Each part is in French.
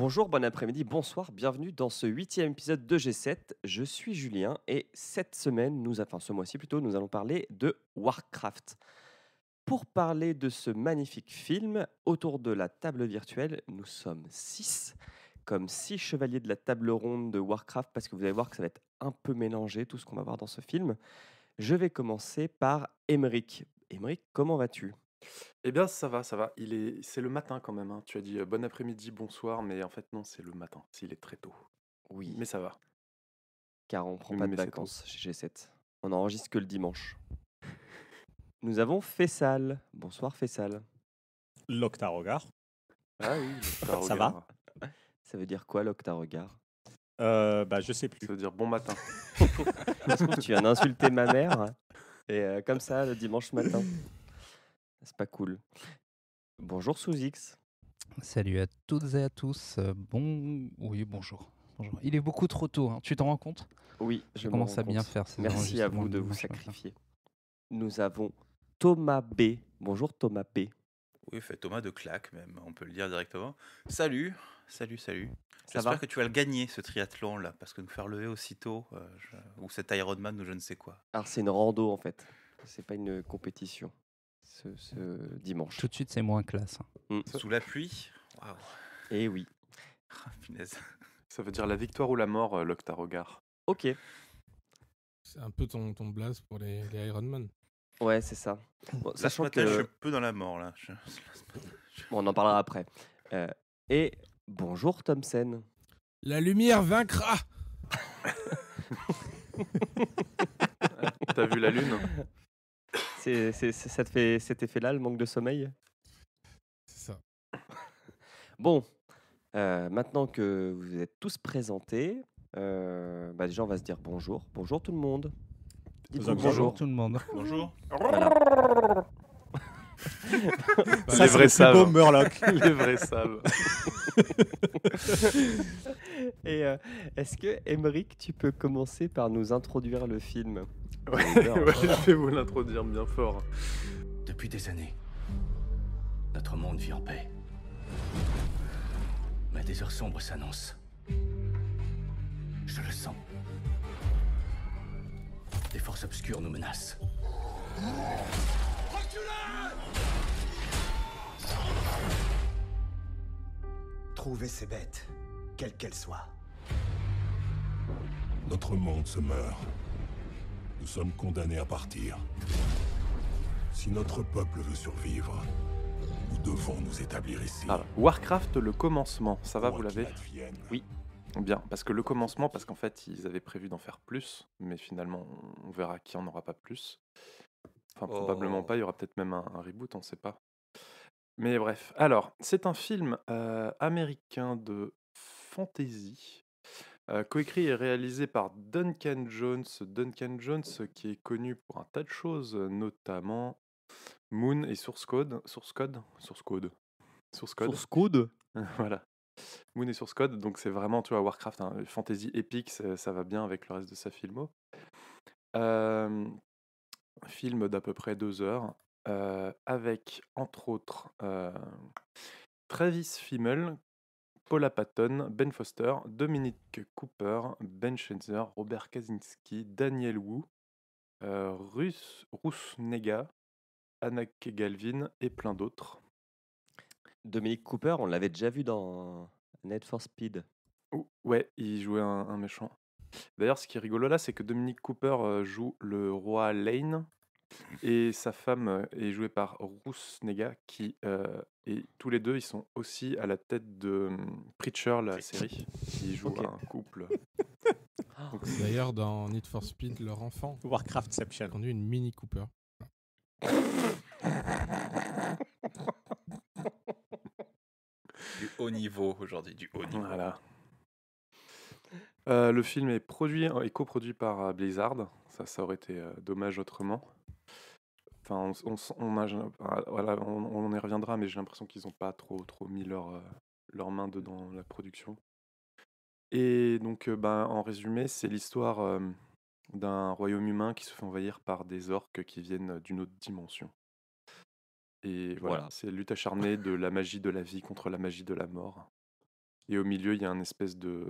Bonjour, bon après-midi, bonsoir, bienvenue dans ce huitième épisode de G7. Je suis Julien et cette semaine, nous, enfin ce mois-ci plutôt, nous allons parler de Warcraft. Pour parler de ce magnifique film, autour de la table virtuelle, nous sommes six, comme six chevaliers de la table ronde de Warcraft, parce que vous allez voir que ça va être un peu mélangé tout ce qu'on va voir dans ce film. Je vais commencer par Emeric. Emeric, comment vas-tu eh bien, ça va, ça va. Il est, c'est le matin quand même. Hein. Tu as dit bon après-midi, bonsoir, mais en fait non, c'est le matin. S'il est très tôt, Oui, mais ça va. car on prend pas de vacances chez G7. On enregistre que le dimanche. Nous avons Fessal. Bonsoir Fessal. L'octarogar Ah oui, Ça va Ça veut dire quoi l'octa-regard euh, bah, je sais plus. Ça veut dire bon matin. tu viens d'insulter ma mère. Et comme ça, le dimanche matin. C'est pas cool. Bonjour Sous-X. Salut à toutes et à tous. Euh, bon, oui, bonjour. Bonjour. Il est beaucoup trop tôt. Hein. Tu t'en rends compte Oui, je commence à bien faire. Merci à vous de vous sacrifier. Nous avons Thomas B. Bonjour Thomas B. Oui, fait Thomas de claque, même, on peut le dire directement. Salut, salut, salut. J'espère que tu vas le gagner, ce triathlon-là, parce que nous faire lever aussitôt, euh, ou cet Ironman, ou je ne sais quoi. Alors c'est une rando en fait. C'est pas une compétition ce, dimanche. Tout de suite, c'est moins classe. Hein. Mm. Sous la pluie eh oui. Ah, ça veut dire la victoire ou la mort, euh, regard. Ok. C'est un peu ton, ton blast pour les, les Ironman. Ouais, c'est ça. sachant que... je suis un peu dans la mort, là. on en parlera après. Euh, et bonjour, Thompson. La lumière vaincra T'as vu la lune c'est, ça te fait cet effet-là, le manque de sommeil C'est ça. Bon, euh, maintenant que vous êtes tous présentés, euh, bah, déjà on va se dire bonjour. Bonjour tout le monde. Bonjour. tout le monde. Bonjour. Bah, Ça, les vrais savent. Murloc. les vrais Et euh, est-ce que, Emeric, tu peux commencer par nous introduire le film je vais vous l'introduire bien fort. Depuis des années, notre monde vit en paix. Mais des heures sombres s'annoncent. Je le sens. Des forces obscures nous menacent. trouver ces bêtes, quelles qu'elles soient. Notre monde se meurt. Nous sommes condamnés à partir. Si notre peuple veut survivre, nous devons nous établir ici. Warcraft, le commencement, ça va, vous l'avez Oui. Bien, parce que le commencement, parce qu'en fait, ils avaient prévu d'en faire plus, mais finalement, on verra qui en aura pas plus. Enfin, probablement oh. pas, il y aura peut-être même un, un reboot, on sait pas. Mais bref, alors, c'est un film américain de fantasy, coécrit et réalisé par Duncan Jones. Duncan Jones qui est connu pour un tas de choses, notamment Moon et Source Code. Source Code Source Code. Source Code. Voilà. Moon et Source Code, donc c'est vraiment, tu vois, Warcraft, hein, fantasy épique, ça, va bien avec le reste de sa filmo. film d'à peu près deux heures, euh, avec entre autres euh, Travis Fimmel, Paula Patton, Ben Foster, Dominique Cooper, Ben Schenzer, Robert Kaczynski, Daniel Wu, euh, Russ, Nega, Anna Galvin et plein d'autres. Dominique Cooper, on l'avait déjà vu dans Net for Speed. ouais, il jouait un, un méchant. D'ailleurs, ce qui est rigolo là, c'est que Dominique Cooper euh, joue le roi Lane, et sa femme euh, est jouée par Ruth Nega, qui et euh, tous les deux, ils sont aussi à la tête de hmm, Preacher, la série, qui joue un couple. Oh. D'ailleurs, dans Need for Speed, leur enfant Warcraftception. a conduit une Mini Cooper. Du haut niveau aujourd'hui, du haut niveau. Voilà. Euh, le film est produit et coproduit par Blizzard. Ça, ça aurait été dommage autrement on, on, ah, voilà, on, y reviendra, mais j'ai l'impression qu'ils n'ont pas trop, trop mis leurs euh, leur main dedans la production. Et donc, euh, ben, en résumé, c'est l'histoire d'un royaume humain qui se fait envahir par des orques qui viennent d'une autre dimension. Et voilà, c'est lutte acharnée de la magie de la vie contre la magie de la mort. Et au milieu, il y a un espèce de,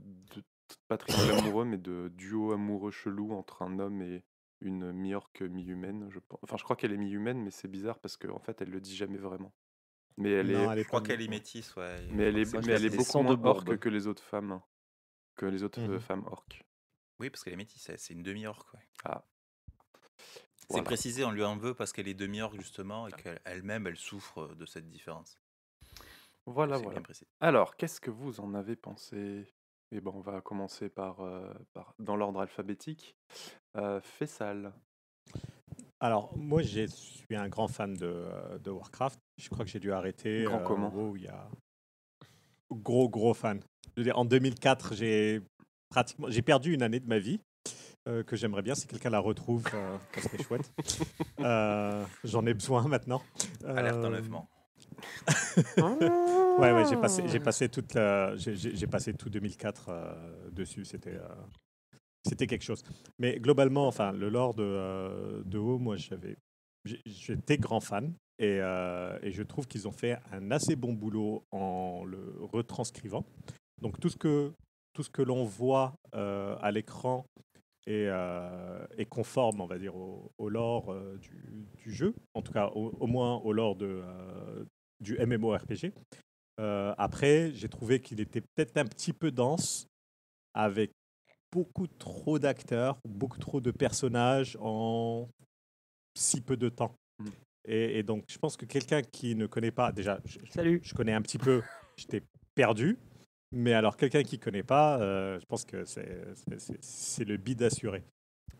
de pas très amoureux, mais de duo amoureux chelou entre un homme et une mi-orque, mi-humaine, je Enfin, je crois qu'elle est mi-humaine, mais c'est bizarre parce qu'en en fait, elle le dit jamais vraiment. Mais elle est. je crois qu'elle est métisse, ouais. Mais elle est, mais elle est beaucoup moins orque que les autres femmes, que les autres mmh femmes orques. Oui, parce qu'elle est métisse, c'est une demi-orque, ouais. Ah. C'est précisé, on lui en veut parce qu'elle est demi-orque justement et ah. qu'elle-même, elle, souffre de cette différence. Voilà, voilà. Alors, qu'est-ce que vous en avez pensé eh ben, on va commencer par, par dans l'ordre alphabétique. Fessal. Alors, moi, je suis un grand fan de, de Warcraft. Je crois que j'ai dû arrêter. en gros, il y a... gros, gros fan. en 2004, j'ai pratiquement j'ai perdu une année de ma vie que j'aimerais bien si quelqu'un la retrouve euh, serait chouette j'en ai besoin maintenant alerte d'enlèvement ouais ouais j'ai passé ah. passé j'ai passé tout 2004 dessus c'était c'était quelque chose. Mais globalement, enfin, le lore de, euh, de haut, moi, j'avais, j'étais grand fan. Et, euh, et je trouve qu'ils ont fait un assez bon boulot en le retranscrivant. Donc tout ce que, tout ce que l'on voit euh, à l'écran est, est, conforme, on va dire, au, lore du, jeu. En tout cas, au, moins au lore de, du MMORPG. après, j'ai trouvé qu'il était peut-être un petit peu dense avec beaucoup trop d'acteurs, beaucoup trop de personnages en si peu de temps. Hmm. Et, donc, je pense que quelqu'un qui ne connaît pas, déjà, je, je connais un petit peu, j'étais perdu. Mais alors, quelqu'un qui ne connaît pas, euh, je pense que c'est le bid assuré.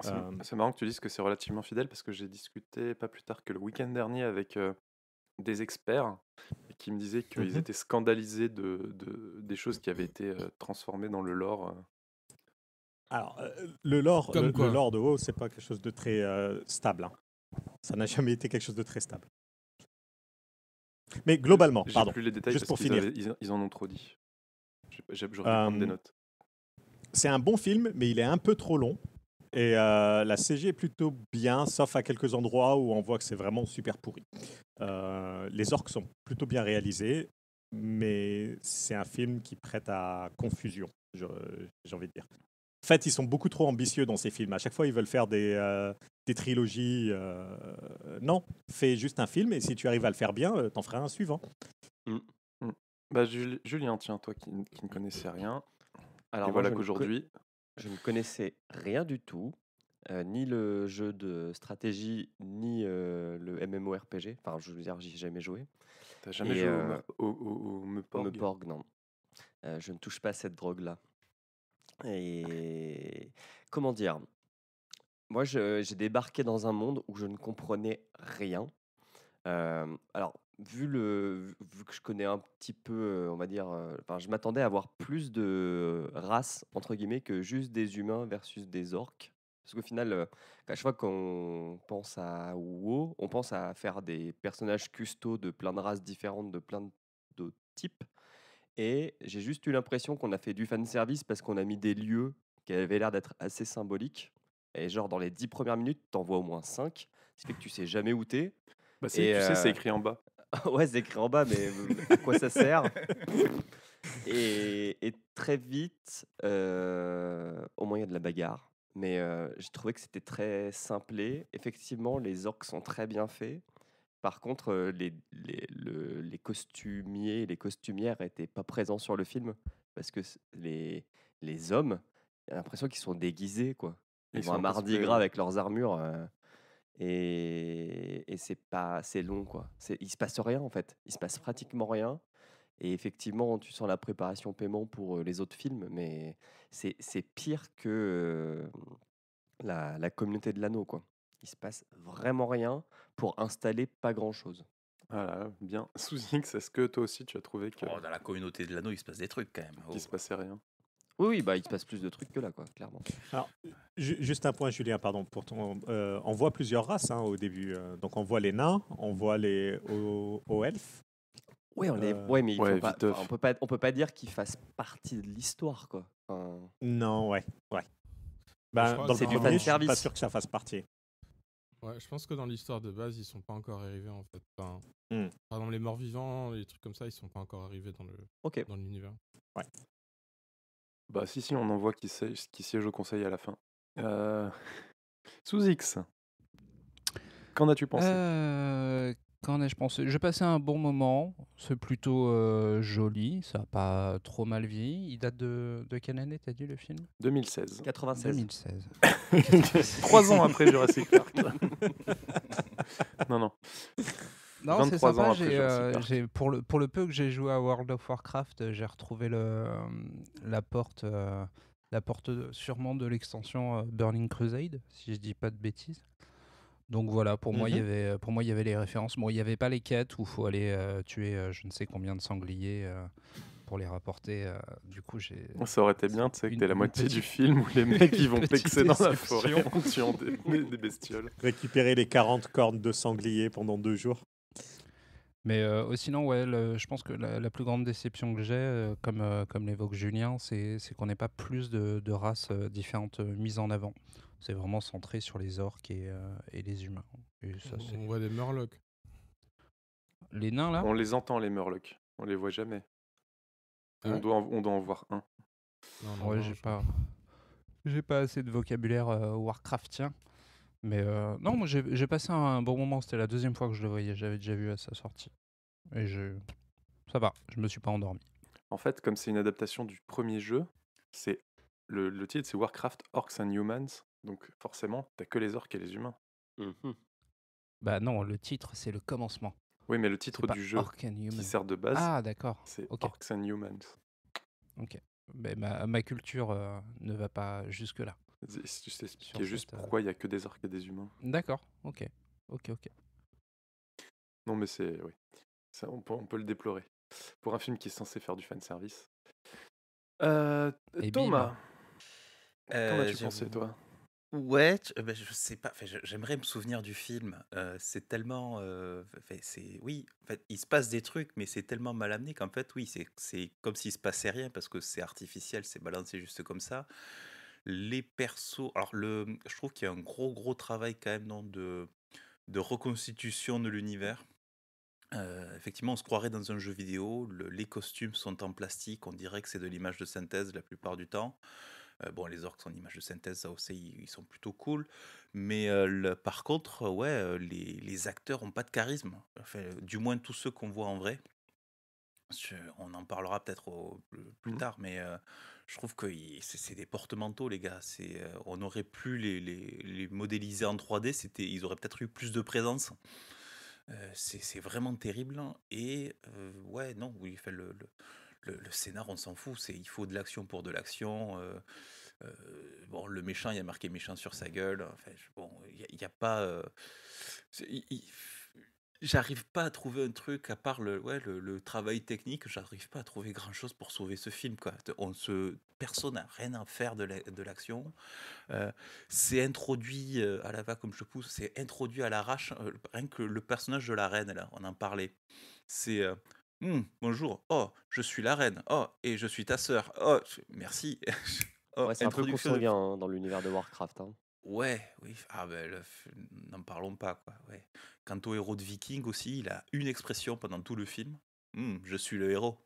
Euh, c'est marrant que tu dises que c'est relativement fidèle parce que j'ai discuté pas plus tard que le week-end dernier avec euh, des experts qui me disaient qu'ils mhm. étaient scandalisés de, des choses qui avaient été transformées dans le lore alors, euh, le, lore, le, lore de WoW, c'est pas quelque chose de très euh, stable. Hein. Ça n'a jamais été quelque chose de très stable. Mais globalement, pardon. juste pour ils finir. ils, en ont trop dit. J'aurais prendre des euh, notes. C'est un bon film, mais il est un peu trop long. Et la CG est plutôt bien, sauf à quelques endroits où on voit que c'est vraiment super pourri. les orques sont plutôt bien réalisés, mais c'est un film qui prête à confusion, j'ai envie de dire. En fait, ils sont beaucoup trop ambitieux dans ces films. À chaque fois, ils veulent faire des, euh, des trilogies. Euh, non, fais juste un film et si tu arrives à le faire bien, euh, t'en feras un suivant. Mm. Mm. Bah, Julien, tiens, toi qui, ne connaissais rien. Alors voilà qu'aujourd'hui. Je ne connaissais rien du tout. ni le jeu de stratégie, ni le MMORPG. Enfin, je veux dire, j'y ai jamais joué. T'as jamais joué au, au, au, au non. je ne touche pas à cette drogue-là. Et comment dire Moi, j'ai débarqué dans un monde où je ne comprenais rien. alors, vu, le, que je connais un petit peu, on va dire, je m'attendais à avoir plus de races, entre guillemets, que juste des humains versus des orques. Parce qu'au final, à chaque fois qu'on pense à WoW, on pense à faire des personnages custos de plein de races différentes, de plein de types. Et j'ai juste eu l'impression qu'on a fait du fan service parce qu'on a mis des lieux qui avaient l'air d'être assez symboliques. Et genre, dans les dix premières minutes, t'en vois au moins cinq. Ce qui fait que tu sais jamais où t'es. Bah, c'est, tu sais, c'est écrit en bas. ouais, c'est écrit en bas, mais à quoi ça sert et, très vite, au moins, il y a de la bagarre. Mais j'ai trouvé que c'était très simplé. Effectivement, les orques sont très bien faits. Par contre, les, les, le, les costumiers, les costumières n'étaient pas présents sur le film parce que les, les hommes, a l'impression qu'ils sont déguisés, quoi. Ils, ont un Mardi Gras avec leurs armures et, et c'est pas c'est long, quoi. Il se passe rien en fait. Il se passe pratiquement rien. Et effectivement, tu sens la préparation paiement pour les autres films, mais c'est pire que la, la, communauté de l'anneau, quoi il se passe vraiment rien pour installer pas grand-chose. Voilà, ah bien. Souzix, est-ce que toi aussi tu as trouvé que... Oh, dans la communauté de l'anneau, il se passe des trucs quand même. Il ne oh. se passait rien. Oui, oui, bah, il se passe plus de trucs que là, quoi, clairement. Alors, juste un point, Julien, pardon. Pour ton, euh, on voit plusieurs races hein, au début. Euh, donc, on voit les nains, on voit les hauts elfes. Oui, on les euh, mais on peut pas. On peut pas dire qu'ils fassent partie de l'histoire, quoi. Non, ouais, ouais. Bah, dans le premier, je suis pas sûr que ça fasse partie. Ouais, je pense que dans l'histoire de base, ils sont pas encore arrivés en fait. Enfin, hmm. Par exemple, les morts vivants, les trucs comme ça, ils sont pas encore arrivés dans le dans l'univers. Ouais. Bah si si, on en voit qui, siège, qui siège au conseil à la fin. Euh, sous X. Qu'en as-tu pensé euh, Qu'en ai-je pensé J'ai passé un bon moment. C'est plutôt euh, joli. Ça n'a pas trop mal vie Il date de, de quelle année, t'as dit, le film 2016. 96. 2016. Trois ans après Jurassic Park. non, non. Non, c'est sympa. Euh, pour, le, pour le peu que j'ai joué à World of Warcraft, j'ai retrouvé le, la porte. Euh, la porte sûrement de l'extension Burning Crusade, si je dis pas de bêtises. Donc voilà, pour moi, il y mmh avait, pour moi, il y avait les références. Bon, il n'y avait pas les quêtes où il faut aller euh, tuer euh, je ne sais combien de sangliers euh, pour les rapporter. du coup, j'ai. Ah, ça aurait été bien, tu sais, que la moitié du film où les mecs qui vont pexer dans la forêt en tuant des, bestioles. Récupérer les 40 cornes de sangliers pendant deux jours. Mais sinon ouais, je pense que la, plus grande déception que j'ai, comme, l'évoque Julien, c'est qu'on n'ait pas plus de races différentes mises en avant. C'est vraiment centré sur les orques et, euh, les humains. Et ça, on voit des murlocs. Les nains, là On les entend, les murlocs. On les voit jamais. on, doit en, on doit en voir un. Non, non, j'ai je... pas. J'ai pas assez de vocabulaire euh, Warcraftien. Mais euh, non, moi j'ai, passé un bon moment. C'était la deuxième fois que je le voyais. J'avais déjà vu à sa sortie. Et je... ça va, je me suis pas endormi. En fait, comme c'est une adaptation du premier jeu, c'est le, le titre c'est Warcraft Orcs and Humans. Donc forcément, t'as que les orques et les humains. Mmh bah non, le titre, c'est le commencement. Oui, mais le titre du jeu qui sert de base, ah, d'accord. c'est Orcs and Humans. Ok. Mais ma, ma culture euh, ne va pas jusque-là. Tu juste expliquer juste pourquoi il n'y a que des orques et des humains. D'accord, ok. Ok, ok. Non, mais c'est. Oui. Ça, on, peut, on peut le déplorer. Pour un film qui est censé faire du fanservice. Euh, Thomas. Qu'en as-tu euh, pensé, toi Ouais, bah, je sais pas. Enfin, j'aimerais me souvenir du film. c'est tellement, c'est oui. en fait, il se passe des trucs, mais c'est tellement mal amené qu'en fait, oui, c'est comme s'il se passait rien parce que c'est artificiel, c'est balancé juste comme ça. Les persos. Alors le, mmh, je trouve qu'il y a un gros gros travail quand même de de reconstitution de l'univers. effectivement, on se croirait dans un jeu vidéo. les costumes sont en plastique. On dirait que c'est de l'image de synthèse la plupart du temps. Euh, bon, les orques en image de synthèse, ça aussi, ils sont plutôt cool. Mais euh, par contre, euh, ouais, les, les acteurs n'ont pas de charisme. Enfin, du moins, tous ceux qu'on voit en vrai. on en parlera peut-être plus mmh. tard, mais je trouve que c'est des porte-manteaux, les gars. C'est, on aurait pu les, les, les modéliser en 3D, c'était, ils auraient peut-être eu plus de présence. c'est vraiment terrible. Hein. Et ouais, non, il fait le le, scénar, on s'en fout. C'est, il faut de l'action pour de l'action. Euh, euh, bon, le méchant, il a marqué méchant sur sa gueule. bon, il n'y a, pas. Euh, j'arrive pas à trouver un truc à part le, ouais, le, travail technique. J'arrive pas à trouver grand chose pour sauver ce film. Quoi. On se, personne n'a rien à faire de l'action. c'est introduit à la va comme je pousse. C'est introduit à l'arrache. rien que le personnage de la reine, là, on en parlait. C'est Hum, bonjour, oh, je suis la reine, oh, et je suis ta sœur, oh, merci. Oh, c'est un peu qu'on hein, dans l'univers de Warcraft. Hein. Ouais, oui, ah ben, n'en parlons pas, quoi. Ouais. Quant au héros de Viking aussi, il a une expression pendant tout le film, hum, je suis le héros.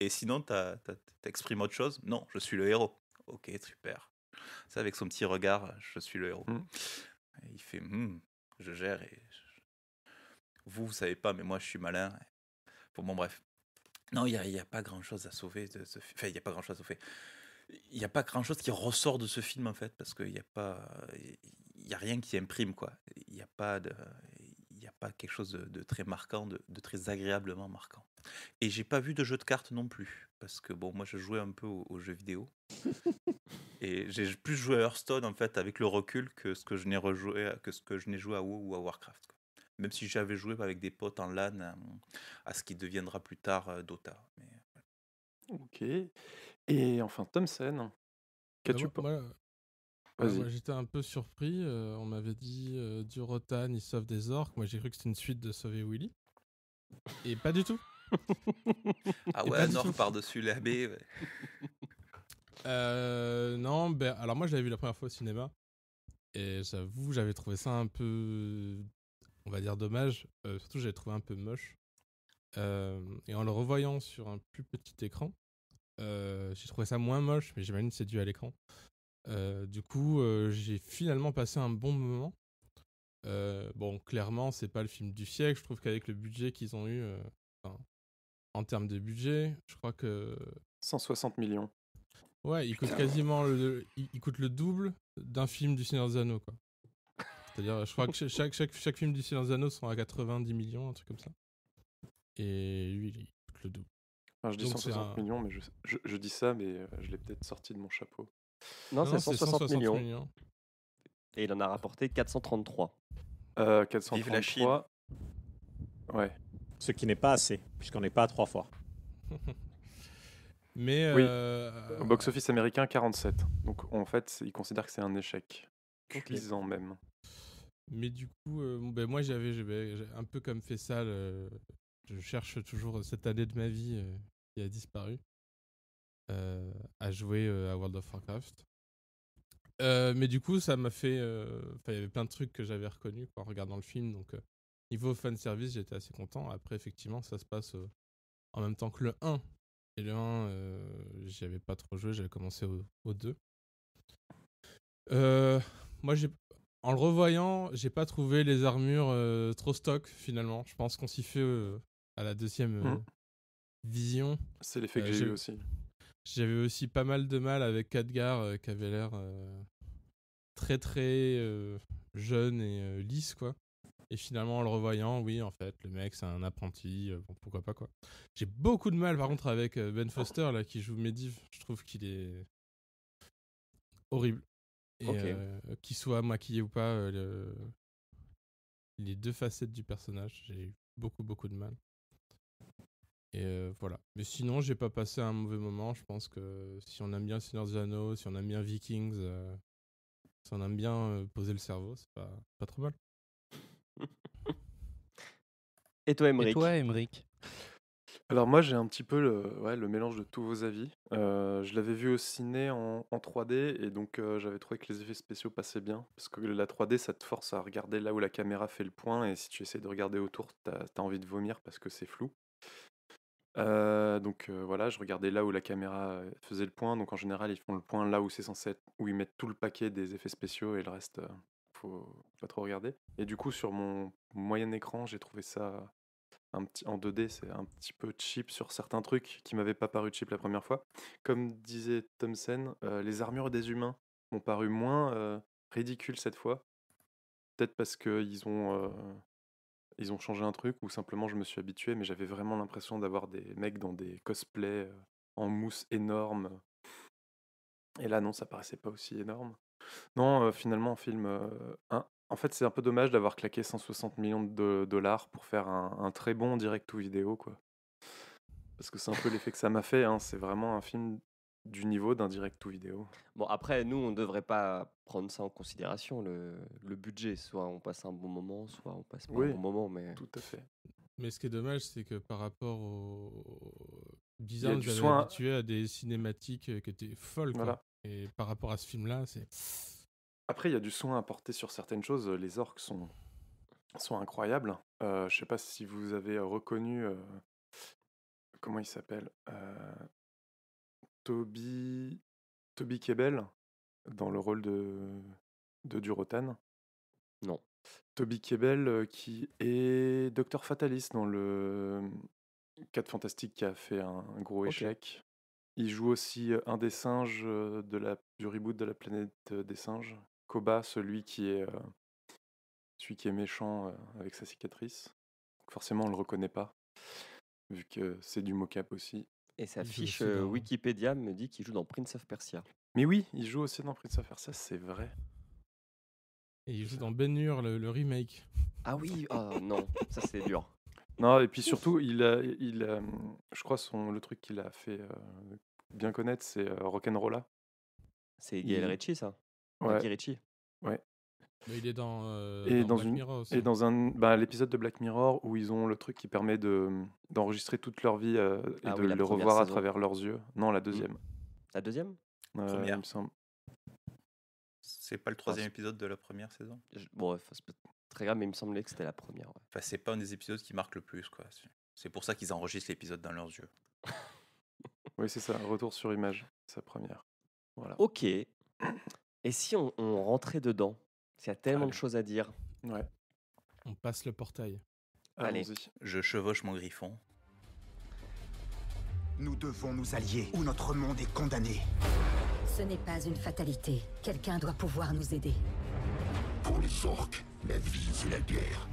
Et sinon, t'exprimes autre chose Non, je suis le héros. Ok, super. C'est avec son petit regard, je suis le héros. Hum. Il fait, je gère et vous, vous savez pas, mais moi, je suis malin. Pour bon, bref. Non, il n'y a, pas grand chose à sauver de ce film. Enfin, il n'y a pas grand chose à sauver. Il n'y a pas grand chose qui ressort de ce film, en fait, parce qu'il n'y a pas. Il n'y a rien qui imprime, quoi. Il n'y a pas de. Il a pas quelque chose de, très marquant, de, très agréablement marquant. Et j'ai pas vu de jeu de cartes non plus, parce que bon, moi je jouais un peu aux, jeux vidéo. et j'ai plus joué à Hearthstone en fait avec le recul que ce que je n'ai rejoué, que ce que je n'ai joué à WoW ou à Warcraft même si j'avais joué avec des potes en LAN à, ce qui deviendra plus tard euh, Dota. Mais, Ok. Et enfin, Thompson, bah, qu'as-tu bah, J'étais un peu surpris. Euh, on m'avait dit euh, du Rotan, il sauve des orques. Moi, j'ai cru que c'était une suite de Sauver Willy. Et pas du tout. ah ouais, orque par-dessus la non, ben, alors moi, je l'avais vu la première fois au cinéma. Et j'avoue, j'avais trouvé ça un peu on va dire dommage. Euh, surtout, j'ai trouvé un peu moche. Euh, et en le revoyant sur un plus petit écran, euh, j'ai trouvé ça moins moche, mais j'imagine que c'est dû à l'écran. du coup, j'ai finalement passé un bon moment. bon, clairement, c'est pas le film du siècle. Je trouve qu'avec le budget qu'ils ont eu, en termes de budget, je crois que 160 millions. Ouais, il coûte quasiment le, il, coûte le double d'un film du Seigneur des Anneaux, quoi. C'est-à-dire, je crois que chaque, film du Silence Anneaux sont à 90 millions, un truc comme ça. Et lui, il est le je dis 160 millions, mais je, dis ça, mais euh, je l'ai peut-être sorti de mon chapeau. Non, c'est 160, millions. Et il en a rapporté 433. Euh, 433. la Chine. Ouais. Ce qui n'est pas assez, puisqu'on n'est pas à trois fois. mais. Oui. Euh, box-office américain, 47. Donc en fait, ils considèrent que c'est un échec. Cuisant okay. même. Mais du coup, euh, ben moi j'avais ben, un peu comme fait ça, je cherche toujours euh, cette année de ma vie euh, qui a disparu à jouer à World of Warcraft. mais du coup, ça m'a fait. il y avait plein de trucs que j'avais reconnu en regardant le film. Donc, niveau fan service, j'étais assez content. Après, effectivement, ça se passe en même temps que le 1. Et le 1, j'y avais pas trop joué, j'avais commencé au, 2. moi, j'ai en le revoyant, j'ai pas trouvé les armures euh, trop stock finalement. Je pense qu'on s'y fait euh, à la deuxième euh, hmm. vision. C'est l'effet que j'ai eu aussi. J'avais aussi pas mal de mal avec Khadgar qui avait l'air très très jeune et lisse quoi. Et finalement en le revoyant, oui en fait, le mec c'est un apprenti, bon, pourquoi pas quoi. J'ai beaucoup de mal par contre avec Ben Foster là qui joue Medivh. Je trouve qu'il est horrible. Et euh, qu'il soit maquillé ou pas, euh, les deux facettes du personnage, j'ai eu beaucoup, beaucoup de mal. Et euh, voilà. Mais sinon, j'ai pas passé un mauvais moment. Je pense que si on aime bien Seigneur Zano, si on aime bien Vikings, si on aime bien poser le cerveau, c'est pas, pas trop mal. Et toi, Emmerich Et toi, Emmerich alors moi, j'ai un petit peu le, mélange de tous vos avis. Euh, je l'avais vu au ciné en, 3D et donc euh, j'avais trouvé que les effets spéciaux passaient bien parce que la 3D, ça te force à regarder là où la caméra fait le point et si tu essaies de regarder autour, t'as, as envie de vomir parce que c'est flou. Euh, donc voilà, je regardais là où la caméra faisait le point. Donc en général, ils font le point là où c'est censé être, où ils mettent tout le paquet des effets spéciaux et le reste, faut pas trop regarder. Et du coup, sur mon moyen écran, j'ai trouvé ça un petit, en 2D, c'est un petit peu cheap sur certains trucs qui m'avaient pas paru cheap la première fois. Comme disait Thompson, euh, les armures des humains m'ont paru moins euh, ridicules cette fois. Peut-être parce qu'ils ont, euh, ils ont changé un truc ou simplement je me suis habitué, mais j'avais vraiment l'impression d'avoir des mecs dans des cosplays en mousse énorme. Et là, non, ça paraissait pas aussi énorme. Non, finalement, en film, 1... En fait, c'est un peu dommage d'avoir claqué 160 millions de dollars pour faire un, très bon direct ou vidéo, quoi. Parce que c'est un peu l'effet que ça m'a fait. Hein. C'est vraiment un film du niveau d'un direct to vidéo. Bon, après, nous, on ne devrait pas prendre ça en considération, le, budget. Soit on passe un bon moment, soit on passe pas un bon moment. Mais... Tout à fait. Mais ce qui est dommage, c'est que par rapport au. design, on soin... habitué à des cinématiques euh, qui étaient folles. Et par rapport à ce film-là, c'est. Après, il y a du soin à porter sur certaines choses. Les orques sont, incroyables. Je je sais pas si vous avez reconnu. comment il s'appelle Toby. Toby Kebel, dans le rôle de, Durotan. Non. Toby Kebel, qui est Docteur Fatalis dans le 4 Fantastique, qui a fait un gros échec. Il joue aussi un des singes de du reboot de la planète des singes, Koba, celui qui est, euh, celui qui est méchant euh, avec sa cicatrice. forcément, on le reconnaît pas, vu que c'est du mocap aussi. Et sa fiche euh, Wikipédia me dit qu'il joue dans Prince of Persia. Mais oui, il joue aussi dans Prince of Persia, c'est vrai. Et il joue dans Ben Hur, le, remake. Ah oui, oh non, ça c'est dur. Non, et puis surtout, il, a- il, je crois son, le truc qu'il a fait bien connaître, c'est and Rock'n'Rolla. C'est Gaël Ritchie, ça ouais. Ouais. Mais il est dans, euh, et dans, Black une, Mirror aussi. Et dans un, bah, l'épisode de Black Mirror où ils ont le truc qui permet de, d'enregistrer toute leur vie euh, et ah de le revoir à travers leurs yeux. Non, la mmh. deuxième. La deuxième me semble. C'est pas le troisième épisode de la première saison Bon, c'est pas très grave, mais il me semblait que c'était la première. Enfin, c'est pas un des épisodes qui marque le plus, quoi. C'est pour ça qu'ils enregistrent l'épisode dans leurs yeux. oui, c'est ça. Retour sur image, sa première. Voilà. Ok. Et si on, rentrait dedans Il y a tellement de choses à dire. Ouais. On passe le portail. Allez. Je chevauche mon griffon. Nous devons nous allier ou notre monde est condamné. Ce n'est pas une fatalité. Quelqu'un doit pouvoir nous aider. Pour les orques, la vie, c'est la guerre.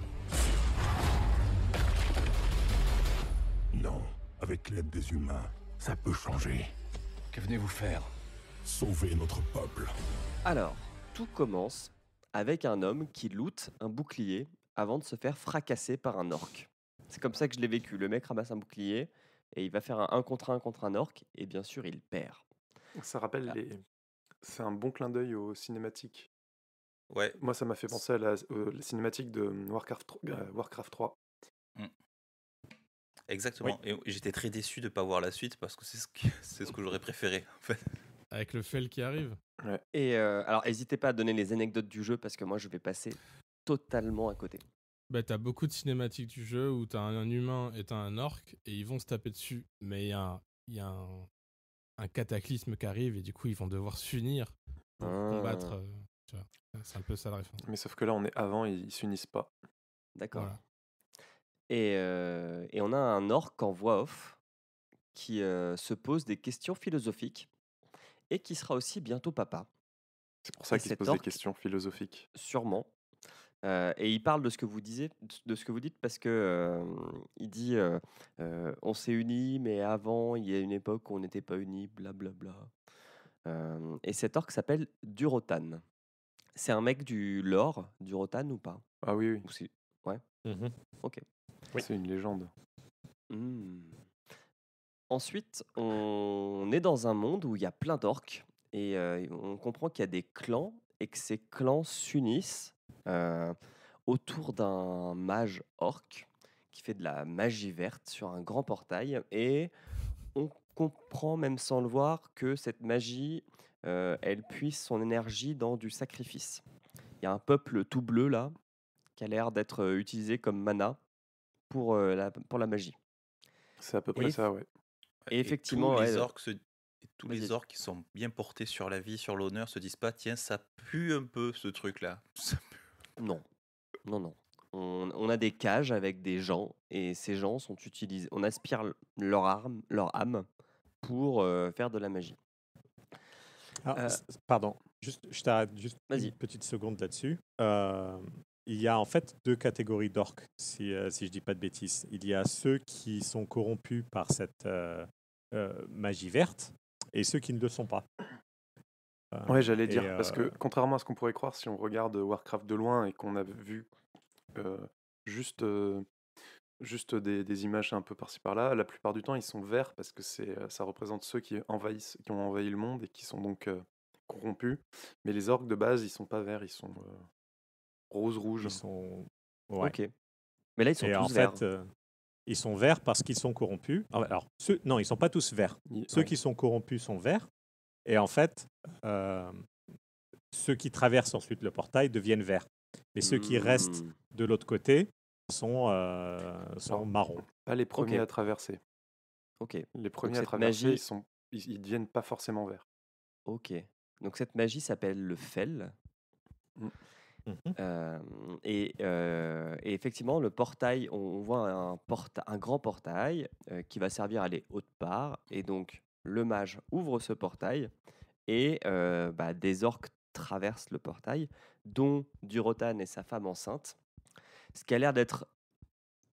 Non, avec l'aide des humains, ça peut changer. Que venez-vous faire Sauver notre peuple. Alors, tout commence avec un homme qui loot un bouclier avant de se faire fracasser par un orc. C'est comme ça que je l'ai vécu. Le mec ramasse un bouclier et il va faire un 1 contre 1 contre un orc et bien sûr il perd. Ça rappelle ah. les... C'est un bon clin d'œil aux cinématiques. Ouais. Moi ça m'a fait penser à la, cinématique de Warcraft 3. Euh, Warcraft mm. Exactement. Et j'étais très déçu de ne pas voir la suite parce que c'est ce que, ce que j'aurais préféré en fait. Avec le Fel qui arrive. Et euh, alors, n'hésitez pas à donner les anecdotes du jeu parce que moi, je vais passer totalement à côté. tu bah, t'as beaucoup de cinématiques du jeu où t'as un, un humain et t'as un orc et ils vont se taper dessus. Mais il y a, un, cataclysme qui arrive et du coup, ils vont devoir s'unir pour ah. combattre. Euh, c'est un peu ça la référence. Mais sauf que là, on est avant, ils, ne s'unissent pas. D'accord. Et, euh, et, on a un orc en voix off qui se pose des questions philosophiques et qui sera aussi bientôt papa. C'est pour ça qu'il se pose des questions philosophiques. Sûrement. Euh, et il parle de ce que vous disiez, de ce que vous dites, parce que il dit on s'est unis, mais avant il y a une époque où on n'était pas unis, blablabla. Bla, bla. et cet orque s'appelle Durotan. C'est un mec du lore, Durotan ou pas Ah oui, oui. ouais. Mmh ok. Oui. C'est une légende. Mmh. Ensuite, on est dans un monde où il y a plein d'orques et euh, on comprend qu'il y a des clans et que ces clans s'unissent euh, autour d'un mage orc qui fait de la magie verte sur un grand portail et on comprend même sans le voir que cette magie, euh, elle puise son énergie dans du sacrifice. Il y a un peuple tout bleu là qui a l'air d'être utilisé comme mana pour, la, pour la magie. C'est à peu près ça, oui. Et effectivement, tous, les orques tous les qui sont bien portés sur la vie, sur l'honneur, se disent pas tiens, ça pue un peu ce truc-là. Non, non, non. On, a des cages avec des gens et ces gens sont utilisés. On aspire leur, arme, leur âme pour faire de la magie. Euh pardon, juste, je t'arrête juste une petite seconde là-dessus. il y a en fait deux catégories d'orques, si, si, je dis pas de bêtises. Il y a ceux qui sont corrompus par cette, euh, magie verte et ceux qui ne le sont pas. Euh, ouais, j'allais dire, parce que euh, contrairement à ce qu'on pourrait croire, si on regarde Warcraft de loin et qu'on a vu juste juste des, images un peu par-ci par-là. La plupart du temps, ils sont verts parce que ça représente ceux qui, envahissent, qui ont envahi le monde et qui sont donc corrompus. Mais les orques de base, ils sont pas verts, ils sont rose-rouge. Ils sont. Ok. Mais là, ils sont et en verts. Ils sont verts parce qu'ils sont corrompus. Ah alors, non, ils ne sont pas tous verts. Ceux qui sont corrompus sont verts. Et en fait, euh, ceux qui traversent ensuite le portail deviennent verts. Mais ceux qui restent hmm. de l'autre côté sont, euh, sont marrons. Pas les premiers à traverser. Ok. Les premiers à traverser, ils, ne ils, deviennent pas forcément verts. Ok. Donc cette magie s'appelle le fel. Hmm. Mmh et, effectivement, le portail, on, voit un, grand portail qui va servir à aller haute part. Et donc, le mage ouvre ce portail et bah, des orques traversent le portail, dont Durotan et sa femme enceinte. Ce qui a l'air d'être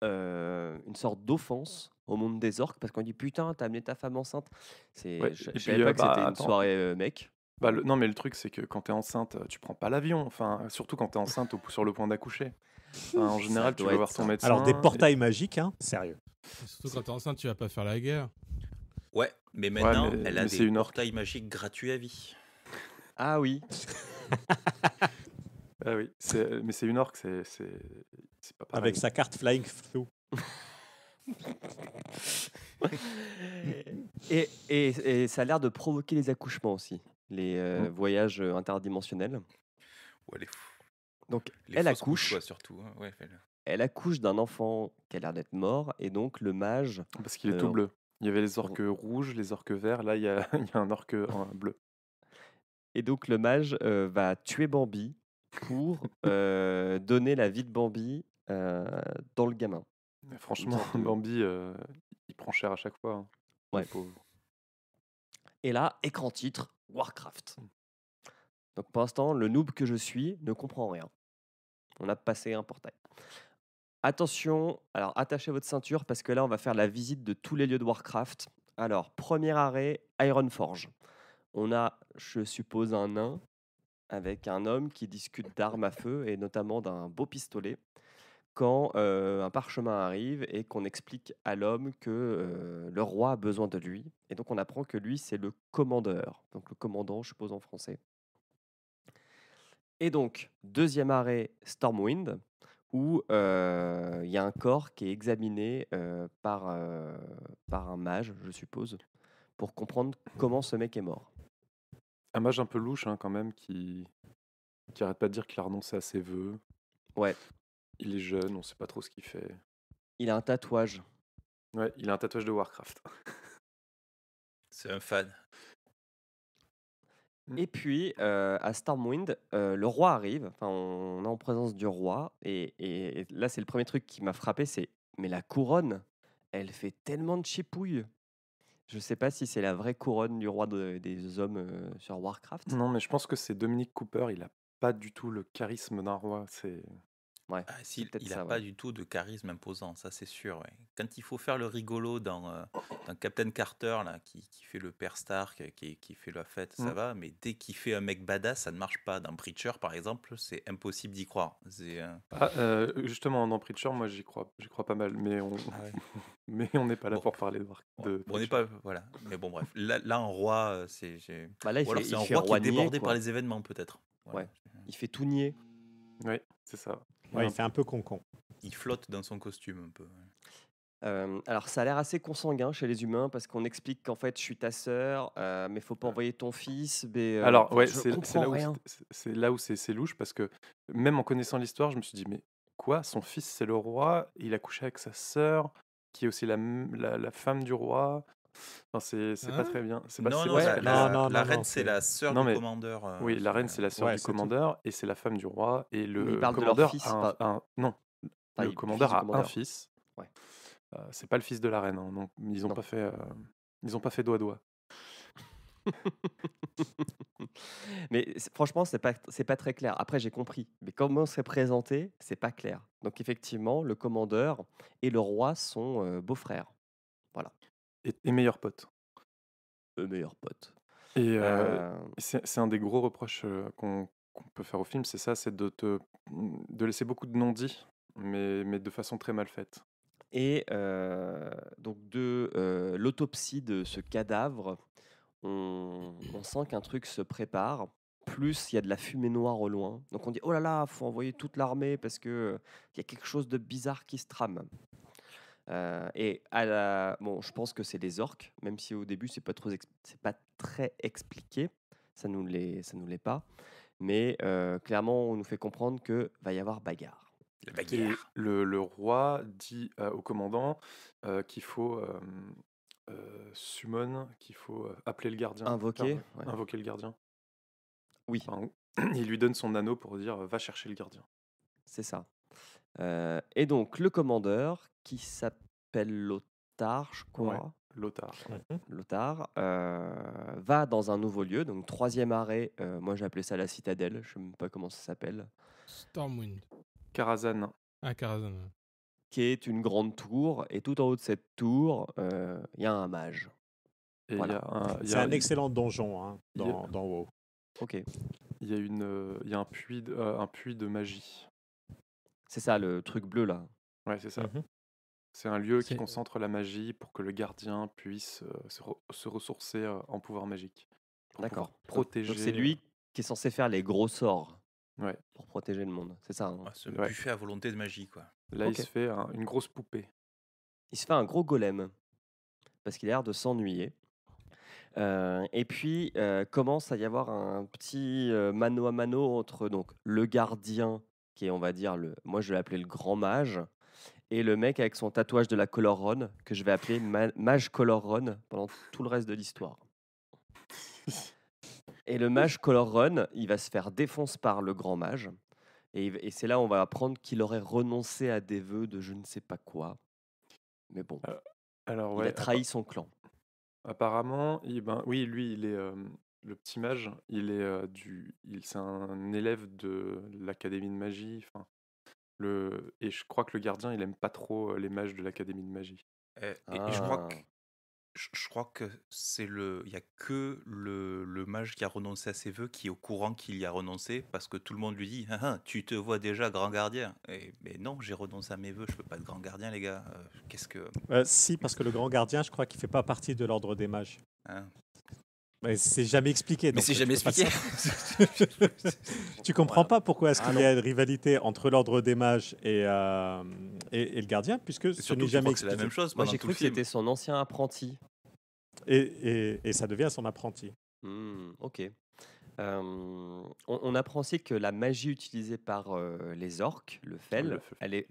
une sorte d'offense au monde des orques parce qu'on dit putain, t'as amené ta femme enceinte. C'est, que c'était bah, une soirée mec. Bah, non, mais le truc, c'est que quand t'es enceinte, tu prends pas l'avion. Enfin, surtout quand t'es enceinte ou sur le point d'accoucher. en général, tu vas voir ton médecin. Alors, des portails magiques, hein, sérieux. Surtout quand t'es enceinte, tu vas pas faire la guerre. Ouais, mais maintenant, elle a c'est des une portails magiques gratuits à vie. Ah oui. ah oui. Mais c'est une orque, c'est pas pareil. Avec sa carte Flying flow. et, et ça a l'air de provoquer les accouchements aussi les euh, mmh. voyages euh, interdimensionnels. Donc, elle accouche. surtout. Hein. elle... accouche d'un enfant qui a l'air d'être mort, et donc le mage. Parce qu'il est tout euh, bleu. Il y avait les orques rouges, les orques verts, là il y a, un orque bleu. Et donc le mage va tuer Bambi pour donner la vie de Bambi dans le gamin. franchement, Bambi, il prend cher à chaque fois. Hein, Pauvre. Et là, écran titre, Warcraft. Mmh. Donc pour l'instant, le noob que je suis ne comprend rien. On a passé un portail. Attention, alors attachez votre ceinture parce que là, on va faire la visite de tous les lieux de Warcraft. Alors, premier arrêt, Ironforge. On a, je suppose, un nain avec un homme qui discute d'armes à feu et notamment d'un beau pistolet quand un parchemin arrive et qu'on explique à l'homme que le roi a besoin de lui. Et donc on apprend que lui, c'est le commandeur. Donc le commandant, je suppose en français. Et donc, deuxième arrêt, Stormwind, où il y a un corps qui est examiné par, par un mage, je suppose, pour comprendre comment ce mec est mort. Un mage un peu louche, hein, quand même, qui, qui arrête pas de dire qu'il a renoncé à ses voeux. Ouais. Il est jeune, on sait pas trop ce qu'il fait. Il a un tatouage. Ouais, il a un tatouage de Warcraft. C'est un fan. Mmh. Et puis, euh, à Stormwind, euh, le roi arrive. Enfin, on est en présence du roi. Et, là, c'est le premier truc qui m'a frappé, c'est mais la couronne, elle fait tellement de chipouille. Je sais pas si c'est la vraie couronne du roi des hommes euh, sur Warcraft. Non, mais je pense que c'est Dominique Cooper. Il a pas du tout le charisme d'un roi. C'est ah, il n'a pas du tout de charisme imposant, ça c'est sûr. Quand il faut faire le rigolo dans, euh, Captain Carter, là, qui, fait le père Stark, euh, qui, fait la fête, ça mmh. va, mais dès qu'il fait un mec badass, ça ne marche pas. Dans Preacher, par exemple, c'est impossible d'y croire. Euh, ah, justement, dans Preacher, moi j'y crois, crois pas mal, mais on ah n'est pas là pour parler de, On n'est pas, voilà. Mais bon, bref, là, là en roi, c'est. Bah là, un roi, qui est débordé par les événements, peut-être. Ouais. Il fait tout nier. Oui, c'est ça il fait un peu concon. Il flotte dans son costume un peu. Euh, alors, ça a l'air assez consanguin chez les humains parce qu'on explique qu'en fait, je suis ta sœur, il euh, mais faut pas ah. envoyer ton fils. Mais, alors, ouais, c'est là où c'est louche parce que même en connaissant l'histoire, je me suis dit, mais quoi Son fils, c'est le roi, il a couché avec sa sœur, qui est aussi la femme du roi c'est pas hein très bien. la, reine, c'est la sœur du commandeur. Euh, oui, la reine, c'est la sœur du commandeur et c'est la femme du roi. Et le commandeur a un, non, fils. Euh, c'est pas le fils de la reine. Hein, donc, ils ont pas fait, euh, ils ont pas fait doigt doigt. mais franchement, c'est pas c'est pas très clair. Après, j'ai compris, mais comment c'est présenté, c'est pas clair. Donc effectivement, le commandeur et le roi sont beaux-frères. Voilà et, meilleur pote. meilleur pote. Et, euh, c'est un des gros reproches qu'on peut faire au film, c'est ça, c'est de, te, de laisser beaucoup de non-dits, mais, de façon très mal faite. Et donc de l'autopsie de ce cadavre, on, sent qu'un truc se prépare. Plus il y a de la fumée noire au loin. Donc on dit oh là là, faut envoyer toute l'armée parce qu'il y a quelque chose de bizarre qui se trame. Euh, et à la... bon, je pense que c'est des orques, même si au début c'est pas pas très expliqué, ça nous l'est, ça nous l'est pas. Mais euh, clairement, on nous fait comprendre que va y avoir bagarre. La bagarre. Le, le, roi dit euh, au commandant qu'il faut summon, qu'il faut appeler le gardien. Invoquer. Invoquer le gardien. Oui. il lui donne son anneau pour dire va chercher le gardien. C'est ça. Euh, et donc, le commandeur, qui s'appelle Lothar, je crois. Lothar. Mmh euh, va dans un nouveau lieu, donc troisième arrêt. Euh, moi, j'ai appelé ça la citadelle. Je ne sais pas comment ça s'appelle. Stormwind. Karazan. Ah, Karazan. Qui est une grande tour, et tout en haut de cette tour, il y a un mage. Voilà. C'est un, excellent donjon hein, dans, WoW. Ok. Il y a une, il a un puits de magie. C'est ça, le truc bleu là. Ouais, c'est ça. Mmh c'est un lieu qui concentre la magie pour que le gardien puisse se, ressourcer en pouvoir magique. D'accord. Protéger. C'est lui qui est censé faire les gros sorts. Pour protéger le monde, c'est ça. Hein ah, ce à volonté de magie, quoi. Là, il se fait une grosse poupée. Il se fait un gros golem parce qu'il a l'air de s'ennuyer. et puis commence à y avoir un petit mano à mano entre donc le gardien qui on va dire, le, moi je vais l'appeler le grand mage, et le mec avec son tatouage de la colorone, que je vais appeler mage colorone pendant tout le reste de l'histoire. Et le mage colorone, il va se faire défoncer par le grand mage, et, c'est là on va apprendre qu'il aurait renoncé à des vœux de je ne sais pas quoi. Mais bon, euh, alors, il a trahi son clan. Apparemment, il, ben, oui, lui, il est, euh, le petit mage, il est du, il, c'est un élève de l'académie de magie. Enfin, le et je crois que le gardien, il aime pas trop les mages de l'académie de magie. Eh, et, je crois que ah. je, c'est le, il y a que le, le, mage qui a renoncé à ses vœux qui est au courant qu'il y a renoncé parce que tout le monde lui dit, hein, hein, tu te vois déjà grand gardien. Et mais non, j'ai renoncé à mes vœux, je peux pas être grand gardien, les gars. Qu'est-ce que euh, Si, parce que le grand gardien, je crois qu'il fait pas partie de l'ordre des mages. Hein. Mais c'est jamais expliqué. Mais c'est jamais expliqué. tu comprends pas pourquoi est-ce ah qu'il y a une rivalité entre l'ordre des mages et, euh, et, le gardien, puisque ce n'est jamais expliqué. la même chose. Moi, j'ai cru que c'était son ancien apprenti. Et, et, ça devient son apprenti. Hmm, ok. Euh, on, on, apprend aussi que la magie utilisée par euh, les orques, le fel, elle est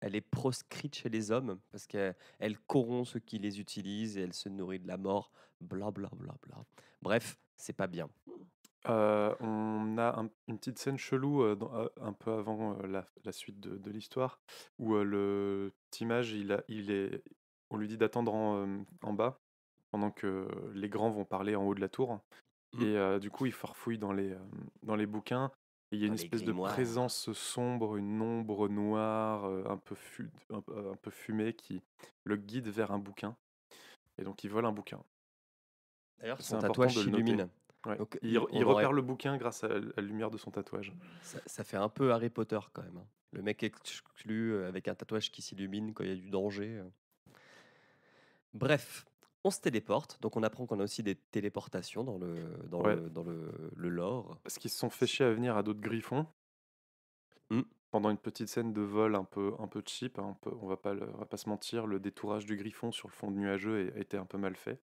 elle est proscrite chez les hommes parce qu'elle corrompt ceux qui les utilisent et elle se nourrit de la mort, bla bla bla bla. Bref, c'est pas bien. Euh, on a une petite scène chelou euh, euh, un peu avant la, suite de, l'histoire où le petit il, est, on lui dit d'attendre en, bas pendant que les grands vont parler en haut de la tour. Mmh. Et du coup, il farfouille dans les, dans les bouquins il y a une espèce de présence sombre, une ombre noire, euh, un, peu fumée, qui le guide vers un bouquin. Et donc il vole un bouquin. D'ailleurs, son tatouage s'illumine. il, repère le bouquin grâce à la lumière de son tatouage. Ça, fait un peu Harry Potter quand même. Hein. Le mec exclu euh, avec un tatouage qui s'illumine quand il y a du danger. Euh. Bref, on se téléporte, donc on apprend qu'on a aussi des téléportations dans le, dans le, dans le, lore. Parce qu'ils se sont fait chier à venir à d'autres griffons. Mmh. Pendant une petite scène de vol un peu, un peu cheap, hein, on, ne on, va pas pas se mentir, le détourage du griffon sur le fond nuageux a, été un peu mal fait.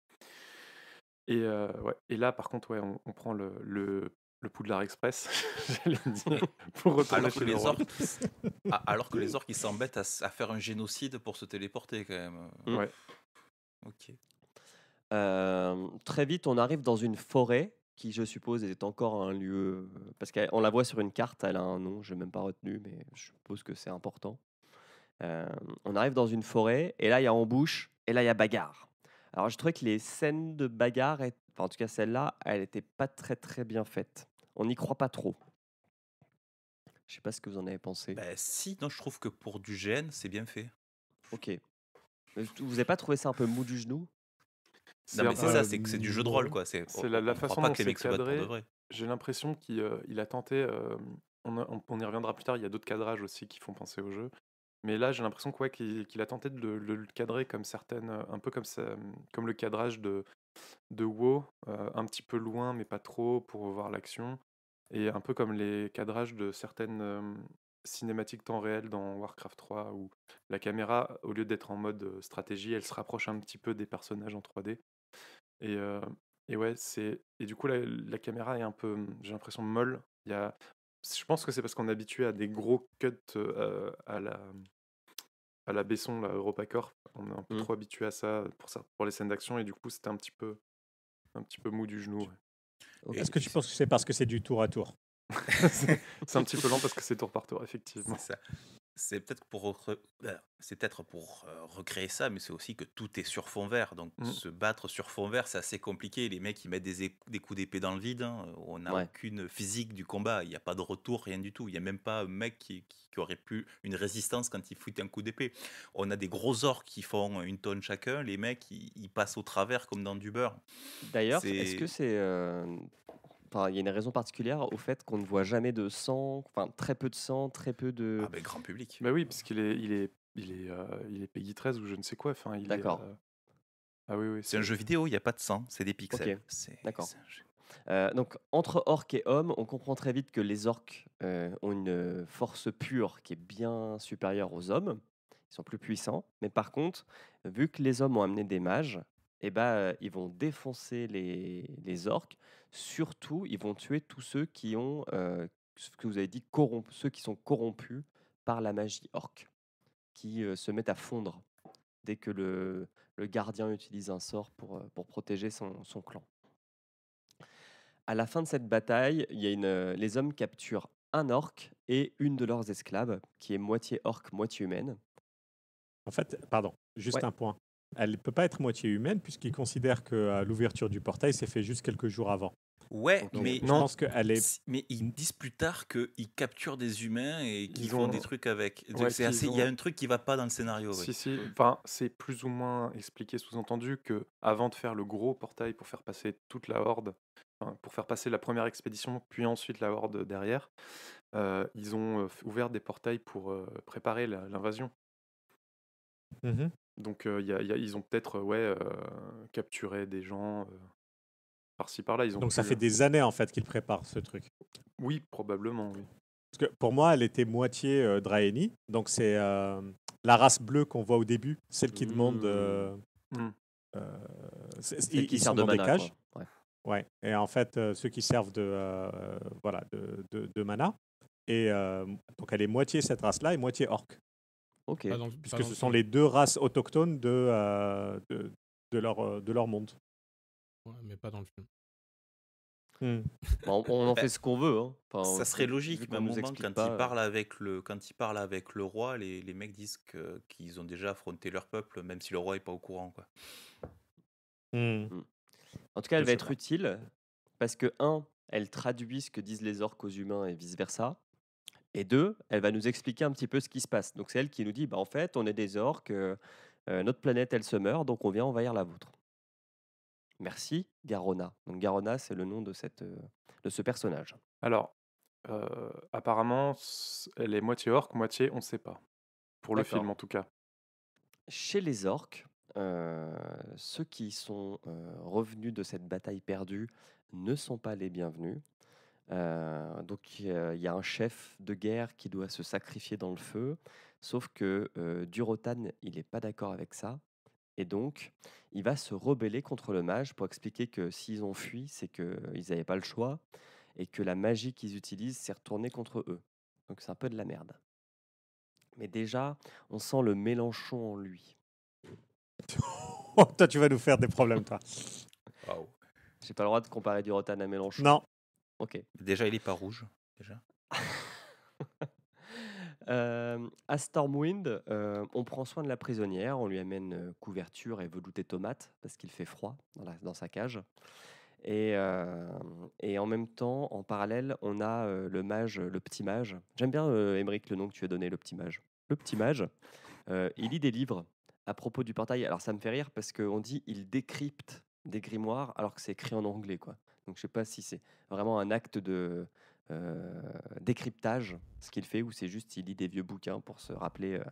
Et, euh, ouais. Et là, par contre, ouais, on, prend le, le le Poudlard Express, j'allais dire, pour retourner alors les, orques. alors que les orques, ils s'embêtent à, à, faire un génocide pour se téléporter, quand même. Ouais. Ok très vite, on arrive dans une forêt qui, je suppose, est encore un lieu. Parce qu'on la voit sur une carte, elle a un nom, je l'ai même pas retenu, mais je suppose que c'est important. on arrive dans une forêt, et là, il y a embouche, et là, il y a bagarre. Alors, je trouvais que les scènes de bagarre, en tout cas celle-là, elle n'était pas très très bien faite. On n'y croit pas trop. Je sais pas ce que vous en avez pensé. Bah, si, non, je trouve que pour du gène, c'est bien fait. Ok. Vous n'avez pas trouvé ça un peu mou du genou c'est ça, c'est que c'est du jeu de rôle, quoi. C'est la, façon dont c'est cadré. J'ai l'impression qu'il euh, a tenté. On, on, y reviendra plus tard, il y a d'autres cadrages aussi qui font penser au jeu. Mais là, j'ai l'impression qu'il a tenté de le, cadrer comme certaines, euh, un peu comme, ça, comme le cadrage de, de WoW, euh, un petit peu loin mais pas trop pour voir l'action, et un peu comme les cadrages de certaines cinématiques temps réel dans Warcraft 3 où la caméra, au lieu d'être en mode stratégie, elle se rapproche un petit peu des personnages en 3D et, et ouais, c'est. Et du coup, la, caméra est un peu, mmh, j'ai l'impression, molle. Il y a... Je pense que c'est parce qu'on est habitué à des gros cuts à la mmh, à la Besson, la EuropaCorp. On est un peu mmh. trop habitué à ça pour ça, pour les scènes d'action, et du coup, c'était un petit peu, un petit peu mou du genou. Est-ce que tu penses que c'est parce que c'est du tour à tour C'est un petit peu lent parce que c'est tour par tour, effectivement. Ça. C'est peut-être pour, bah, c'est être pour recréer ça, mais c'est aussi que tout est sur fond vert. Donc mmh. se battre sur fond vert, c'est assez compliqué. Les mecs, ils mettent des, coups d'épée dans le vide. Hein, on n'a aucune physique du combat. Il n'y a pas de retour, rien du tout. Il n'y a même pas un mec qui, aurait pu une résistance quand il fout un coup d'épée. On a des gros orques qui font une tonne chacun. Les mecs, ils, passent au travers comme dans du beurre. D'ailleurs, est-ce que c'est il y a une raison particulière au fait qu'on ne voit jamais de sang, enfin très peu de sang, très peu de. Ah, mais grand public. Bah oui, parce qu'il est, il est, il est, euh, il est Peggy 13 ou je ne sais quoi. Enfin, il D'accord. Est, euh, Ah oui, oui. C'est un jeu vidéo, il n'y a pas de sang, c'est des pixels. D'accord. Euh, donc, entre orques et hommes, on comprend très vite que les orques ont une force pure qui est bien supérieure aux hommes. Ils sont plus puissants. Mais par contre, vu que les hommes ont amené des mages, eh ben, euh, ils vont défoncer les, orques. Surtout, ils vont tuer tous ceux qui ont, euh, ce que vous avez dit, ceux qui sont corrompus par la magie orque, qui euh, se mettent à fondre dès que le, le gardien utilise un sort pour, pour protéger son, clan. À la fin de cette bataille, y une, les hommes capturent un orque et une de leurs esclaves, qui est moitié orque, moitié humaine. En fait, pardon, juste un point elle ne peut pas être moitié humaine puisqu'il considère que euh, l'ouverture du portail s'est fait juste quelques jours avant. Ouais, mais je non. pense qu'elle est. Mais ils disent plus tard qu'ils capturent des humains et qu'ils font des trucs avec. il y a un truc qui va pas dans le scénario. Si, si. Enfin, c'est plus ou moins expliqué, sous-entendu que avant de faire le gros portail pour faire passer toute la horde, pour faire passer la première expédition, puis ensuite la horde derrière, euh, ils ont euh, ouvert des portails pour préparer l'invasion. mhm donc ils ont peut-être ouais, capturé des gens par-ci par-là. Ils ont Donc ça fait des années en fait qu'ils préparent ce truc. Oui, probablement. Parce que pour moi, elle était moitié Donc c'est la race bleue qu'on voit au début, celle qui demande. Mmh. Mmh. qui sert de Ouais. Et en fait, ceux qui servent de, voilà, de, mana. Et donc elle est moitié cette race-là et moitié orque. Puisque ce sont les deux races autochtones de, euh, de, leur, euh, de leur monde. mais pas dans le film. Hmm. Bah, on, en bah, fait ce qu'on veut. Hein. ça serait logique, un quand, pas, il euh. parle avec le, quand il parle avec le roi, les, les mecs disent qu'ils ont déjà affronté leur peuple, même si le roi n'est pas au courant. Quoi. Hmm. Hmm. En tout cas, elle va être utile parce que, un, elle traduit ce que disent les orques aux humains et vice-versa. Et deux, elle va nous expliquer un petit peu ce qui se passe. Donc c'est elle qui nous dit, bah, en fait, on est des orques, euh, euh, notre planète, elle se meurt, donc on vient envahir la vôtre. Merci, Garona. Donc Garona, c'est le nom de, cette, euh, de ce personnage. Alors, apparemment, elle est moitié orque, moitié on ne sait pas. Pour le film en tout cas. Chez les orques, ceux qui sont revenus de cette bataille perdue ne sont pas les bienvenus. Euh, donc il y a un chef de guerre qui doit se sacrifier dans le feu, sauf que euh, Durotan, il n'est pas d'accord avec ça, et donc il va se rebeller contre le mage pour expliquer que s'ils ont fui, c'est qu'ils euh, n'avaient pas le choix, et que la magie qu'ils utilisent s'est retournée contre eux. Donc c'est un peu de la merde. Mais déjà, on sent le Mélenchon en lui. toi, tu vas nous faire des problèmes, toi. J'ai pas le droit de comparer Durotan à Mélenchon. Non, Ok. Déjà, il est pas rouge. Déjà. à Stormwind, euh, on prend soin de la prisonnière, on lui amène euh, couverture et velouté tomate parce qu'il fait froid dans, sa cage. Et, et, en même temps, en parallèle, on a euh, le mage, le petit mage. J'aime bien, Émeric, le nom que tu as donné, le petit mage. Le petit mage, il lit des livres à propos du portail. Alors ça me fait rire parce qu'on dit il décrypte des grimoires alors que c'est écrit en anglais. quoi. Donc je ne sais pas si c'est vraiment un acte de euh, décryptage, ce qu'il fait, ou c'est juste il lit des vieux bouquins pour se rappeler euh,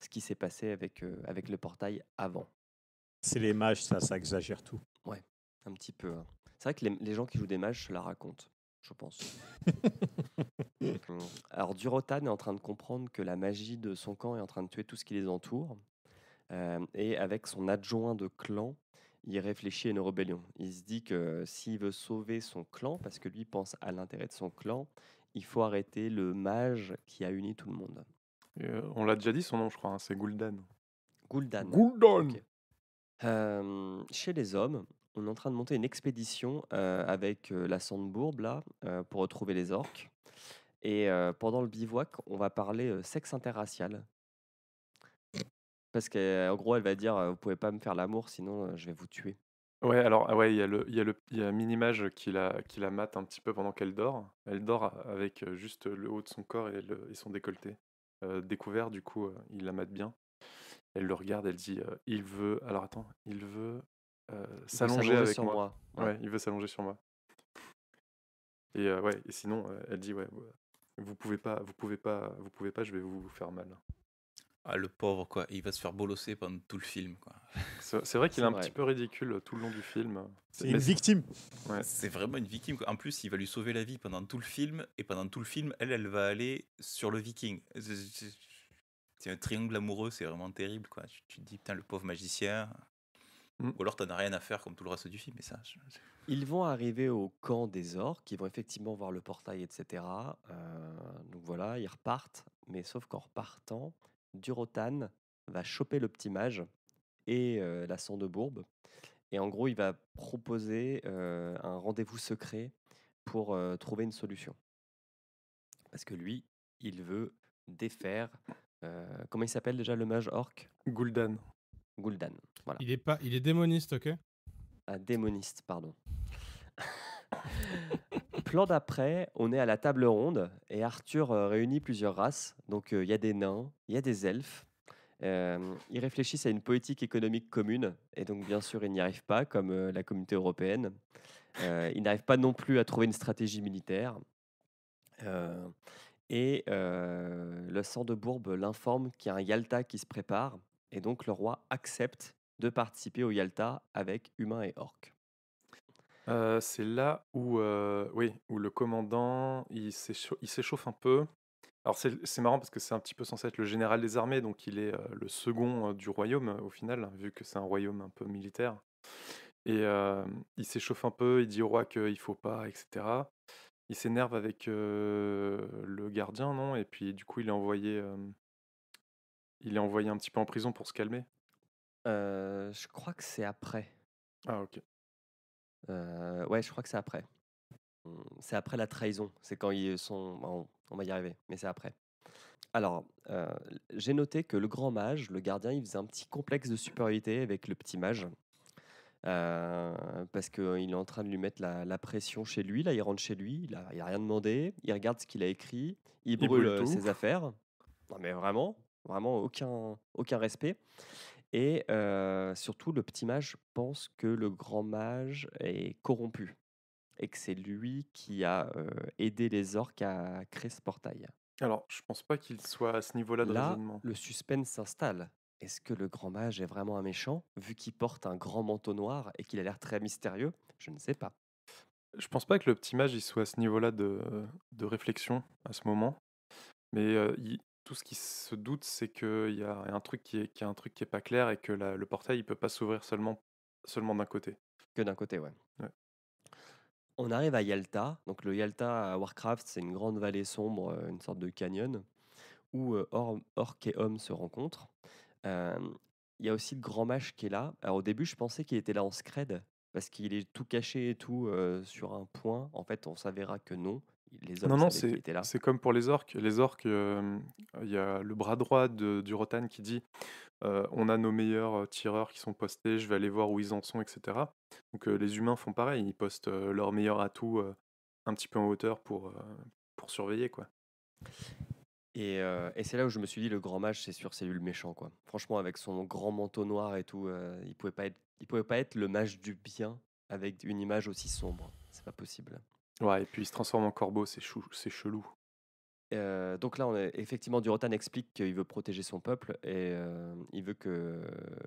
ce qui s'est passé avec, euh, avec le portail avant. C'est les mages, ça, ça exagère tout. Ouais, un petit peu. Hein. C'est vrai que les, les, gens qui jouent des mages se la racontent, je pense. Alors Durotan est en train de comprendre que la magie de son camp est en train de tuer tout ce qui les entoure. et avec son adjoint de clan, il réfléchit à une rébellion. Il se dit que s'il veut sauver son clan, parce que lui pense à l'intérêt de son clan, il faut arrêter le mage qui a uni tout le monde. Euh, on l'a déjà dit son nom, je crois, hein, c'est Gul'dan. Gul'dan. Gul'dan. Euh, chez les hommes, on est en train de monter une expédition euh, avec la Sandbourbe là pour retrouver les orques. Et pendant le bivouac, on va parler sexe interracial parce qu'en gros, elle va dire Vous pouvez pas me faire l'amour, sinon je vais vous tuer. Ouais, alors, ah ouais, il y a, le, y a, le, a Minimage qui la, qui la mate un petit peu pendant qu'elle dort. Elle dort avec juste le haut de son corps et, le, et son décolleté découvert, du coup, il la mate bien. Elle le regarde, elle dit Il veut. Alors attends, il veut s'allonger avec sur moi. il veut s'allonger sur moi. Et ouais, et sinon, elle dit Ouais, vous pouvez pas, vous pouvez pas, vous pouvez pas, je vais vous faire mal. Ah, le pauvre, quoi. Il va se faire bolosser pendant tout le film, quoi. C'est vrai qu'il est, un petit peu ridicule tout le long du film. C'est une victime. C'est vraiment une victime. En plus, il va lui sauver la vie pendant tout le film, et pendant tout le film, elle, elle va aller sur le viking. C'est un triangle amoureux, c'est vraiment terrible, quoi. Tu, te dis, putain, le pauvre magicien. Mm. Ou alors, t'en as rien à faire, comme tout le reste du film, mais ça... Ils vont arriver au camp des orques, ils vont effectivement voir le portail, etc. Euh, donc voilà, ils repartent, mais sauf qu'en repartant, Durotan va choper le petit mage et la sonde bourbe. Et en gros, il va proposer un rendez-vous secret pour trouver une solution. Parce que lui, il veut défaire. comment il s'appelle déjà le mage orc Gul'dan. Gul'dan. Il est pas, il est démoniste, ok un ah, démoniste, pardon. plan d'après, on est à la table ronde et Arthur euh, réunit plusieurs races. Donc euh, il y a des nains, il y a des elfes. Euh, ils réfléchissent à une politique économique commune et donc bien sûr ils n'y arrivent pas comme la communauté européenne. ils n'arrivent pas non plus à trouver une stratégie militaire. et le sang de Bourbe l'informe qu'il y a un Yalta qui se prépare et donc le roi accepte de participer au Yalta avec humains et orques c'est là où, oui, où le commandant il s'échauffe un peu. Alors c'est marrant parce que c'est un petit peu censé être le général des armées, donc il est le second du royaume au final, hein, vu que c'est un royaume un peu militaire. Et il s'échauffe un peu, il dit au roi qu'il faut pas, etc. Il s'énerve avec le gardien, non Et puis du coup il est envoyé, il est envoyé un petit peu en prison pour se calmer. je crois que c'est après. Ah ok. Euh, ouais, je crois que c'est après. Mmh, c'est après la trahison. C'est quand ils sont. Bah, on va y arriver, mais c'est après. Alors, euh, j'ai noté que le grand mage, le gardien, il faisait un petit complexe de supériorité avec le petit mage. Euh, parce qu'il est en train de lui mettre la, pression chez lui. Là, il rentre chez lui, il n'a il a rien demandé, il regarde ce qu'il a écrit, il, brûle, brûle euh, ses affaires. Non, mais vraiment, vraiment aucun, aucun respect. Et surtout, le petit mage pense que le grand mage est corrompu et que c'est lui qui a aidé les orques à créer ce portail. Alors, je pense pas qu'il soit à ce niveau-là de Là, Le suspense s'installe. Est-ce que le grand mage est vraiment un méchant, vu qu'il porte un grand manteau noir et qu'il a l'air très mystérieux Je ne sais pas. Je pense pas que le petit mage soit à ce niveau-là de, de réflexion à ce moment. Mais il, tout ce qui se doute, c'est qu'il y a un truc qui est, un truc qui est pas clair et que le portail, il peut pas s'ouvrir seulement, seulement d'un côté. Que d'un côté, ouais. On arrive à Yalta. Donc le Yalta à Warcraft, c'est une grande vallée sombre, euh, une sorte de canyon, où euh, orc et hommes se rencontrent. Euh, il y a aussi le grand mage qui est là. au début, je pensais qu'il était là en scred, parce qu'il est tout caché et tout sur un point. En fait, on s'avéra que non les non, non, c'est, C'est comme pour les orques. Les orques, euh, il y a le bras droit du Rotan qui dit euh, on a nos meilleurs euh, tireurs qui sont postés, je vais aller voir où ils en sont, etc. Donc les humains font pareil, ils postent leurs meilleurs atouts un petit peu en hauteur pour, pour surveiller. quoi. Et, et c'est là où je me suis dit le grand mage, c'est sûr sur le méchant. quoi. Franchement, avec son grand manteau noir et tout, il pouvait pas être, il pouvait pas être le mage du bien avec une image aussi sombre. C'est pas possible. Ouais, et puis il se transforme en corbeau, c'est, chou, c'est chelou. donc là, on est, effectivement, Durotan explique qu'il veut protéger son peuple et il veut que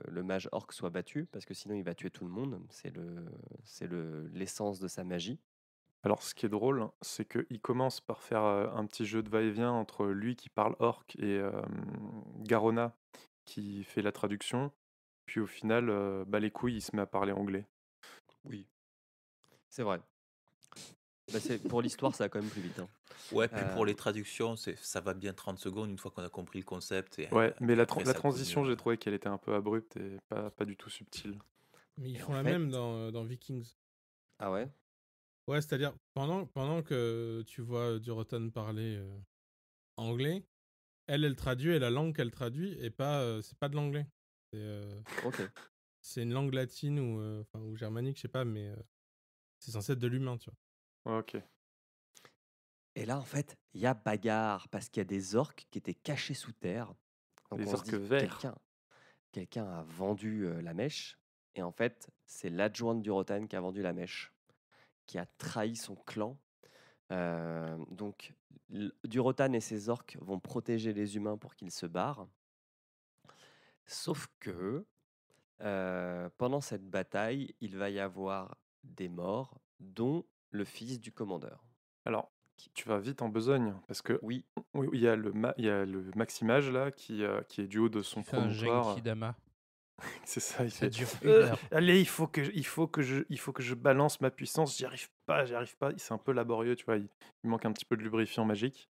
le mage orc soit battu parce que sinon il va tuer tout le monde. C'est le, c'est le l'essence de sa magie. Alors, ce qui est drôle, c'est qu'il commence par faire un petit jeu de va-et-vient entre lui qui parle orc et Garona qui fait la traduction. Puis au final, bah, les couilles, il se met à parler anglais. Oui, c'est vrai. Bah, pour l'histoire, ça a quand même plus vite. Hein. Ouais, puis pour euh. les traductions, ça va bien 30 secondes une fois qu'on a compris le concept. Et, ouais, mais la, transition, j'ai trouvé qu'elle était un peu abrupte et pas, pas du tout subtile. Mais ils font la même dans, euh, dans, Vikings. Ah ouais Ouais, c'est-à-dire, pendant, pendant que tu vois Duroton parler euh, anglais, elle, elle traduit et la langue qu'elle traduit, et pas, c'est pas de l'anglais. C'est une langue latine ou, ou germanique, je sais pas, mais c'est censé être de l'humain, tu vois. Et là, en fait, il y a bagarre parce qu'il y a des orques qui étaient cachés sous terre. des orques verts. Quelqu'un, a vendu la mèche. Et en fait, c'est l'adjointe du Rotan qui a vendu la mèche, qui a trahi son clan. Donc, donc, Durotan et ses orques vont protéger les humains pour qu'ils se barrent. Sauf que pendant cette bataille, il va y avoir des morts, dont le fils du commandeur. Alors, tu vas vite en besogne parce que oui, oui, il y a le il le maximage là euh, qui est du haut de son promontoire. Euh. C'est ça, il fait... allez, il faut que il faut que je il faut que je balance ma puissance, j'y arrive pas, j'y arrive pas, c'est un peu laborieux, tu vois, il, manque un petit peu de lubrifiant magique.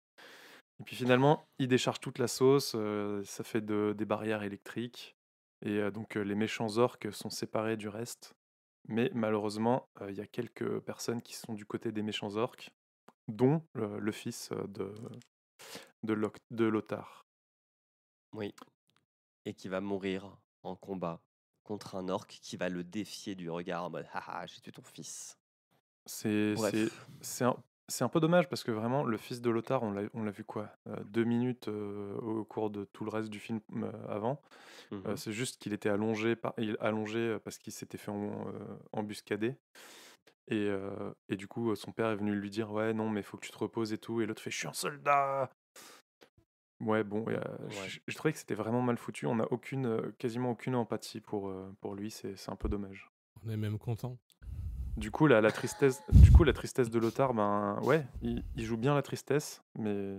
Et puis finalement, il décharge toute la sauce, euh, ça fait des barrières électriques et donc les méchants orques sont séparés du reste mais malheureusement, euh, il y a quelques personnes qui sont du côté des méchants orques, dont le fils euh, de, de, de Lothar. Oui. Et qui va mourir en combat contre un orc qui va le défier du regard en mode Haha, j'ai tué ton fils. C'est un, c'est un peu dommage parce que vraiment, le fils de Lothar, on l'a vu quoi euh, Deux minutes euh, au cours de tout le reste du film euh, avant. Mmh c'est juste qu'il était allongé, par, allongé parce qu'il s'était fait embuscadé embuscader. Et, du coup, son père est venu lui dire Ouais, non, mais il faut que tu te reposes et tout. Et l'autre fait Je suis un soldat Ouais, bon, je, trouvais que c'était vraiment mal foutu. On n'a aucune, quasiment aucune empathie pour, pour lui. C'est c'est un peu dommage. On est même content. Du coup, la, tristesse, du coup, la tristesse de Lothar, ben ouais, il, joue bien la tristesse, mais.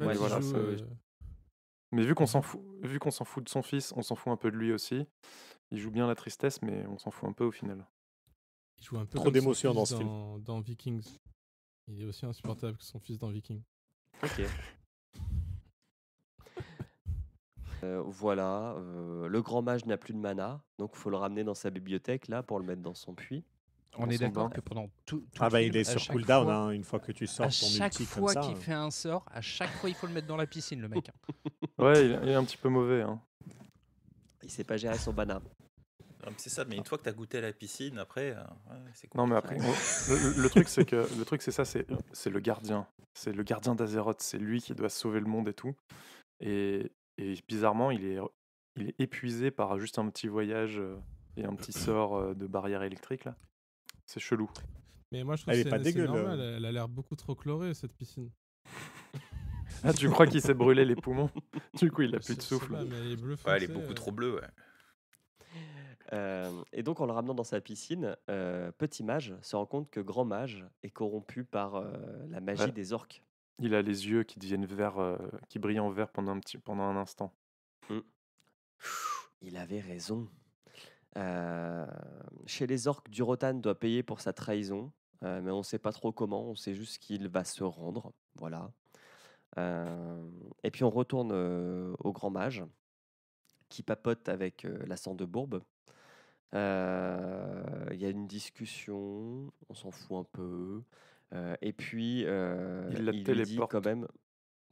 mais vu qu'on s'en fout, vu qu'on s'en fout de son fils, on s'en fout un peu de lui aussi. Il joue bien la tristesse, mais on s'en fout un peu au final. Il joue un peu trop d'émotion dans Vikings, il est aussi insupportable que son fils dans Vikings. Ok. Euh, voilà, euh, le grand mage n'a plus de mana, donc il faut le ramener dans sa bibliothèque là pour le mettre dans son puits. On est d'accord que pendant tout, ah bah il est sur cooldown hein, une fois que tu sors À chaque fois qu'il hein. fait un sort, à chaque fois il faut le mettre dans la piscine le mec. Hein. ouais, il, est un petit peu mauvais. Hein. Il sait pas gérer son mana. Ah, c'est ça, mais une fois que tu as goûté à la piscine, après, euh, c'est Non, mais après, le, truc, c'est que le truc, c'est ça, c'est le gardien. C'est le gardien d'Azeroth, c'est lui qui doit sauver le monde et tout. Et et bizarrement, il est, il est épuisé par juste un petit voyage et un petit sort de barrière électrique là. C'est chelou. Mais moi je trouve elle que pas dégueulasse. Elle a l'air beaucoup trop chlorée cette piscine. Ah, tu crois qu'il s'est brûlé les poumons Du coup, il a plus de souffle. elle, est beaucoup euh. trop bleue. et donc, en le ramenant dans sa piscine, petit mage se rend compte que grand mage est corrompu par la magie des orques il a les yeux qui deviennent verts, euh, qui brillent en vert pendant un, petit, pendant un instant. Mmh. Il avait raison. Euh, chez les orques, Durotan doit payer pour sa trahison, euh, mais on ne sait pas trop comment, on sait juste qu'il va se rendre. Voilà. et puis on retourne au grand mage qui papote avec la sang de bourbe. Il y a une discussion, on s'en fout un peu. Euh, et puis, euh, il, la téléporte. dit quand même.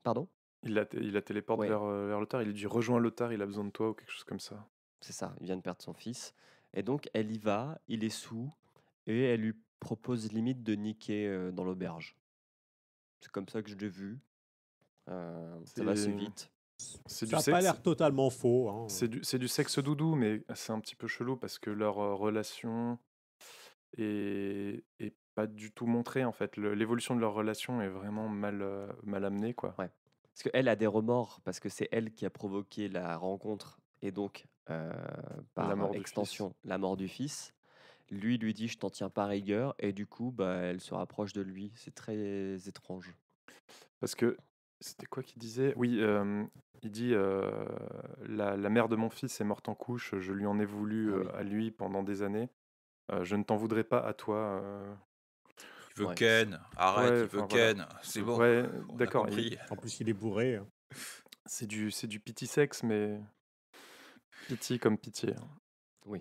Pardon il la, il téléporte vers, euh, vers Lothar. Il lui dit Rejoins Lothar, il a besoin de toi ou quelque chose comme ça. C'est ça, il vient de perdre son fils. Et donc, elle y va, il est sous, et elle lui propose limite de niquer dans l'auberge. C'est comme ça que je l'ai vu. Euh, ça va assez vite. ça n'a pas l'air totalement faux. Hein. C'est du, du, sexe doudou, mais c'est un petit peu chelou parce que leur relation est, est pas du tout montré en fait. L'évolution de leur relation est vraiment mal, euh, mal amenée quoi. Ouais. Parce qu'elle a des remords parce que c'est elle qui a provoqué la rencontre et donc euh, par la extension la mort du fils. Lui lui dit je t'en tiens pas rigueur et du coup bah, elle se rapproche de lui. C'est très étrange. Parce que c'était quoi qu'il disait Oui, euh, il dit la, mère de mon fils est morte en couche, je lui en ai voulu ah à lui pendant des années, je ne t'en voudrais pas à toi arrête, ouais, il veut c'est bon. Ouais, d'accord. En plus, il est bourré. Hein. C'est du, c'est du pity sexe, mais pity comme pitié. Hein. Oui.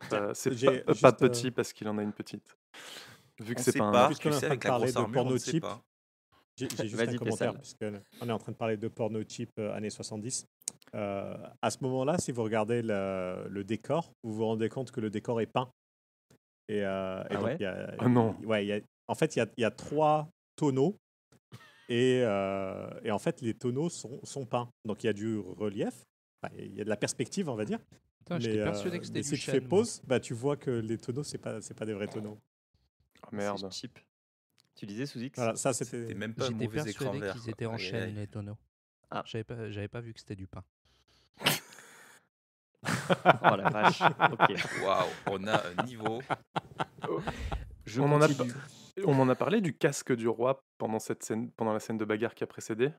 c'est pas, euh, petit parce qu'il en a une petite. Vu que c'est pas, pas un. on est en train de parler de porno type J'ai juste un commentaire, puisqu'on est euh, en train de parler de porno type années 70. Euh, à ce moment-là, si vous regardez le, décor, vous vous rendez compte que le décor est peint. Et, euh, ah donc, ouais non. y a, ah en fait, il y a, trois tonneaux. Et, euh, en fait, les tonneaux sont, peints. Donc, il y a du relief. Il y a de la perspective, on va dire. mais, euh, que mais si tu fais pause, bah, tu vois que les tonneaux, c'est pas, c'est pas des vrais tonneaux. Oh, merde. Tu disais, sous que voilà, ça, c'était... même pas J'étais persuadé qu'ils étaient en chaîne, les tonneaux. Ah. J'avais, pas, j'avais pas vu que c'était du pain. oh la vache. Ok. Waouh, on a un niveau. on en a pas. On m'en a parlé du casque du roi pendant, cette scène, pendant la scène de bagarre qui a précédé.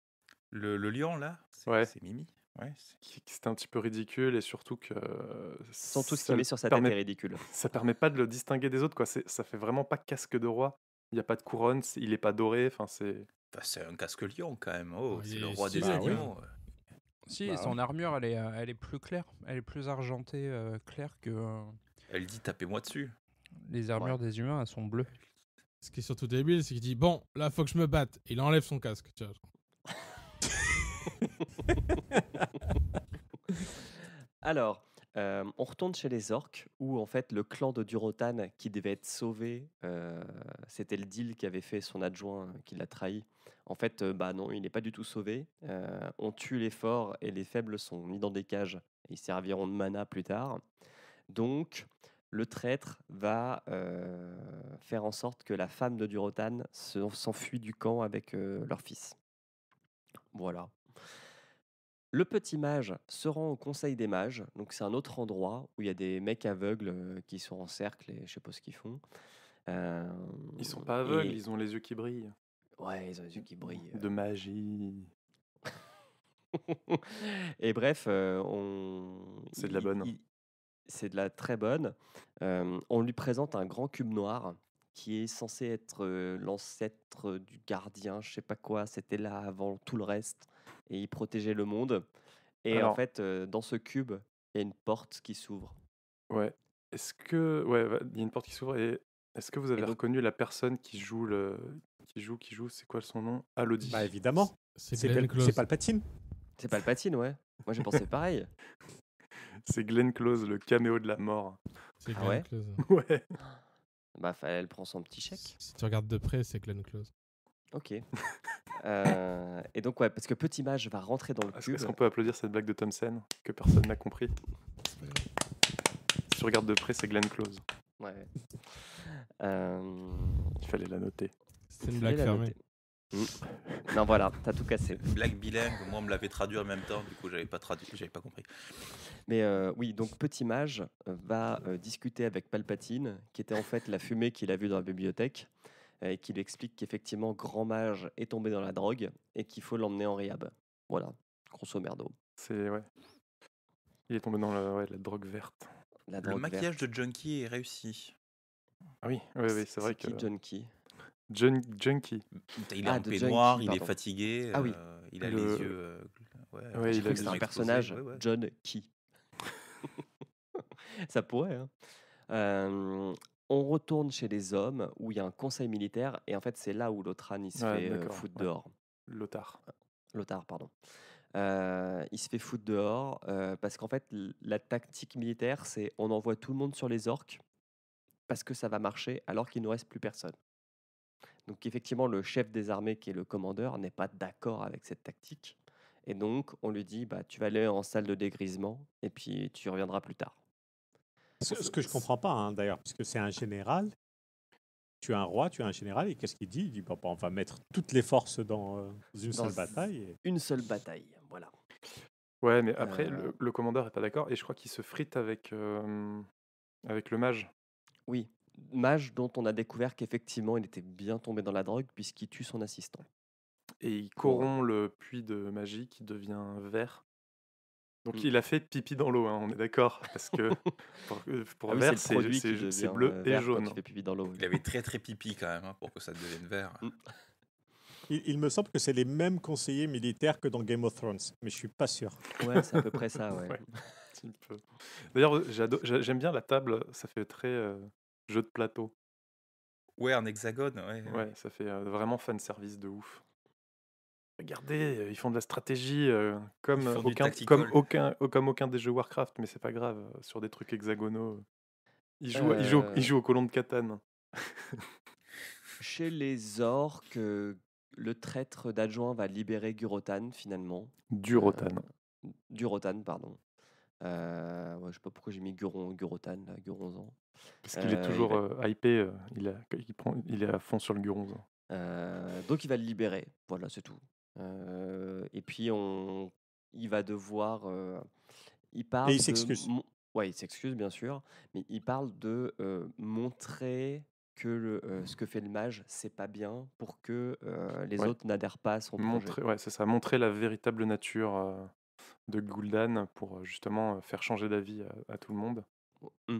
Le, lion, là C'est Mimi Ouais, c'était un petit peu ridicule et surtout que. Sans tout ce sur sa tête ridicule. Ça permet pas de le distinguer des autres, quoi. Ça fait vraiment pas casque de roi. Il n'y a pas de couronne, il n'est pas doré. Bah, c'est. un casque lion quand même. Oh, c'est le roi des bah animaux. Euh, si, bah son armure, euh, elle est, plus claire, elle est plus argentée euh, claire que. Elle dit tapez-moi dessus. Les armures des humains, elles sont bleues. Ce qui est surtout débile, c'est qu'il dit Bon, là, faut que je me batte. il enlève son casque. Alors, euh, on retourne chez les orques, où en fait le clan de Durotan, qui devait être sauvé, euh, c'était le deal qu'avait fait son adjoint euh, qui l'a trahi. En fait, bah non, il n'est pas du tout sauvé. on tue les forts et les faibles sont mis dans des cages. Ils serviront de mana plus tard. Donc, le traître va euh, faire en sorte que la femme de Durotan s'enfuit du camp avec euh, leur fils. Voilà. Le petit mage se rend au conseil des mages, donc c'est un autre endroit où il y a des mecs aveugles euh, qui sont en cercle et je sais pas ce qu'ils font. Euh, ils sont pas aveugles, ils ont les yeux qui brillent. Ouais, ils ont les yeux qui brillent. De magie. et bref, on. C'est de la bonne c'est de la très bonne. Euh, on lui présente un grand cube noir qui est censé être euh, l'ancêtre du gardien, je sais pas quoi, c'était là avant tout le reste, et il protégeait le monde. Et en fait, euh, dans ce cube, il y a une porte qui s'ouvre. Ouais. Est-ce que ouais, bah, il y a une porte qui s'ouvre et est-ce que vous avez reconnu la personne qui joue le qui joue qui joue C'est quoi son nom Alodi. Bah évidemment. C'est pas Palpatine. C'est pas le Patine, ouais. Moi j'ai pensé pareil. C'est Glenn Close, le caméo de la mort. C'est ah Glenn Close. Ouais. Bah, elle prend son petit chèque. Si tu regardes de près, c'est Glenn Close. Ok. Euh, et donc, ouais, parce que Petit Mage va rentrer dans le cube. Est-ce qu'on peut applaudir cette blague de Thompson que personne n'a compris Si tu regardes de près, c'est Glenn Close. Ouais. Euh, Il fallait la noter. C'est une blague fermée. Mm. non, voilà, t'as tout cassé. Blague bilingue, moi on me l'avait traduit en même temps, du coup j'avais pas traduit, j'avais pas compris. Mais euh, oui, donc Petit Mage euh, va euh, discuter avec Palpatine, qui était en fait la fumée qu'il a vue dans la bibliothèque, et qui lui explique qu'effectivement Grand Mage est tombé dans la drogue et qu'il faut l'emmener en réhab. Voilà, grosso merdo. C'est ouais. Il est tombé dans la drogue verte. le maquillage de Junkie est réussi. Ah oui, oui, c'est vrai que. Junkie Junkie. Il est ah, en peignoir, il est fatigué. Ah il a les yeux. ouais, un personnage, John Key. Ça pourrait. Hein. on retourne chez les hommes où il y a un conseil militaire et en fait c'est là où Lotran ah, il se fait foutre dehors. Lotard. Lothar, pardon. il se fait foutre dehors parce qu'en fait, la tactique militaire, c'est on envoie tout le monde sur les orques parce que ça va marcher alors qu'il ne reste plus personne. Donc, effectivement, le chef des armées, qui est le commandeur, n'est pas d'accord avec cette tactique. Et donc, on lui dit bah, tu vas aller en salle de dégrisement et puis tu reviendras plus tard. Ce, que je comprends pas, hein, d'ailleurs, puisque c'est un général, tu es un roi, tu es un général, et qu'est-ce qu'il dit Il dit, bah, on va mettre toutes les forces dans euh, une seule bataille. Une seule bataille, voilà. Ouais, mais après, euh le, commandeur est pas d'accord, et je crois qu'il se frite avec, avec le mage. Oui, mage dont on a découvert qu'effectivement, il était bien tombé dans la drogue, puisqu'il tue son assistant. Et il corrompt le puits de magie qui devient vert. Donc mmh. il a fait pipi dans l'eau, hein, on est d'accord, parce que pour, pour c'est bleu et jaune. Il, avait très très pipi quand même hein, pour que ça devienne vert. Mmh. Il, me semble que c'est les mêmes conseillers militaires que dans Game of Thrones, mais je suis pas sûr. Ouais, c'est à peu près ça, D'ailleurs, euh, j'aime bien la table, ça fait très euh, jeu de plateau. Ouais, en hexagone, ouais. ça fait euh, vraiment fan service de ouf. Regardez, euh, ils font de la stratégie euh, comme, aucun, comme, aucun, comme aucun des jeux Warcraft, mais c'est pas grave, euh, sur des trucs hexagonaux. Ils jouent, ils jouent, ils jouent au de Catane. Chez les orques, le traître d'adjoint va libérer Gurotan finalement. Durotan. Durotan, pardon. Euh, ne je sais pas pourquoi j'ai mis Guron, Gurotan, Guronzan. Parce qu'il est toujours hypé, il, prend, il est à fond sur le Guronzan. donc il va le libérer, voilà, c'est tout. Euh, et puis, on, il va devoir. Euh, il parle. Et il s'excuse. Oui, il s'excuse, bien sûr. Mais il parle de euh, montrer que le, ce que fait le mage, c'est pas bien pour que les autres n'adhèrent pas à son Montrer, projet. Ouais, c'est ça, montrer la véritable nature de Gul'dan pour justement faire changer d'avis à, tout le monde. Mmh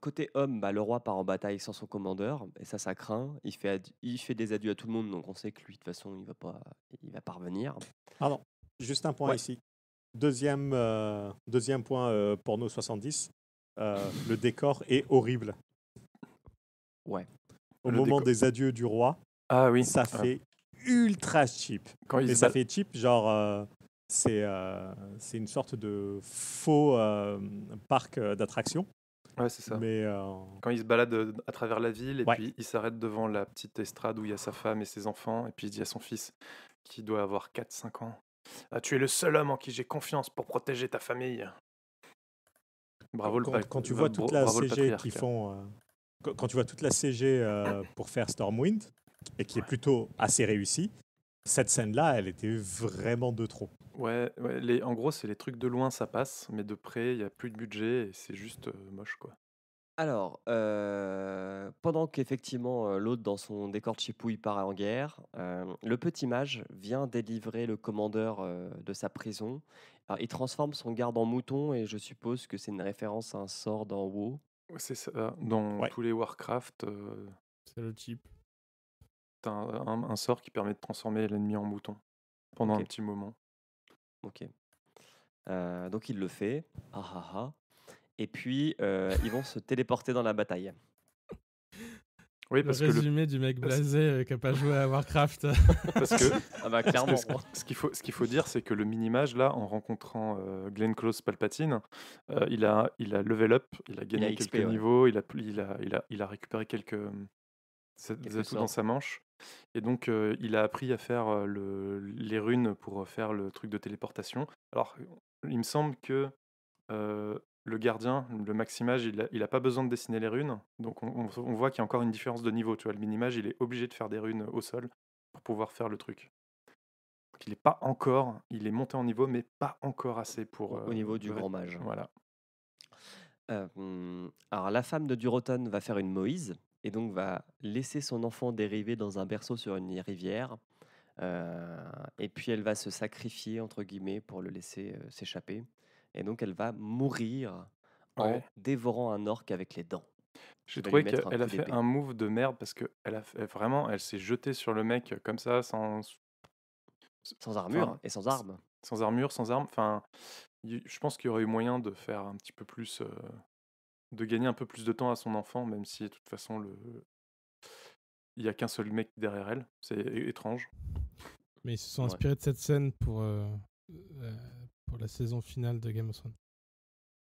côté homme, bah, le roi part en bataille sans son commandeur, et ça, ça craint. Il fait, il fait des adieux à tout le monde, donc on sait que lui, de toute façon, il va pas, il va parvenir. juste un point ici. Deuxième, euh, deuxième point euh, pour nos 70. Euh, le décor est horrible. Ouais. Au moment des adieux du roi, ah oui, ça fait ultra cheap. Mais ça fait cheap, genre c'est, c'est une sorte de faux parc d'attractions Ouais, c'est ça. Mais euh, quand il se balade euh, à travers la ville et puis il s'arrête devant la petite estrade où il y a sa femme et ses enfants et puis il dit à son fils qui doit avoir 4 5 ans ah, tu es le seul homme en qui j'ai confiance pour protéger ta famille. Bravo le euh, quand, quand tu vois toute la CG quand, tu vois toute la CG pour faire Stormwind et qui est plutôt assez réussi cette scène-là, elle était vraiment de trop. Ouais, en gros, c'est les trucs de loin, ça passe, mais de près, il n'y a plus de budget et c'est juste euh, moche, quoi. Alors, euh, pendant qu'effectivement euh, l'autre dans son décor de chipouille part en guerre, le petit mage vient délivrer le commandeur de sa prison. il transforme son garde en mouton et je suppose que c'est une référence à un sort dans WoW. C'est ça, dans tous les Warcraft. C'est le type un, sort qui permet de transformer l'ennemi en mouton pendant un petit moment. Ok. Euh, donc il le fait. Ah, ah, ah. Et puis euh, ils vont se téléporter dans la bataille. Oui, parce que, le- résumé du mec blasé euh, qui n'a pas joué à Warcraft. parce que ah bah, clairement. ce- qu'il faut, ce qu'il faut dire, c'est que le minimage, là, en rencontrant Glenclose Close Palpatine, il, a, il a level up, il a gagné quelques niveaux, il a, il, a, il, a, il a récupéré quelques, dans sa manche. Et donc, il a appris à faire les runes pour faire le truc de téléportation. Alors, il me semble que le gardien, le maximage, il n'a a pas besoin de dessiner les runes. Donc, on, voit qu'il y a encore une différence de niveau. Tu vois, le minimage, il est obligé de faire des runes au sol pour pouvoir faire le truc. Donc, il n'est pas encore, il est monté en niveau, mais pas encore assez pour. au niveau du grand mage. Voilà. alors, la femme de Duroton va faire une Moïse et donc va laisser son enfant dériver dans un berceau sur une rivière. Euh, et puis elle va se sacrifier, entre guillemets, pour le laisser euh, s'échapper. Et donc elle va mourir en dévorant un orque avec les dents. J'ai trouvé qu'elle a fait un move de merde parce que elle a vraiment, elle s'est jetée sur le mec comme ça, sans. Sans armure et sans arme. Sans armure, sans arme. Enfin, je pense qu'il y aurait eu moyen de faire un petit peu plus. Euh, de gagner un peu plus de temps à son enfant, même si de toute façon le il n'y a qu'un seul mec derrière elle. C'est étrange. Mais ils se sont inspirés de cette scène pour, euh, euh, pour la saison finale de Game of Thrones.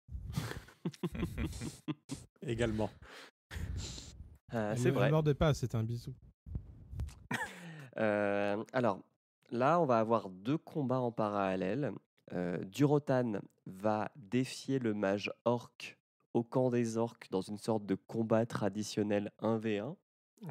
Également. Euh, c'est vrai. Ne mordez pas, c'était un bisou. alors, là, on va avoir deux combats en parallèle. Durotan va défier le mage orc au camp des orques dans une sorte de combat traditionnel 1v1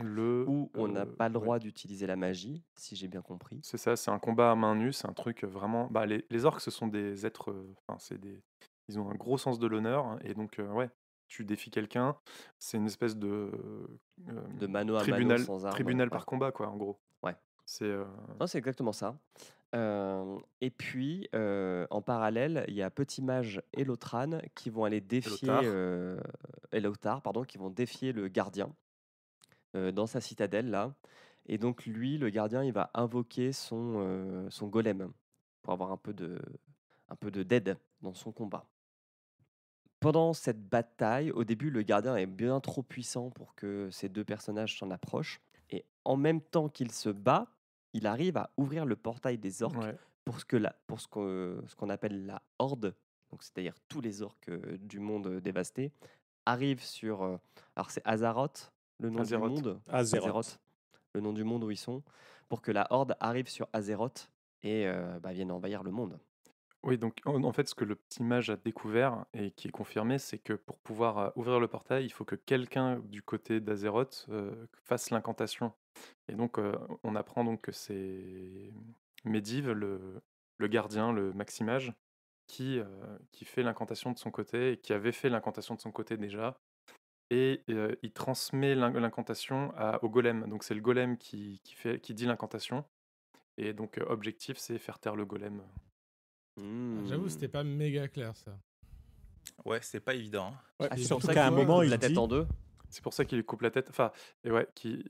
le, où on n'a euh, pas le droit d'utiliser la magie, si j'ai bien compris. C'est ça, c'est un combat à main nue, c'est un truc vraiment. Bah, les, les, orques, ce sont des êtres. Euh, enfin, c'est des. Ils ont un gros sens de l'honneur, hein, et donc, euh, ouais, tu défies quelqu'un, c'est une espèce de. de tribunal, sans Tribunal par combat, quoi, en gros. Ouais. C'est. Non, c'est exactement ça et puis, en parallèle, il y a Petit Mage et qui vont aller défier qui vont défier le gardien dans sa citadelle là. Et donc lui, le gardien, il va invoquer son son golem pour avoir un peu de un peu de dead dans son combat. Pendant cette bataille, au début, le gardien est bien trop puissant pour que ces deux personnages s'en approchent. Et en même temps qu'il se bat, il arrive à ouvrir le portail des orques pour ce que pour euh, ce qu'on appelle la horde, donc c'est-à-dire tous les orques euh, du monde euh, dévasté, arrivent sur. alors c'est Azeroth, le nom du monde. Le nom du monde où ils sont, pour que la horde arrive sur Azeroth et bah, vienne envahir le monde. Oui, donc en fait, ce que le petit mage a découvert et qui est confirmé, c'est que pour pouvoir euh, ouvrir le portail, il faut que quelqu'un du côté d'Azeroth euh, fasse l'incantation. Et donc, euh, on apprend donc que c'est Medivh, le, gardien, le maximage, qui, fait l'incantation de son côté et qui avait fait l'incantation de son côté déjà. Et il transmet l'incantation au golem. Donc, c'est le golem qui, fait, qui dit l'incantation. Et donc, objectif, c'est faire taire le golem. Hmm. J'avoue, c'était pas méga clair ça. Ouais, c'est pas évident. Hein. Ah, c'est pour ça qu'à un moment, il la tête en deux. C'est pour ça qu'il lui coupe la tête. Enfin, et ouais, qui.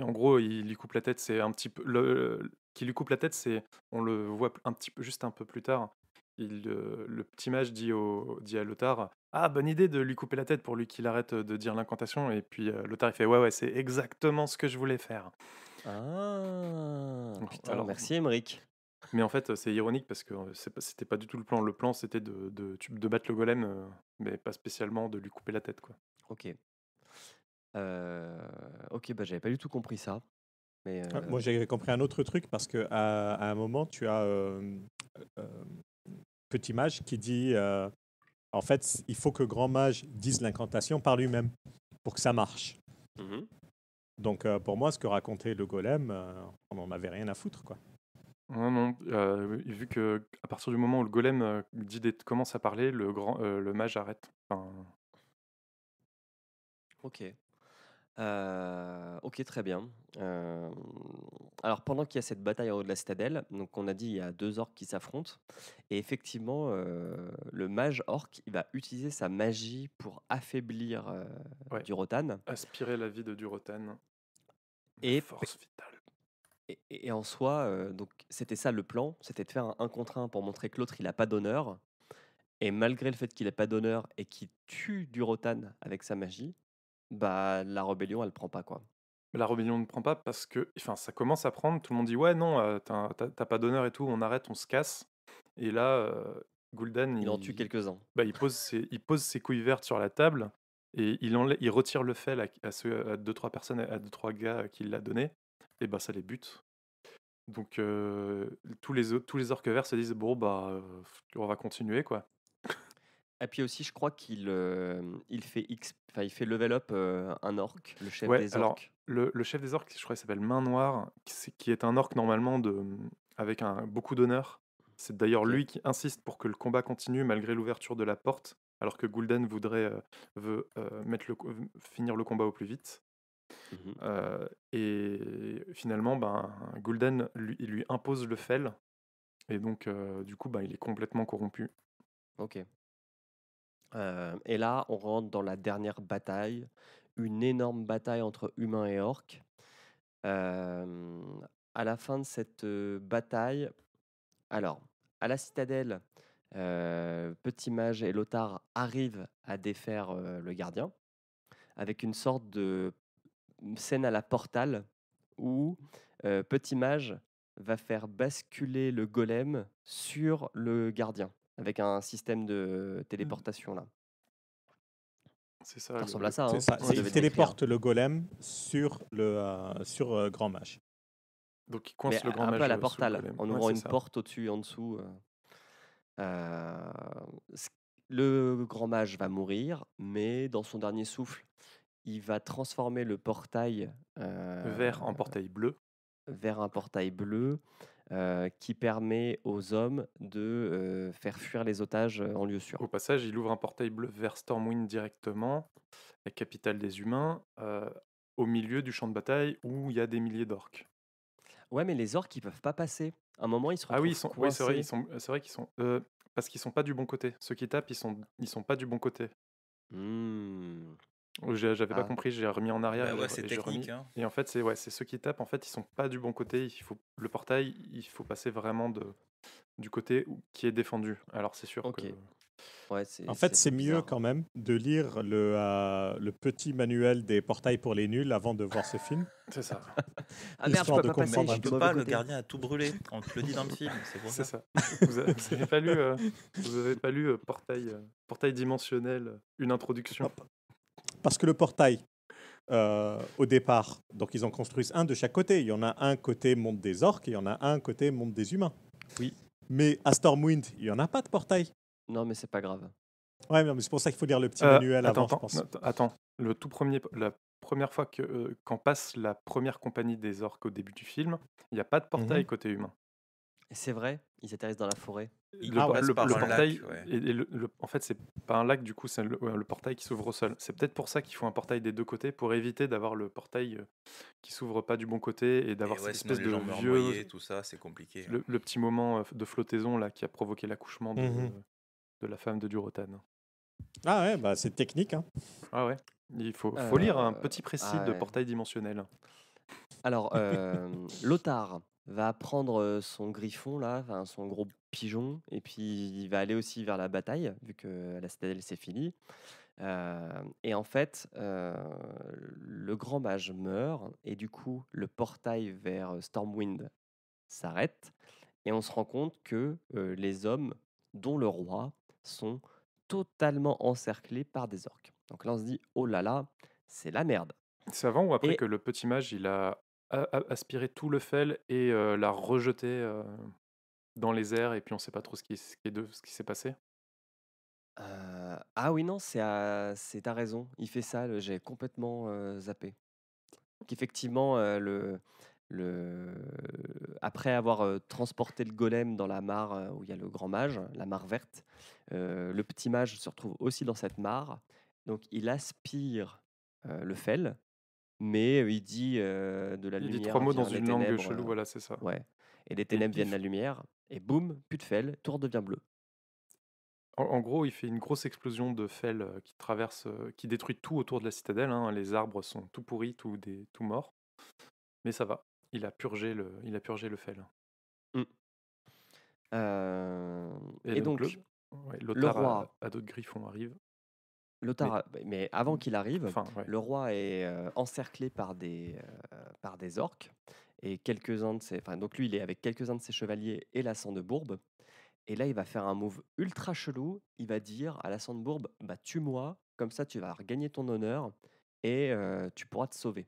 en gros, il lui coupe la tête, c'est un petit peu. Le... Qui lui coupe la tête, c'est. On le voit un petit peu, juste un peu plus tard. Il, euh, le petit mage dit, au, dit à Lothar Ah, bonne idée de lui couper la tête pour lui qu'il arrête de dire l'incantation. Et puis euh, Lothar, il fait Ouais, ouais, c'est exactement ce que je voulais faire. Ah, Putain, merci, Emmerich. Mais en fait, c'est ironique parce que c'était pas du tout le plan. Le plan, c'était de, de, battre le golem, mais pas spécialement de lui couper la tête. Quoi. Ok. Ok, bah j'avais pas du tout compris ça. Mais ah, moi, j'avais compris un autre truc parce que à, un moment, tu as Petit Mage qui dit en fait, il faut que grand mage dise l'incantation par lui-même pour que ça marche. Mmh Donc, pour moi, ce que racontait le golem, on en avait rien à foutre, quoi. Non, non, vu qu'à partir du moment où le golem, commence à parler, le grand le mage arrête. OK. OK, très bien. alors pendant qu'il y a cette bataille en haut de la citadelle, donc on a dit il y a deux orques qui s'affrontent et effectivement, le mage orc il va utiliser sa magie pour affaiblir, Durotan. Aspirer la vie de Durotan. Et force vitale. Et, en soi, donc c'était ça le plan, c'était de faire un contre un pour montrer que l'autre il n'a pas d'honneur. Et malgré le fait qu'il n'ait pas d'honneur et qu'il tue du avec sa magie, bah la rébellion elle prend pas quoi. La rébellion ne prend pas parce que enfin, ça commence à prendre, tout le monde dit ouais non, t'as, pas d'honneur et tout, on arrête, on se casse. Et là, euh, Il, en tue quelques-uns. Bah, il, pose ses, il couilles vertes sur la table et il, retire le fait à, à deux trois personnes, à deux trois gars qui l'a donné et bah ça les bute. Donc tous les tous les orques verts se disent bon bah on va continuer quoi. Et puis aussi je crois qu'il il fait X, il fait level up un orc, le chef des orcs. le, chef des orques je crois, qu'il s'appelle Main Noire, qui, qui, est un orc normalement de mmh, avec un beaucoup d'honneur. C'est d'ailleurs lui qui insiste pour que le combat continue malgré l'ouverture de la porte, alors que Gulden voudrait veut mettre le, finir le combat au plus vite. Mmh euh, et finalement, ben, Golden lui, il lui impose le fel. Et donc, euh, du coup, ben, il est complètement corrompu. Ok. Euh, et là, on rentre dans la dernière bataille, une énorme bataille entre humains et orques. à la fin de cette bataille, alors, à la citadelle, Petit Mage et Lothar arrivent à défaire le gardien avec une sorte de scène à la portale où Petit Mage va faire basculer le golem sur le gardien avec un système de mmh. téléportation là. C'est ça. ressemble à ça. Hein, il téléporte le golem sur le sur grand mage. Donc il coince le grand mage. Un peu à la portale, en ouvrant une porte au-dessus et en dessous. Euh, le grand mage va mourir, mais dans son dernier souffle, il va transformer le portail euh, vers un portail bleu. Vers un portail bleu euh, qui permet aux hommes de euh, faire fuir les otages en lieu sûr. Au passage, il ouvre un portail bleu vers Stormwind directement, la capitale des humains, au milieu du champ de bataille où il y a des milliers d'orques. Ouais, mais les orques, ils peuvent pas passer. À un moment, ils se Ah oui, ils sont, c'est vrai, ils sont, c'est vrai qu'ils sont. parce qu'ils sont pas du bon côté. Ceux qui tapent, ils sont, ils sont pas du bon côté. Mmh. J'avais pas ah. compris, j'ai remis en arrière. Bah hein. Et en fait, c'est ouais, ceux qui tapent, en fait, ils sont pas du bon côté. Il faut, le portail, il faut passer vraiment de, du côté qui est défendu. Alors, c'est sûr que. en fait, c'est mieux quand même de lire le, euh, le, petit manuel des portails pour les nuls avant de voir ce film. C'est ça. Ah, pas le gardien a tout brûlé. On te le dit dans le film, c'est ça. Vous n'avez pas lu, avez pas lu euh, euh, portail, portail dimensionnel, une introduction. Parce que le portail, euh, au départ, donc ils en construisent un de chaque côté. Il y en a un côté monde des orques et il y en a un côté monde des humains. Oui. Mais à Stormwind, il n'y en a pas de portail. Non, mais c'est pas grave. Ouais, mais c'est pour ça qu'il faut lire le petit euh, manuel avant, attends, je pense. Attends, le tout premier, la première fois que euh, passe la première compagnie des orques au début du film, il n'y a pas de portail mhm. côté humain. C'est vrai, ils atterrissent dans la forêt. Le, portail, en fait, c'est pas un lac, du coup, c'est le, portail qui s'ouvre au sol. C'est peut-être pour ça qu'il faut un portail des deux côtés, pour éviter d'avoir le portail euh, qui s'ouvre pas du bon côté et d'avoir cette espèce de vieux. tout ça, c'est compliqué. Hein. Le, petit moment euh, de flottaison là, qui a provoqué l'accouchement mmh de, la femme de Durotan. Ah ouais, bah c'est technique. Hein. Ah ouais, il faut, faut lire un euh, petit précis de portail dimensionnel. Alors, euh, Lothar, va prendre son griffon, là, enfin, son gros pigeon, et puis il va aller aussi vers la bataille, vu que la citadelle s'est fini. et en fait, le grand mage meurt, et du coup, le portail vers Stormwind s'arrête, et on se rend compte que les hommes, dont le roi, sont totalement encerclés par des orques. Donc là, on se dit, oh là là, c'est la merde. C'est avant ou après que le petit mage, il a aspirer tout le fel et la rejeter dans les airs et puis on ne sait pas trop ce qui, est ce qui s'est passé Ah oui, non, c'est ta raison. Il fait ça, j'ai complètement zappé. Effectivement, le, après avoir transporté le golem dans la mare où il y a le grand mage, la mare verte, le petit mage se retrouve aussi dans cette mare. Donc il aspire le fel mais euh, il dit euh, de la lumière. trois mots dans une langue chelou, euh, voilà, c'est ça. Ouais. Et les ténèbres viennent de la lumière, et boum, plus de fel, tout redevient bleu. En, gros, il fait une grosse explosion de fel qui traverse, qui détruit tout autour de la citadelle. Hein, les arbres sont tout pourris, tout, des, tout morts. Mais ça va, il a purgé le, il a purgé le fel. Mmh. Et, donc, le, roi a, d'autres griffons arrive. Euh, mais, avant qu'il arrive, le roi est euh, encerclé par des, euh, par des orques et quelques-uns de ses. donc lui, il est avec quelques-uns de ses chevaliers et la sang de Bourbe. Et là, il va faire un move ultra chelou. Il va dire à la sang de Bourbe bah, Tue-moi, comme ça tu vas regagner ton honneur et tu pourras te sauver.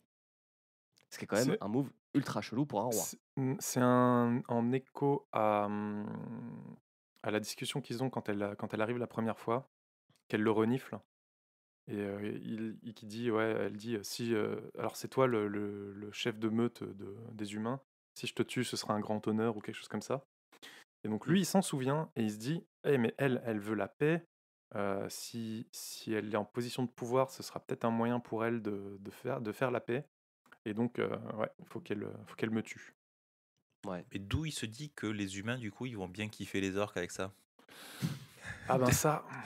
Ce qui est quand même un move ultra chelou pour un roi. C'est mmh, un, en écho à, mmh, à la discussion qu'ils ont quand elle, quand elle arrive la première fois, qu'elle le renifle. Et euh, il, il, qui dit, ouais, elle dit, euh, si, euh, alors c'est toi le, le, chef de meute de, des humains, si je te tue, ce sera un grand honneur ou quelque chose comme ça. Et donc lui, mmh. il s'en souvient et il se dit, «Eh, mais elle, elle veut la paix. si, si elle est en position de pouvoir, ce sera peut-être un moyen pour elle de, de, faire, de faire la paix. Et donc, ouais, faut qu'elle, faut qu'elle me tue. Ouais. Et d'où il se dit que les humains, du coup, ils vont bien kiffer les orques avec ça. Ah ben ça. Ah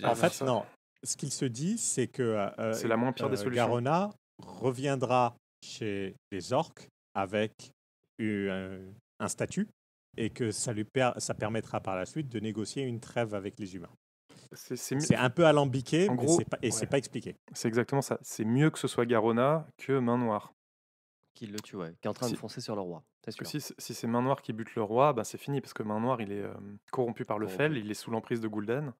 ben en fait, non ce qu'il se dit, c'est que euh, euh, c'est euh, Garona reviendra chez les orques avec un statut et que ça, lui permettra par la suite de négocier une trêve avec les humains. C'est un peu alambiqué et c'est pas expliqué. C'est exactement ça. C'est mieux que ce soit Garona que Main Noire. Qui le tue, qui est en train de foncer sur le roi. Si, si c'est Main Noire qui bute le roi, bah, c'est fini parce que Main Noire il est corrompu par le Fell, Fel, il est sous l'emprise de Gulden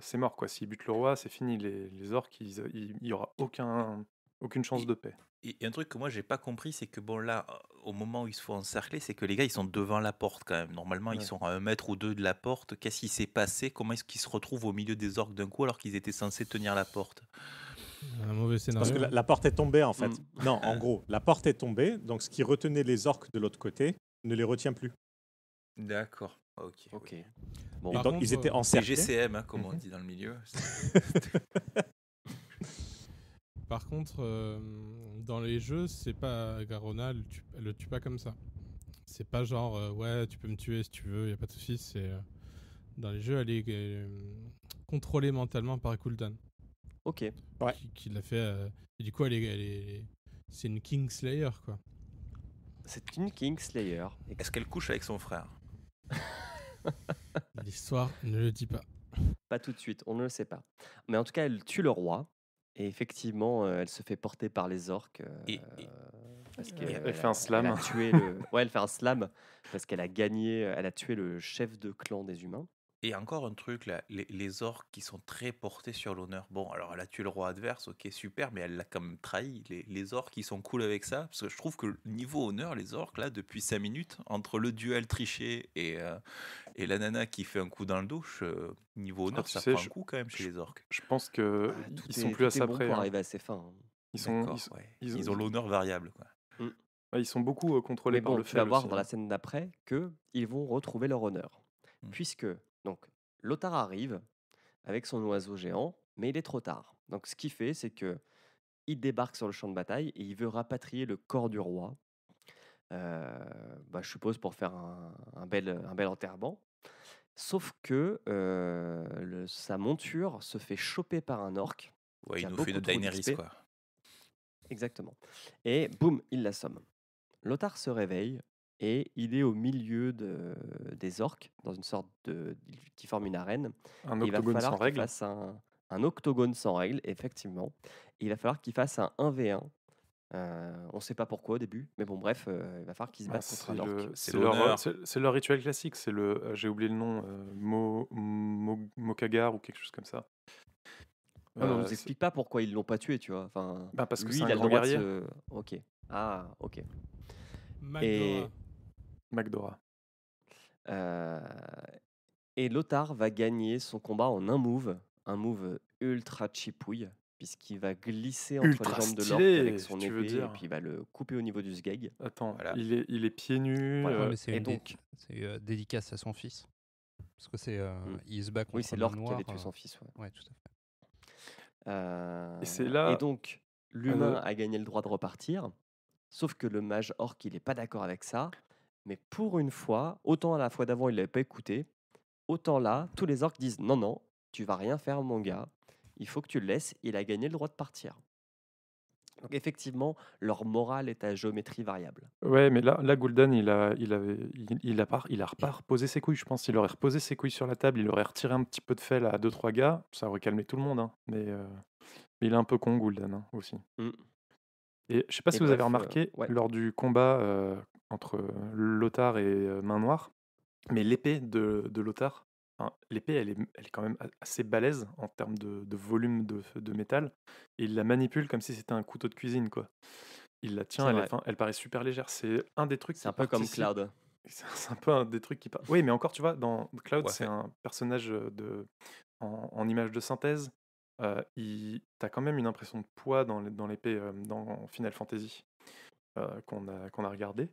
c'est mort quoi. S'ils butent le roi, c'est fini. Les, orques, il n'y aura aucun, aucune chance de paix. Et, un truc que moi j'ai pas compris, c'est que bon là, au moment où ils se font encercler, c'est que les gars ils sont devant la porte quand même. Normalement ils sont à un mètre ou deux de la porte. Qu'est-ce qui s'est passé Comment est-ce qu'ils se retrouvent au milieu des orques d'un coup alors qu'ils étaient censés tenir la porte un mauvais scénario. Parce que la, porte est tombée en fait. Mmh. Non, en gros, la porte est tombée, donc ce qui retenait les orques de l'autre côté ne les retient plus. D'accord. Ok. Ok. ils étaient euh, en cgCM hein, comme on mhm. dit dans le milieu. Par contre, euh, dans les jeux, c'est pas Garona, elle le tue pas comme ça. C'est pas genre euh, ouais, tu peux me tuer si tu veux, y a pas de soucis, C'est dans les jeux, elle est contrôlée mentalement par Kul'dan, Ok. Ouais. fait. du coup, elle est- c'est une Kingslayer quoi. C'est une Kingslayer. Est-ce qu'elle couche avec son frère L'histoire ne le dit pas. Pas tout de suite, on ne le sait pas. Mais en tout cas, elle tue le roi. Et effectivement, euh, elle se fait porter par les orques. Euh, et- parce fait un slam. ouais, elle fait un slam parce qu'elle a gagné, elle a tué le chef de clan des humains. Et encore un truc, là, les, orques qui sont très portés sur l'honneur. Bon, alors elle a tué le roi adverse, ok, super, mais elle l'a quand même trahi. Les, les, orques, ils sont cool avec ça, parce que je trouve que niveau honneur, les orques, là, depuis 5 minutes, entre le duel triché et, euh, et la nana qui fait un coup dans le douche, niveau honneur, ah, ça prend un coup quand même chez les orques. Je pense que ah, ils sont plus à ça bon hein. arriver à ses fins. Hein. Ils, sont, ils, ont l'honneur variable, mmh. ils sont beaucoup euh, contrôlés par le fait. On voir dans la scène d'après que ils vont retrouver leur honneur mmh. puisque Lothar arrive avec son oiseau géant, mais il est trop tard. Donc ce qu'il fait, c'est que il débarque sur le champ de bataille et il veut rapatrier le corps du roi, euh, bah, je suppose pour faire un, bel, enterrement. Sauf que euh, sa monture se fait choper par un orc. il nous fait de Daenerys, Exactement. Et boum, il l'assomme. Lothar se réveille, et il est au milieu de, des orques, dans une sorte de. qui forme une arène. Un octogone il va falloir sans règle. un, octogone sans règle, effectivement. il va falloir qu'il fasse un 1v1. Euh, on ne sait pas pourquoi au début, mais bon, bref, euh, il va falloir qu'il se ah, batte contre un orc. C'est leur, rituel classique, c'est le. Euh, j'ai oublié le nom, Mokagar ou quelque chose comme ça. on ne nous explique pas pourquoi ils l'ont pas tué, tu vois. Enfin, bah, parce que lui, un a le guerrier Ok. Ah, ok. Et McDora. et Lothar va gagner son combat en un move, un move ultra chipouille, puisqu'il va glisser entre les jambes de l'orque avec son épée, et puis il va le couper au niveau du sgeg. Attends, il, est, il est pieds nus. c'est donc... dédicace à son fils. Parce que c'est. Mmh. Oui, c'est l'orque qui avait tué son fils. et c'est là. Et donc, l'humain a gagné le droit de repartir. Sauf que le mage orc, il n'est pas d'accord avec ça. Mais pour une fois, autant à la fois d'avant, il ne l'avait pas écouté, autant là, tous les orques disent non, non, tu vas rien faire, mon gars, il faut que tu le laisses, il a gagné le droit de partir. Donc effectivement, leur morale est à géométrie variable. Ouais, mais là, là Goulden, il a, il avait, il, a, il a pas reposé ses couilles, je pense. Il aurait reposé ses couilles sur la table, il aurait retiré un petit peu de fel à deux trois gars, ça aurait calmé tout le monde. Hein. Euh, mais, il est un peu con, Goulden, hein, aussi. Mmh. Et je sais pas si vous avez euh, remarqué, lors du combat euh, entre Lothar et Main Noire. Mais l'épée de, de Lothar, l'épée, elle est, elle est, quand même assez balèze en termes de, volume de, métal. Et il la manipule comme si c'était un couteau de cuisine, quoi. Il la tient, elle, paraît super légère. C'est un des trucs. C'est un peu comme Cloud. C'est un peu un des trucs qui. Oui, mais encore, tu vois, dans Cloud, c'est un personnage de... en, image de synthèse. Tu il... quand même une impression de poids dans l'épée dans Final Fantasy. Euh, qu'on a, qu'on a regardé,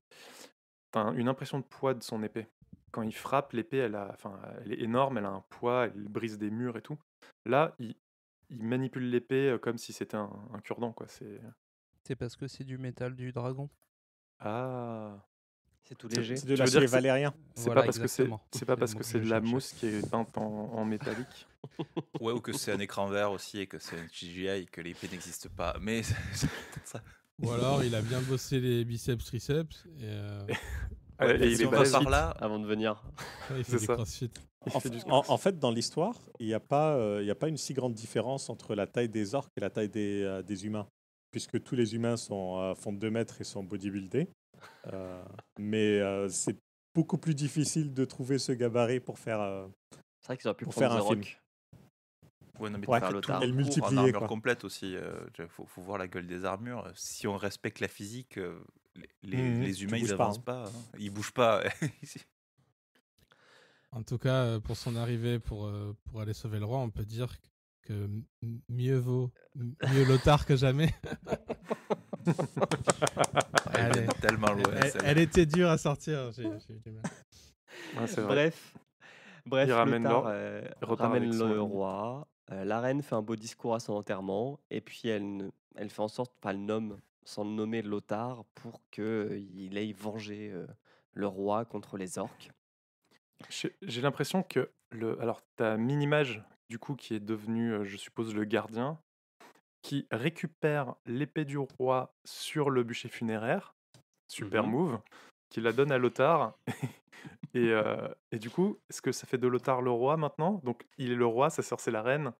une impression de poids de son épée. Quand il frappe, l'épée, elle, a, elle est énorme, elle a un poids, elle brise des murs et tout. Là, il, il manipule l'épée euh, comme si c'était un, un cure-dent, quoi. C'est... parce que c'est du métal du dragon. Ah. C'est tout léger. C'est de l'acier valérien. C'est pas parce que c'est, pas parce que, c'est de la mousse qui est peinte en, métallique. ou que c'est un écran vert aussi et que c'est un CGI et que l'épée n'existe pas. Mais c'est ça, ou alors il a bien bossé les biceps, triceps. Et, euh, il est passé par là avant de venir. En, fait, dans l'histoire, il n'y a, pas, euh, a pas une si grande différence entre la taille des orques et la taille des, euh, des humains, puisque tous les humains sont, font 2 mètres et sont bodybuildés. mais c'est beaucoup plus difficile de trouver ce gabarit pour faire, pour faire un film. Elle multiplie en complète aussi. Euh, il faut, voir la gueule des armures. Euh, si on respecte la physique, euh, les, mmh, humains, ils n'avancent pas. Hein. Hein. Ils bougent pas. en tout cas, pour son arrivée, pour, pour aller sauver le roi, on peut dire que mieux vaut, mieux l'otard que jamais. elle, était dure à sortir. Bref, Bref, il ramène, ramène le, roi, la reine fait un beau discours à son enterrement, et puis elle, fait en sorte, pas le nomme, sans nommer Lothar, pour qu'il aille venger le roi contre les orques. J'ai l'impression que, le, alors, ta mini image du coup, qui est devenu, je suppose, le gardien, qui récupère l'épée du roi sur le bûcher funéraire, mmh super move, qui la donne à Lothar, et, euh, et du coup, est-ce que ça fait de Lothar le roi maintenant Donc il est le roi, sa sœur c'est la reine.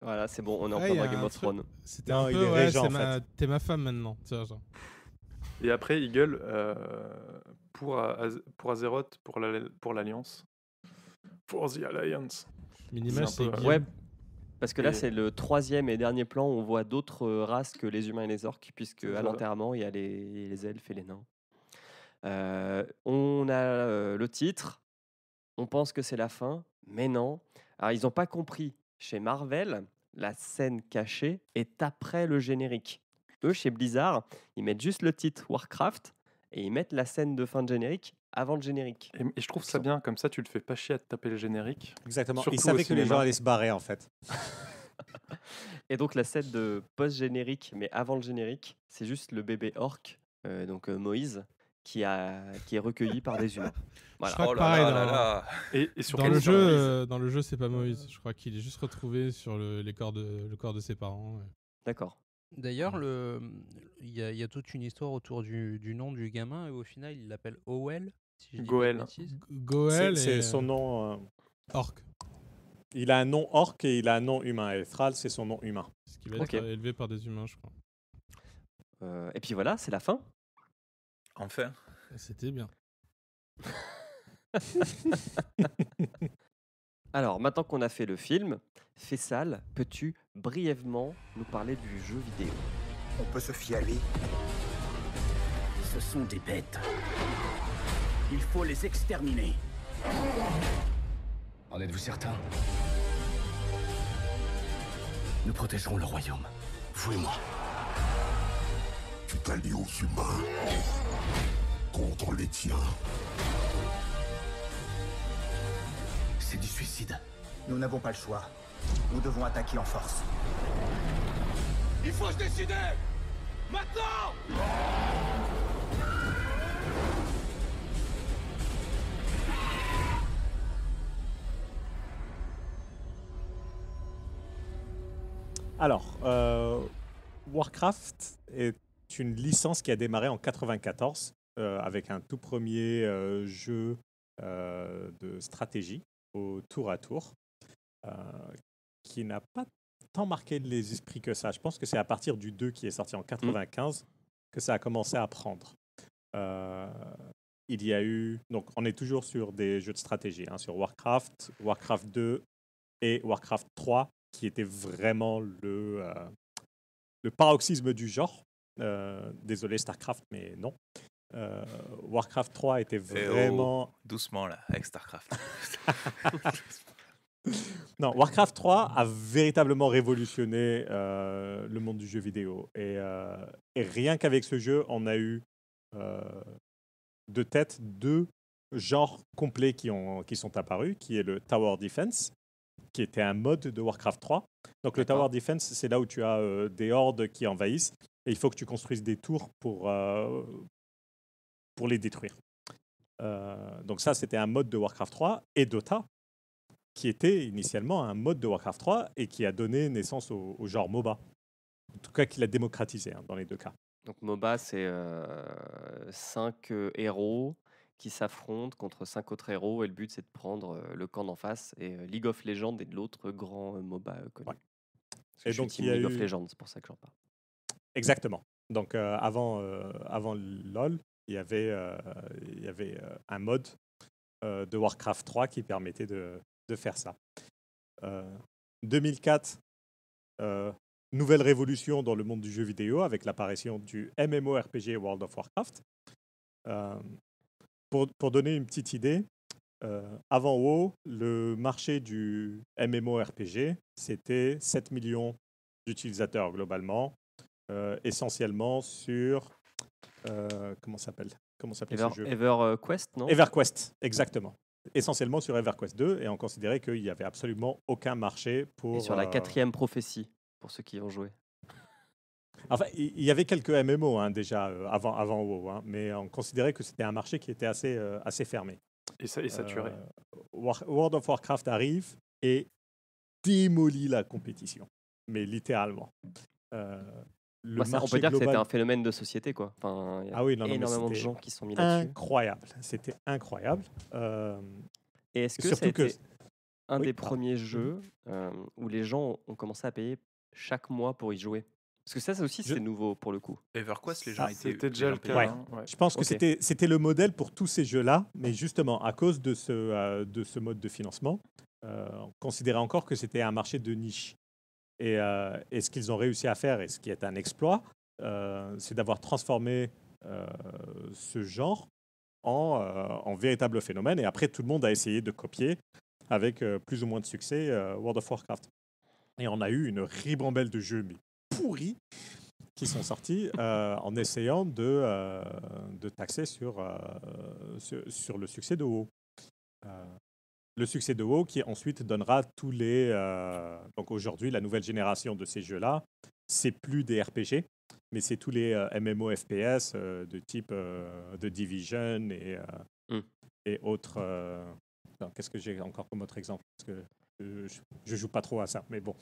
Voilà, c'est bon, on est en plein Game of Thrones. C'était un peu, ouais, t'es ma... femme maintenant. Et après, Eagle, euh, pour, euh, pour Azeroth, pour l'Alliance. Pour, l'alliance The Alliance. Minimal, c'est Ouais, parce que là, c'est le troisième et dernier plan où on voit d'autres races que les humains et les orques, puisque à l'enterrement, il y a les... les elfes et les nains on a le titre, on pense que c'est la fin, mais non. Alors, ils n'ont pas compris. Chez Marvel, la scène cachée est après le générique. Eux, chez Blizzard, ils mettent juste le titre Warcraft et ils mettent la scène de fin de générique avant le générique. Et, je trouve ça bien, comme ça tu le fais pas chier à te taper le générique. Exactement, ils savaient que les gens allaient se barrer en fait. et donc la scène de post-générique, mais avant le générique, c'est juste le bébé orc, donc Moïse, qui, a, qui est recueilli par des humains. Voilà. Je crois oh pareil, dans, et, sur dans, le jeu, euh, dans le jeu, c'est pas Moïse. Je crois qu'il est juste retrouvé sur le, les corps de, le corps de ses parents. D'accord. D'ailleurs, il y, a toute une histoire autour du, du, nom du gamin et au final, il l'appelle Owell. Si Goel. Goel. C'est son euh, nom. Euh, orc. Il a un nom orc et il a un nom humain. Thrall, c'est son nom humain. Ce qui va être élevé par des humains, je crois. et puis voilà, c'est la fin. Enfin. C'était bien. Alors, maintenant qu'on a fait le film, Fessal, peux-tu brièvement nous parler du jeu vidéo On peut se fier à lui. Ce sont des bêtes. Il faut les exterminer. En êtes-vous certain Nous protégerons le royaume. Vous et moi. Tu t'allies aux humains les tiens. C'est du suicide. Nous n'avons pas le choix. Nous devons attaquer en force. Il faut se décider Maintenant Alors, euh, Warcraft est une licence qui a démarré en 94 euh, avec un tout premier euh, jeu euh, de stratégie au tour à tour qui n'a pas tant marqué les esprits que ça. Je pense que c'est à partir du 2 qui est sorti en 95 mm. que ça a commencé à prendre. il y a eu. Donc, on est toujours sur des jeux de stratégie, hein, sur Warcraft, Warcraft 2 et Warcraft 3, qui était vraiment le, le paroxysme du genre. désolé, Starcraft, mais non. Euh, Warcraft 3 était eh oh, vraiment. doucement là, avec Starcraft. non, Warcraft 3 a véritablement révolutionné euh, le monde du jeu vidéo. Euh, et, rien qu'avec ce jeu, on a eu de tête deux genres complets qui, ont, qui sont apparus, qui est le Tower Defense, qui était un mode de Warcraft 3. Donc le Tower Defense, c'est là où tu as des hordes qui envahissent et il faut que tu construises des tours pour, pour les détruire. Euh, donc ça, c'était un mode de Warcraft 3 et Dota, qui était initialement un mode de Warcraft 3 et qui a donné naissance au, genre MOBA. En tout cas, qui l'a démocratisé hein, dans les deux cas. Donc MOBA, c'est euh, cinq euh, héros qui s'affrontent contre cinq autres héros et le but, c'est de prendre le camp d'en face. Et League of Legends est l'autre grand MOBA connu. Et donc, League of Legends, c'est pour ça que j'en parle. Exactement. Donc avant, avant LOL, il y avait, euh, il y avait euh, un mode euh, de Warcraft 3 qui permettait de, faire ça. 2004, nouvelle révolution dans le monde du jeu vidéo avec l'apparition du MMORPG World of Warcraft. Pour, donner une petite idée, avant WoW, le marché du MMORPG, c'était 7 millions d'utilisateurs globalement, essentiellement sur euh, comment s'appelle Comment s'appelle ce jeu EverQuest, non EverQuest, exactement. Essentiellement sur EverQuest 2 et on considérait qu'il n'y avait absolument aucun marché pour. Et sur la euh, quatrième prophétie, pour ceux qui ont joué. Enfin, il y avait quelques MMO hein, déjà euh, avant, avant WoW, hein, mais on considérait que c'était un marché qui était assez, assez fermé. Et, ça, et saturé. World of Warcraft arrive et démolit la compétition, mais littéralement. Bah, on peut dire que c'était un phénomène de société. Quoi. y a ah énormément de gens qui sont mis là-dessus. Incroyable, c'était incroyable. Euh, Et est-ce que c'était un des premiers jeux euh, où les gens ont commencé à payer chaque mois pour y jouer parce que ça, ça aussi, nouveau pour le coup. EverQuest, les gens étaient déjà le hein, Je pense que c'était le modèle pour tous ces jeux-là, mais justement, à cause de euh, de ce mode de financement, on considérait encore que c'était un marché de niche. Euh, et, ce qu'ils ont réussi à faire, et ce qui est un exploit, euh, c'est d'avoir transformé euh, ce genre en, véritable phénomène. Et après, tout le monde a essayé de copier avec plus ou moins de succès World of Warcraft. Et on a eu une ribambelle de jeux, pourris, qui sont sortis en essayant de, taxer sur, sur, le succès de WoW le succès de WoW qui ensuite donnera tous les... Euh, donc aujourd'hui, la nouvelle génération de ces jeux-là, c'est plus des RPG, mais c'est tous les euh, MMO FPS euh, de type The Division et, hmm. et autres... Qu'est-ce que j'ai encore comme autre exemple Parce que je, joue pas trop à ça, mais bon.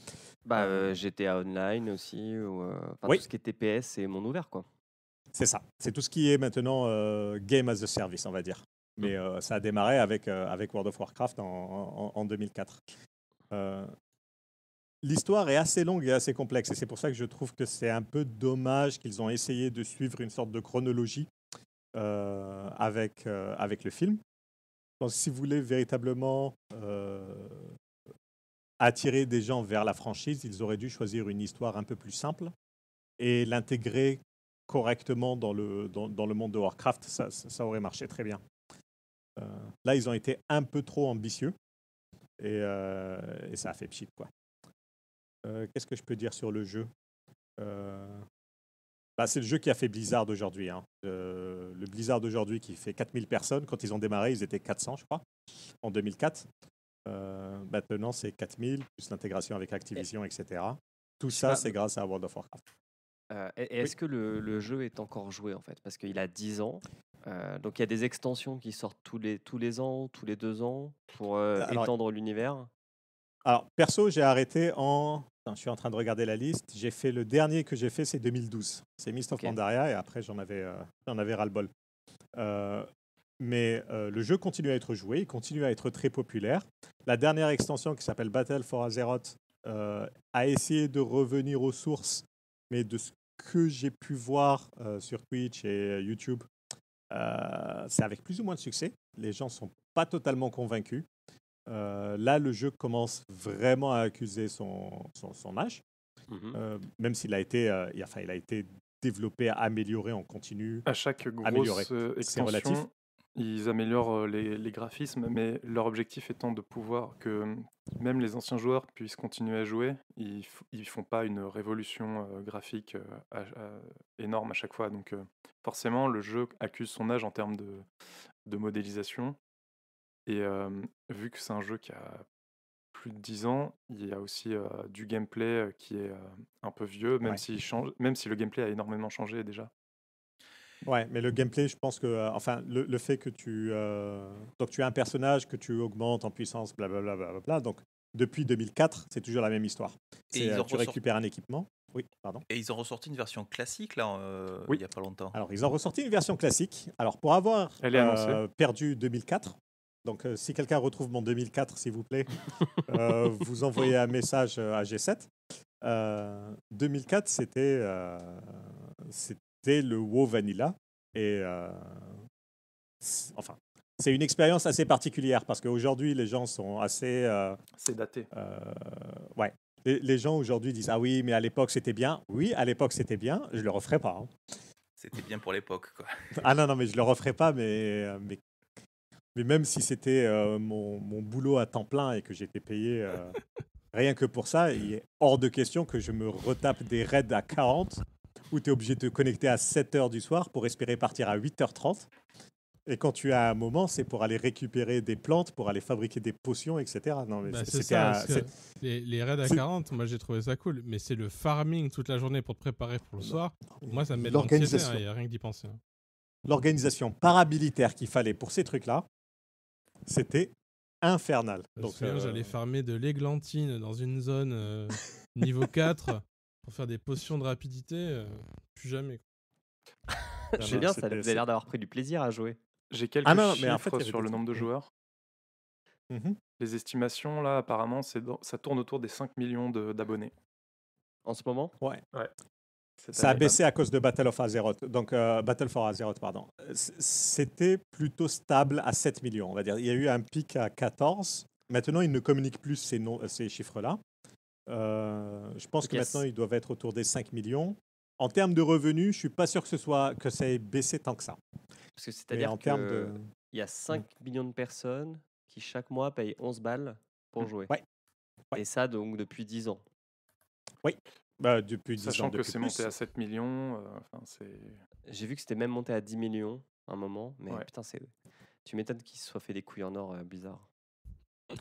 Bah, j'étais GTA Online aussi, ou, tout ce qui est TPS et mon ouvert, quoi. C'est ça. C'est tout ce qui est maintenant game as a service, on va dire. Mais euh, ça a démarré avec, euh, avec World of Warcraft en, 2004. Euh, l'histoire est assez longue et assez complexe, et c'est pour ça que je trouve que c'est un peu dommage qu'ils ont essayé de suivre une sorte de chronologie avec, avec le film. si vous voulez véritablement attirer des gens vers la franchise, ils auraient dû choisir une histoire un peu plus simple et l'intégrer correctement dans le, dans, le monde de Warcraft, ça aurait marché très bien. Euh, là, ils ont été un peu trop ambitieux et, euh, ça a fait pchit, quoi. Euh, qu'est-ce que je peux dire sur le jeu bah, c'est le jeu qui a fait Blizzard aujourd'hui. Hein. le Blizzard d'aujourd'hui qui fait 4000 personnes. Quand ils ont démarré, ils étaient 400, je crois, en 2004. maintenant, c'est 4000, plus l'intégration avec Activision, etc. Tout ça, c'est grâce à World of Warcraft. Est-ce que le, jeu est encore joué, en fait Parce qu'il a 10 ans. Euh, donc il y a des extensions qui sortent tous les, tous les ans, tous les deux ans, pour bah, étendre l'univers. Alors, perso, j'ai arrêté en... je suis en train de regarder la liste. J'ai fait le dernier que j'ai fait, c'est 2012. C'est Mist of Pandaria, et après, j'en avais, j'en avais ras-le-bol. mais le jeu continue à être joué, il continue à être très populaire. La dernière extension qui s'appelle Battle for Azeroth a essayé de revenir aux sources, mais de ce que j'ai pu voir sur Twitch et YouTube, euh, c'est avec plus ou moins de succès. Les gens ne sont pas totalement convaincus. Euh, là, le jeu commence vraiment à accuser son, son, âge, mhm. euh, même s'il a, été, été développé, amélioré en continu. À chaque grosse extension, relatif ils améliorent euh, les, graphismes, mais leur objectif étant de pouvoir que euh, même les anciens joueurs puissent continuer à jouer. Ils ne font pas une révolution euh, graphique énorme à chaque fois. Donc forcément, le jeu accuse son âge en termes de, modélisation. Et vu que c'est un jeu qui a plus de 10 ans, il y a aussi du gameplay qui est un peu vieux, même, change, même si le gameplay a énormément changé déjà. Ouais, mais le gameplay, je pense que, euh, enfin, le, fait que tu, euh, donc tu as un personnage que tu augmentes en puissance, blablabla, bla, donc depuis 2004, c'est toujours la même histoire. Et ils euh, tu récupères un équipement. Oui, pardon. Et ils ont ressorti une version classique là, oui. il n'y a pas longtemps. Alors ils ont ressorti une version classique. Alors pour avoir perdu 2004, donc si quelqu'un retrouve mon 2004, s'il vous plaît, vous envoyez un message à G7. 2004, c'était c'est le WoW Vanilla. Et euh, enfin, c'est une expérience assez particulière parce qu'aujourd'hui, les gens sont assez. c'est euh, daté. Euh, ouais. Les, gens aujourd'hui disent Ah oui, mais à l'époque c'était bien. Oui, à l'époque c'était bien, je le referai pas. Hein. C'était bien pour l'époque, quoi. Ah non, non, mais je le referai pas, mais, mais, même si c'était mon, mon, boulot à temps plein et que j'étais payé rien que pour ça, il est hors de question que je me retape des raids à 40 où tu es obligé de te connecter à 7h du soir pour espérer partir à 8h30. Et quand tu as un moment, c'est pour aller récupérer des plantes, pour aller fabriquer des potions, etc. Non, mais bah, c'est Les, raids à 40, moi j'ai trouvé ça cool, mais c'est le farming toute la journée pour te préparer pour le soir. Moi ça me met l'organisation. Il n'y a rien que d'y penser. Hein. L'organisation parabilitaire qu'il fallait pour ces trucs-là, c'était infernal. Donc euh, j'allais farmer de l'églantine dans une zone euh, niveau 4. pour faire des potions de rapidité, euh, plus jamais. Ah J'ai bien, ça vous l'air d'avoir pris du plaisir à jouer. J'ai quelques ah mais fait, sur le nombre de joueurs. Mmh Les estimations, là, apparemment, ça tourne autour des 5 millions d'abonnés. En ce moment Ouais. Ça a baissé hein. à cause de Battle of Azeroth, donc euh, Battle for Azeroth, pardon. C'était plutôt stable à 7 millions, on va dire. Il y a eu un pic à 14. Maintenant, ils ne communiquent plus ces chiffres-là. Euh, je pense que maintenant, ils doivent être autour des 5 millions. En termes de revenus, je suis pas sûr que, ce soit, que ça ait baissé tant que ça. Parce que c'est-à-dire qu'il de... y a 5 mm. millions de personnes qui, chaque mois, payent 11 balles pour mm. jouer. Ouais. Et ça, donc, depuis 10 ans. Oui. Bah, depuis 10 Sachant que c'est monté à 7 millions. Euh, J'ai vu que c'était même monté à 10 millions à un moment. Mais putain, tu m'étonnes qu'ils se soient fait des couilles en or bizarre euh, bizarres.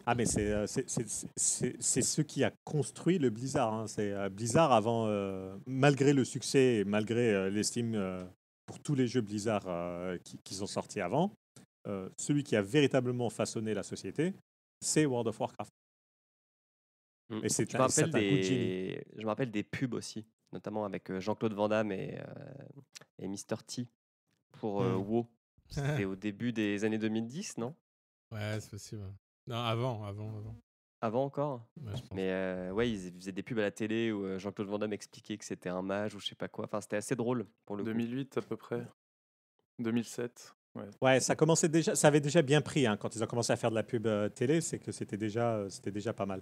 Ah, mais euh, c'est ce qui a construit le Blizzard. Hein. C'est euh, Blizzard avant, euh, malgré le succès malgré l'estime pour tous les jeux Blizzard qui sont sortis avant, celui qui a véritablement façonné la société, c'est World of Warcraft. Mm. Et c'est je, me rappelle des... je me rappelle des pubs aussi, notamment avec Jean-Claude Van Damme et, Mister T pour mm. WoW. C'était au début des années 2010, non Ouais, c'est possible. Non, avant, avant, avant. Avant encore Mais euh, ouais, ils faisaient des pubs à la télé où euh, Jean-Claude Van Damme expliquait que c'était un mage ou je sais pas quoi. Enfin, c'était assez drôle pour le 2008 à peu près. 2007. Ouais. ouais, ça commençait déjà, ça avait déjà bien pris hein, quand ils ont commencé à faire de la pub euh, télé, c'est que c'était déjà, c'était déjà pas mal.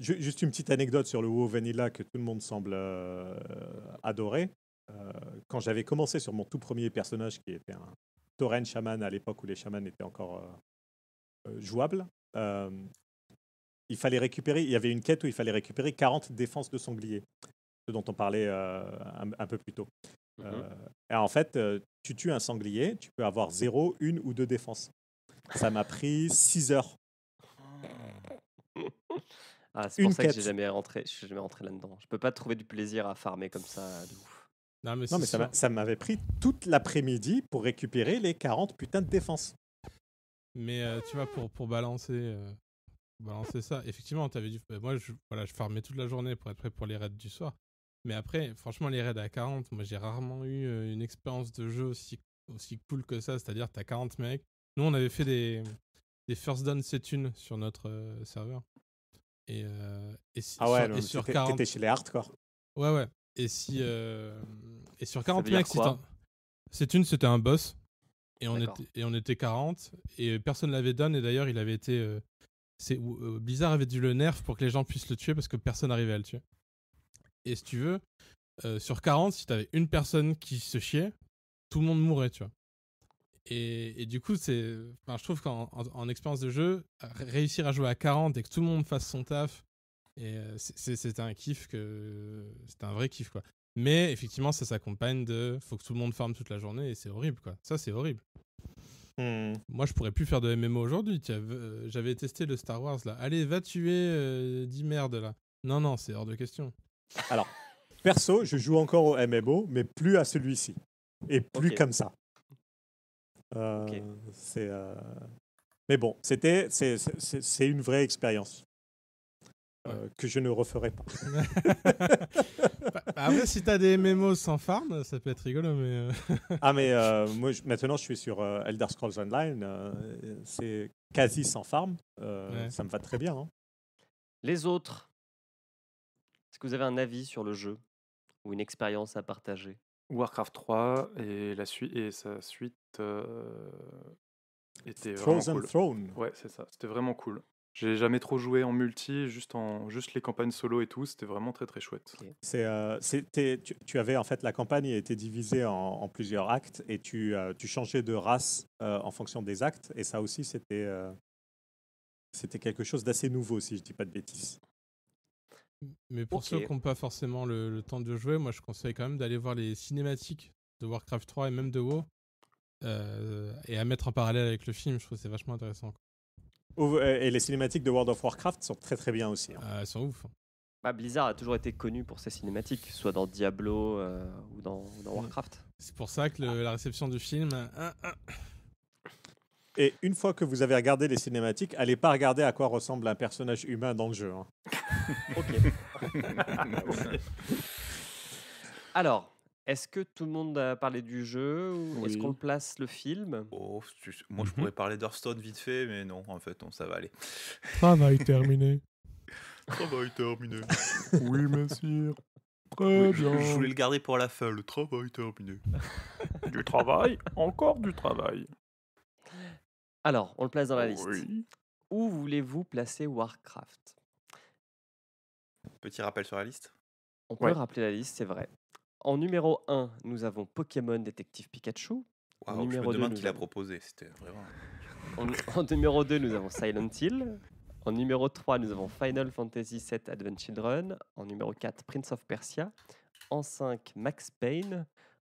juste une petite anecdote sur le WoW Vanilla que tout le monde semble adorer. quand j'avais commencé sur mon tout premier personnage, qui était un Tauren chaman à l'époque où les chamans étaient encore euh, jouable, euh, il fallait récupérer, il y avait une quête où il fallait récupérer 40 défenses de sanglier, ce dont on parlait euh, un, peu plus tôt. Mmh et en fait, tu tues un sanglier, tu peux avoir 0, 1 ou 2 défenses. Ça m'a pris 6 heures ah, c'est pour ça que j'ai jamais rentré, je suis jamais rentré là-dedans. Je peux pas trouver du plaisir à farmer comme ça Non mais, ça m'avait pris toute l'après-midi pour récupérer les 40 putains de défenses. Mais euh, tu vois, pour, pour balancer, euh, balancer ça, effectivement, t'avais dit bah, Moi, je, voilà, je farmais toute la journée pour être prêt pour les raids du soir. Mais après, franchement, les raids à 40, moi, j'ai rarement eu euh, une expérience de jeu aussi, aussi cool que ça. C'est-à-dire, t'as 40 mecs. Nous, on avait fait des, des first down une, sur notre serveur. Et, et si, ah ouais, sur, T'étais chez les hardcore. Ouais, ouais. Et si. et sur 40 mecs, C'est une, c'était un boss. Et on, était, 40, et personne ne l'avait donné. D'ailleurs, il avait été. Euh, euh, Blizzard avait dû le nerf pour que les gens puissent le tuer parce que personne n'arrivait à le tuer. Et si tu veux, euh, sur 40, si t'avais une personne qui se chiait, tout le monde mourrait tu vois. Et, du coup, c'est, je trouve qu'en expérience de jeu, réussir à jouer à 40 et que tout le monde fasse son taf, c'était un kiff que. C'est un vrai kiff, quoi. Mais effectivement, ça s'accompagne de faut que tout le monde farme toute la journée et c'est horrible, quoi. Ça, c'est horrible. Hmm. Moi, je pourrais plus faire de MMO aujourd'hui. Euh, j'avais testé le Star Wars là. Allez, va tuer 10 euh, merdes là. Non, non, c'est hors de question. Alors, perso, je joue encore au MMO, mais plus à celui-ci. Et plus comme ça. Euh, mais bon, c'était, c'est une vraie expérience. Euh, que je ne referai pas. Bah, bah, après, si t'as des MMO sans farm, ça peut être rigolo, mais. Euh, ah, mais euh, moi, maintenant, je suis sur Elder Scrolls Online. c'est quasi sans farm. Ça me va très bien. Hein. Les autres, est-ce que vous avez un avis sur le jeu ou une expérience à partager Warcraft 3 et, la suite et sa suite était Frozen cool. Throne. Ouais, c'est ça. C'était vraiment cool. J'ai jamais trop joué en multi, juste, en, juste les campagnes solo et tout. C'était vraiment très très chouette. C'est, euh, c'était, tu, avais en fait la campagne était divisée en, plusieurs actes et tu, euh, tu changeais de race euh, en fonction des actes. Et ça aussi, c'était, c'était quelque chose d'assez nouveau, si je dis pas de bêtises. Mais pour ceux qui n'ont pas forcément le, temps de jouer, moi je conseille quand même d'aller voir les cinématiques de Warcraft 3 et même de WoW et à mettre en parallèle avec le film. Je trouve que c'est vachement intéressant. Et les cinématiques de World of Warcraft sont très très bien aussi. Hein. Ah, elles sont ouf. Bah, Blizzard a toujours été connu pour ses cinématiques, soit dans Diablo euh, ou dans, mm. Warcraft. C'est pour ça que la réception du film. Hein, hein. Et une fois que vous avez regardé les cinématiques, allez pas regarder à quoi ressemble un personnage humain dans le jeu. ok. Alors, est-ce que tout le monde a parlé du jeu ou est-ce qu'on place le film oh, Moi, mmh je pourrais parler d'Hearthstone vite fait, mais non, en fait, non, ça va aller. Travail terminé. Travail terminé. oui, monsieur. Très bien. Je, voulais le garder pour la feuille. travail terminé. du travail, encore du travail. Alors, on le place dans la liste. Oui. Où voulez-vous placer Warcraft Petit rappel sur la liste. On peut rappeler la liste, c'est vrai. En numéro 1, nous avons Pokémon Détective Pikachu. Wow, en numéro 2, qui l'a proposé, En, numéro 2, nous avons Silent Hill. En numéro 3, nous avons Final Fantasy VII Advent Children. En numéro 4, Prince of Persia. En 5, Max Payne.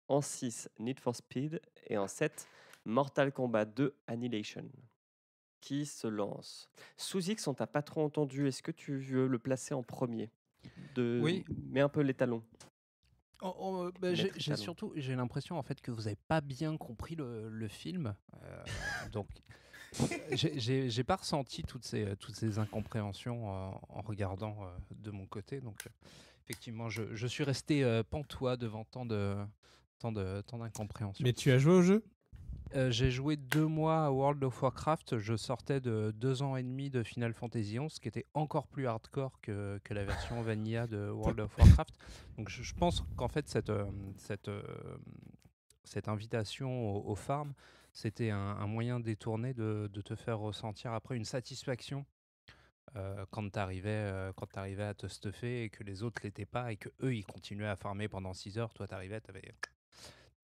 En 6, Need for Speed. Et en 7, Mortal Kombat 2 Annihilation. Qui se lance Sous X, on t'a pas trop entendu. Est-ce que tu veux le placer en premier de... Oui. Mets un peu les talons. Oh, oh, euh, bah, j'ai surtout j'ai l'impression en fait que vous n'avez pas bien compris le, film. Euh, donc j'ai pas ressenti toutes ces toutes ces incompréhensions euh, en regardant de mon côté. Donc effectivement je, suis resté pantois devant tant de tant de tant d'incompréhension. Mais tu as joué au jeu euh, j'ai joué deux mois à World of Warcraft. Je sortais de deux ans et demi de Final Fantasy XI, ce qui était encore plus hardcore que, que la version vanilla de World of Warcraft. Donc je, pense qu'en fait, cette, euh, cette, euh, cette invitation au farm, c'était un, moyen détourné de, de, te faire ressentir après une satisfaction quand tu arrivais, arrivais, à te stuffer et que les autres l'étaient pas et que eux, ils continuaient à farmer pendant 6 heures. Toi, tu arrivais, tu avais,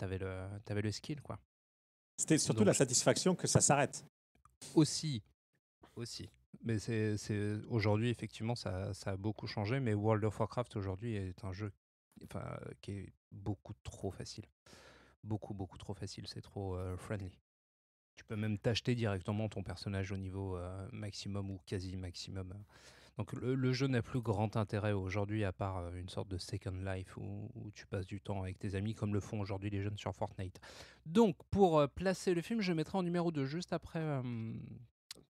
avais, avais le skill, quoi. C'était surtout la satisfaction que ça s'arrête. Aussi, aussi. Mais c'est aujourd'hui effectivement ça, ça, a beaucoup changé. Mais World of Warcraft aujourd'hui est un jeu, enfin, qui est beaucoup trop facile, beaucoup beaucoup trop facile. C'est trop euh, friendly. Tu peux même t'acheter directement ton personnage au niveau euh, maximum ou quasi maximum. Hein. Donc le, jeu n'a plus grand intérêt aujourd'hui à part euh, une sorte de Second Life où, tu passes du temps avec tes amis comme le font aujourd'hui les jeunes sur Fortnite. Donc pour euh, placer le film, je mettrai en numéro 2 juste après euh,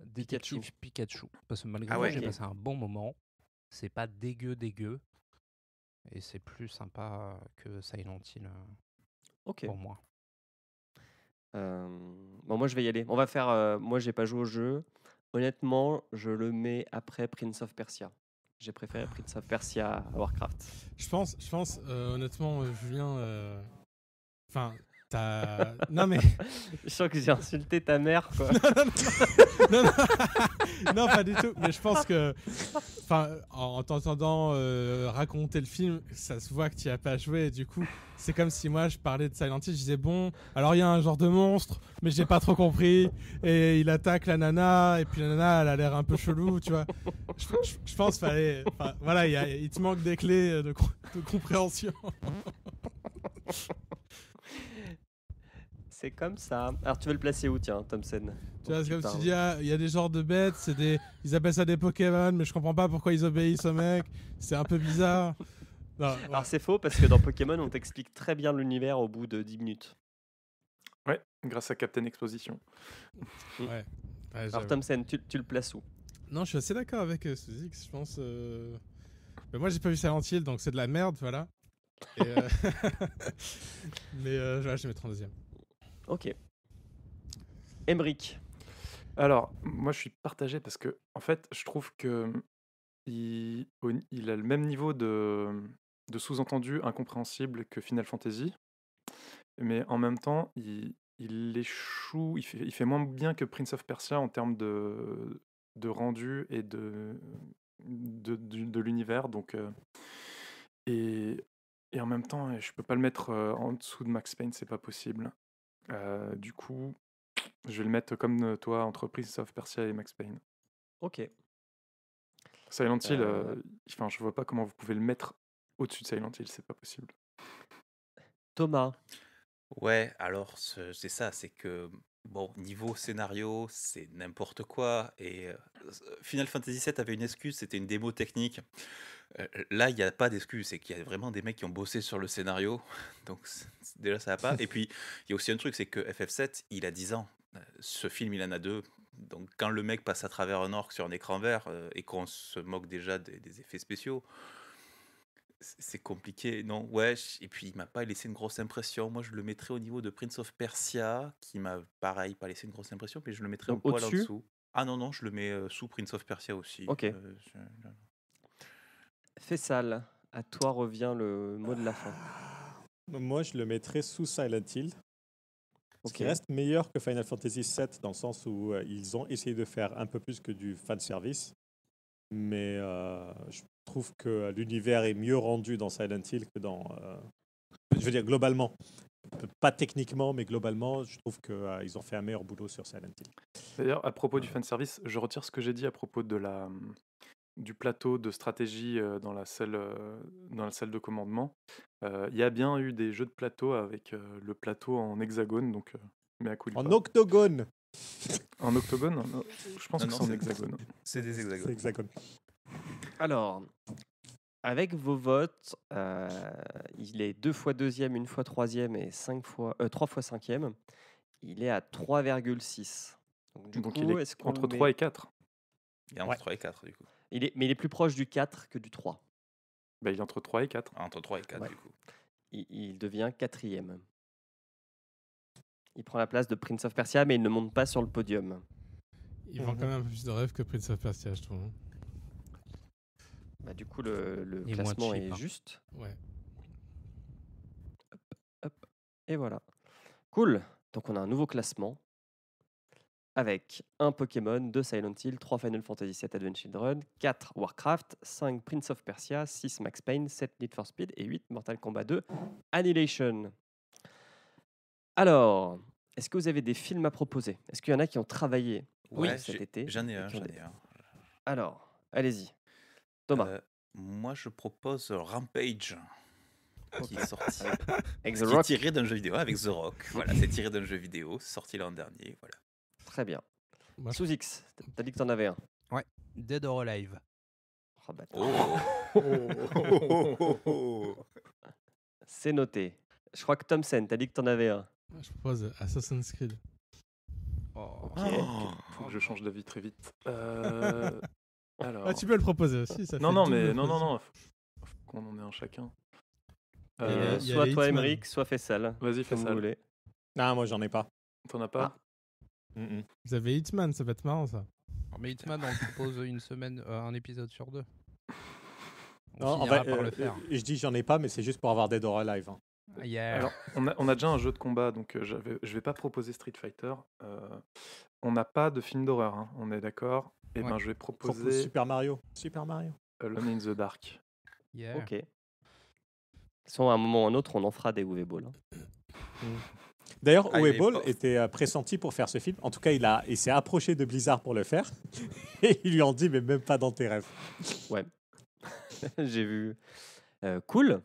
Détective Pikachu. Parce que malgré tout, ah j'ai passé un bon moment. C'est pas dégueu dégueu. Et c'est plus sympa que Silent Hill pour moi. bon, moi je vais y aller. On va faire. moi j'ai pas joué au jeu. Honnêtement, je le mets après Prince of Persia. J'ai préféré Prince of Persia à Warcraft. Je pense, je pense euh, honnêtement, euh, Julien. Euh, enfin, Non mais. Je sens que j'ai insulté ta mère quoi. non, non, pas du tout. Mais je pense que, enfin, en t'entendant euh, raconter le film, ça se voit que tu as pas joué. Et du coup, c'est comme si moi je parlais de Silent Hill, je disais bon, alors il y a un genre de monstre, mais j'ai pas trop compris. Et il attaque la nana, et puis la nana, elle a l'air un peu chelou, tu vois. Je, pense fallait, voilà, il te manque des clés de compréhension. C'est comme ça. Alors, tu veux le placer où, tiens, Thompson Tu vois, comme tu dis, ah, il y a des genres de bêtes, c'est des... ils appellent ça des Pokémon, mais je comprends pas pourquoi ils obéissent au mec. C'est un peu bizarre. Alors, c'est faux parce que dans Pokémon, on t'explique très bien l'univers au bout de 10 minutes. Ouais, grâce à Captain Exposition. Mm. ouais. Alors, Thompson, tu, tu, le places où Non, je suis assez d'accord avec euh, je pense. Euh, mais moi, j'ai pas vu Silent Hill, donc c'est de la merde, voilà. Euh, mais euh, je vais mettre en deuxième. Ok. Emric. Alors, moi, je suis partagé parce que, en fait, je trouve que hum, il, a le même niveau de, sous-entendu incompréhensible que Final Fantasy, mais en même temps, il, échoue, il fait, moins bien que Prince of Persia en termes de, rendu et de, de, l'univers. Donc, euh, et, et en même temps, je peux pas le mettre euh, en dessous de Max Payne, c'est pas possible du coup, je vais le mettre comme toi entreprise Soft Persia et Max Payne. Ok. Silent Hill, enfin, je vois pas comment vous pouvez le mettre au-dessus de Silent Hill, c'est pas possible. Thomas. Ouais, alors c'est ça, c'est que Bon, niveau scénario, c'est n'importe quoi. Et Final Fantasy VII avait une excuse, c'était une démo technique. Euh, là, il n'y a pas d'excuse, c'est qu'il y a vraiment des mecs qui ont bossé sur le scénario, donc déjà ça va pas. Et puis, il y a aussi un truc, c'est que FF7, il a 10 ans. Euh, ce film, il en a deux. Donc, quand le mec passe à travers un orc sur un écran vert euh, et qu'on se moque déjà des, effets spéciaux, c'est compliqué. Non, ouais, et puis il m'a pas laissé une grosse impression. Moi, je le mettrais au niveau de Prince of Persia, qui m'a pareil pas laissé une grosse impression, mais je le mettrais au poil en dessous. Ah non, non, je le mets sous Prince of Persia aussi. Ok. Fessal, à toi revient le mot de la fin. Moi, je le mettrais sous Silent Hill. Ce qui reste meilleur que Final Fantasy VII dans le sens où euh, ils ont essayé de faire un peu plus que du fan service, mais euh, je trouve que l'univers est mieux rendu dans Silent Hill que dans. Euh, je veux dire globalement, pas techniquement, mais globalement, je trouve qu'ils ont fait un meilleur boulot sur Silent Hill. D'ailleurs, à propos du fan service, je retire ce que j'ai dit à propos de la du plateau de stratégie dans, la salle, dans la salle de commandement, il y a bien eu des jeux de plateau avec le plateau en hexagone, donc mais à En octogone En octogone Je pense que c'est en hexagone. Hein. C'est des hexagones. Alors, avec vos votes, il est deux fois deuxième, une fois troisième et cinq fois, euh, trois fois cinquième. Il est à 3,6. Donc, du il est, entre 3 et 4. Il est entre 3 et 4 du coup est, mais il est plus proche du 4 que du 3. Bah, il est entre 3 et 4. entre 3 et 4, du coup. Il, devient quatrième. Il prend la place de Prince of Persia, mais il ne monte pas sur le podium. Il vend quand mhm. même un peu plus de rêve que Prince of Persia, je trouve. Hein. Bah, du coup, le, classement est hein. juste. Ouais. et voilà. Cool. Donc, on a un nouveau classement avec un Pokémon, deux Silent Hill, trois Final Fantasy VII Adventure Children, 4 Warcraft, 5 Prince of Persia, 6 Max Payne, 7 Need for Speed et 8 Mortal Kombat 2 Annihilation. Alors, est-ce que vous avez des films à proposer Est-ce qu'il y en a qui ont travaillé oui, cet été J'en ai un, j'en ai un. Alors, allez-y. Thomas. Euh, moi, je propose Rampage qui est sorti. Avec The tiré d'un jeu vidéo avec The Rock. Voilà, c'est tiré d'un jeu vidéo, sorti l'an dernier. Voilà. Très bien. Sous X, t'as dit que t'en avais un. Ouais. Dead or Alive. Oh, oh. C'est noté. Je crois que Thompson, t'as dit que t'en avais un. Je propose Assassin's Creed. Oh. Oh. faut que je change d'avis très vite. Euh, alors... Ah, tu peux le proposer aussi. Ça non, non, mais non, non, non, faut, qu'on en ait un chacun. Euh, soit toi, Emmerich, soit Fessal. Vas-y, Fessal. Non, ah, moi, j'en ai pas. T'en as pas ah. Vous avez Hitman, ça va être marrant ça. Oh, mais Hitman, on propose une semaine, euh, un épisode sur deux. en vrai, euh, euh, je dis j'en ai pas, mais c'est juste pour avoir des Dora live. Hein. Ah, Alors, on, a, on a, déjà un jeu de combat, donc je vais, je vais pas proposer Street Fighter. on n'a pas de film d'horreur, hein, on est d'accord. Et eh ben, je vais proposer Super Mario. Super Mario. Alone in the Dark. Yeah. Ok. De à un moment ou à un autre, on en fera des UV Ball. Hein. Mm. D'ailleurs, ah, Uwe était euh, pressenti pour faire ce film. En tout cas, il, a, il s'est approché de Blizzard pour le faire. Et il lui en dit, mais même pas dans tes rêves. Ouais. J'ai vu. Euh, cool.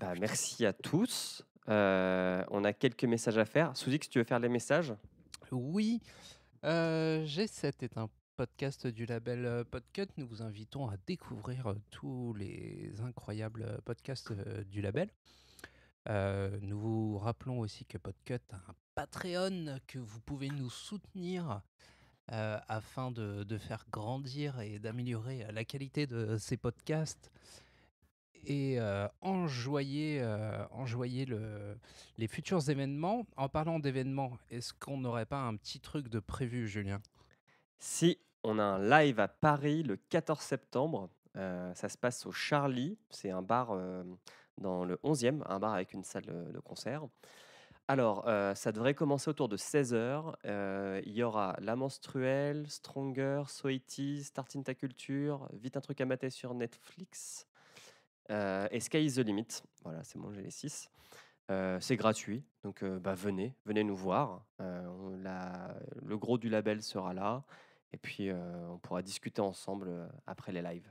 Bah, merci à tous. Euh, on a quelques messages à faire. Suzy, si tu veux faire les messages Oui. G7 est un podcast du label Podcut. Nous vous invitons à découvrir tous les incroyables podcasts du label nous vous rappelons aussi que Podcut a un Patreon que vous pouvez nous soutenir afin de, faire grandir et d'améliorer la qualité de ces podcasts et euh, enjoyer, le, les futurs événements. En parlant d'événements, est-ce qu'on n'aurait pas un petit truc de prévu, Julien Si, on a un live à Paris le 14 septembre. ça se passe au Charlie, c'est un bar dans le 11e, un bar avec une salle de concert. Alors, euh, ça devrait commencer autour de 16h. Euh, il y aura La Menstruelle, Stronger, Soity, Starting Ta Culture, Vite un truc à mater sur Netflix euh, et Sky is the Limit. Voilà, c'est bon, j'ai les 6. c'est gratuit, donc bah, venez, venez nous voir. le gros du label sera là et puis on pourra discuter ensemble après les lives.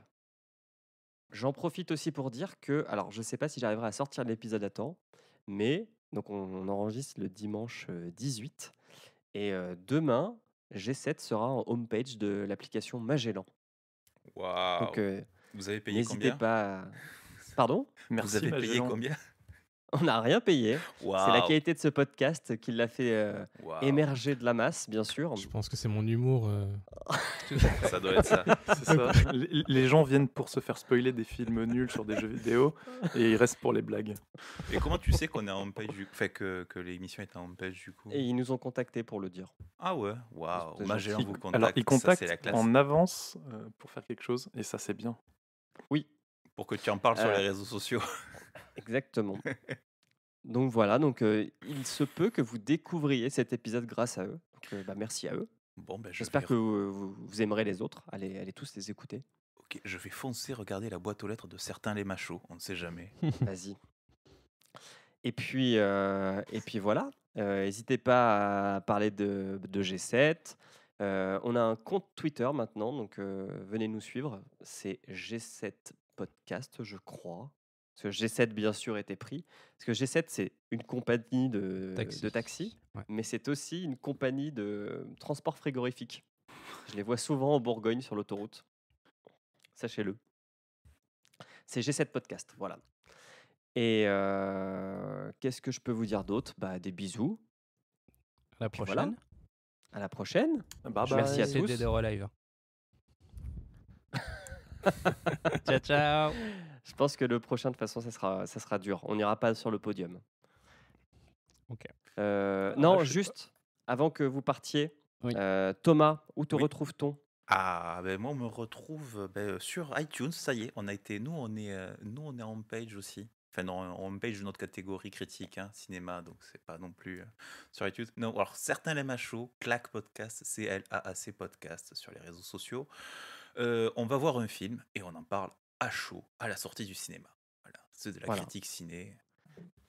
J'en profite aussi pour dire que, alors je ne sais pas si j'arriverai à sortir l'épisode à temps, mais donc on, enregistre le dimanche 18 et demain G7 sera en homepage de l'application Magellan. Waouh. vous avez payé combien N'hésitez pas. Pardon Merci. Vous avez payé combien On n'a rien payé. C'est la qualité de ce podcast qui l'a fait euh, émerger de la masse, bien sûr. Je pense que c'est mon humour. Euh. ça doit être ça. Les gens viennent pour se faire spoiler des films nuls sur des jeux vidéo et ils restent pour les blagues. Et comment tu sais qu'on est en page du que, que l'émission est en page du coup Et ils nous ont contactés pour le dire. Ah ouais Waouh wow. vous contacte. Alors ils contactent en avance euh, pour faire quelque chose et ça c'est bien. Oui. Pour que tu en parles sur les réseaux sociaux. Exactement. donc voilà, donc il se peut que vous découvriez cet épisode grâce à eux. Donc bah, merci à eux. Bon, ben, J'espère que vous, aimerez les autres. Allez, allez tous les écouter. Ok, je vais foncer regarder la boîte aux lettres de certains les machos. On ne sait jamais. Vas-y. Et puis, et puis voilà. N'hésitez pas à parler de, de G7. on a un compte Twitter maintenant, donc venez nous suivre. C'est G7 Podcast, je crois. Parce que G7, bien sûr, était pris. Parce que G7, c'est une compagnie de taxi, mais c'est aussi une compagnie de transport frigorifique. Je les vois souvent en Bourgogne sur l'autoroute. Sachez-le. C'est G7 Podcast, voilà. Et qu'est-ce que je peux vous dire d'autre bah, Des bisous. À la prochaine. À la prochaine. Merci à tous. Hein. ciao, ciao. Je pense que le prochain, de toute façon, ça sera, ça sera dur. On n'ira pas sur le podium. Ok. Euh, ah, non, juste avant que vous partiez, euh, Thomas, où te retrouves retrouve-t-on ah, ben moi, on me retrouve euh, ben, sur iTunes, ça y est, on a été, nous, on est, nous, on est en page aussi. Enfin, non, on page de notre catégorie critique, hein, cinéma, donc c'est pas non plus sur iTunes. Non, alors certains l'aiment à chaud, Clac Podcast, C-L-A-A-C Podcast sur les réseaux sociaux. on va voir un film et on en parle à chaud à la sortie du cinéma. Voilà, ceux de la critique ciné.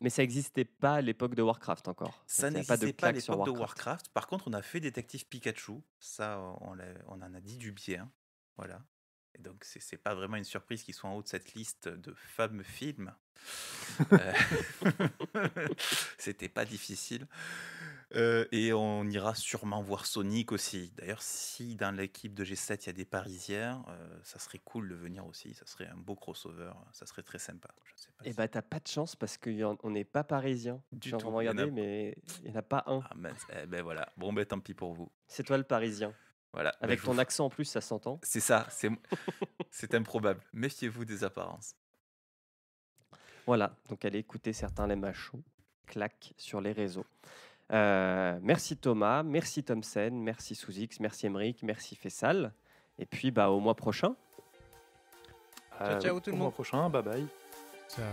Mais ça n'existait pas à l'époque de Warcraft encore. Ça n'existait pas, à l'époque de Warcraft. Par contre, on a fait Détective Pikachu. Ça, on, en a dit du bien. Voilà. Et donc, c'est pas vraiment une surprise qu'ils soit en haut de cette liste de fameux films. Euh, c'était pas difficile. Euh, et on ira sûrement voir Sonic aussi. D'ailleurs, si dans l'équipe de G7 il y a des Parisiens, euh, ça serait cool de venir aussi. Ça serait un beau crossover. Ça serait très sympa. et eh ben bah, t'as pas de chance parce qu'on n'est pas parisien. Du tout. Regarder, mais il n'y en a pas un. Ah, eh ben, voilà. Bon, ben tant pis pour vous. C'est toi le parisien. Voilà. Avec ben, ton accent en plus, ça s'entend. C'est ça. C'est improbable. Méfiez-vous des apparences. Voilà. Donc, allez écouter certains les machos. Clac sur les réseaux. Euh, merci Thomas, merci Thompson, merci Suzix, merci Emric, merci Fessal. Et puis bah, au mois prochain. Ciao, ciao euh, tout le monde. Au mois prochain, bye bye. Ciao.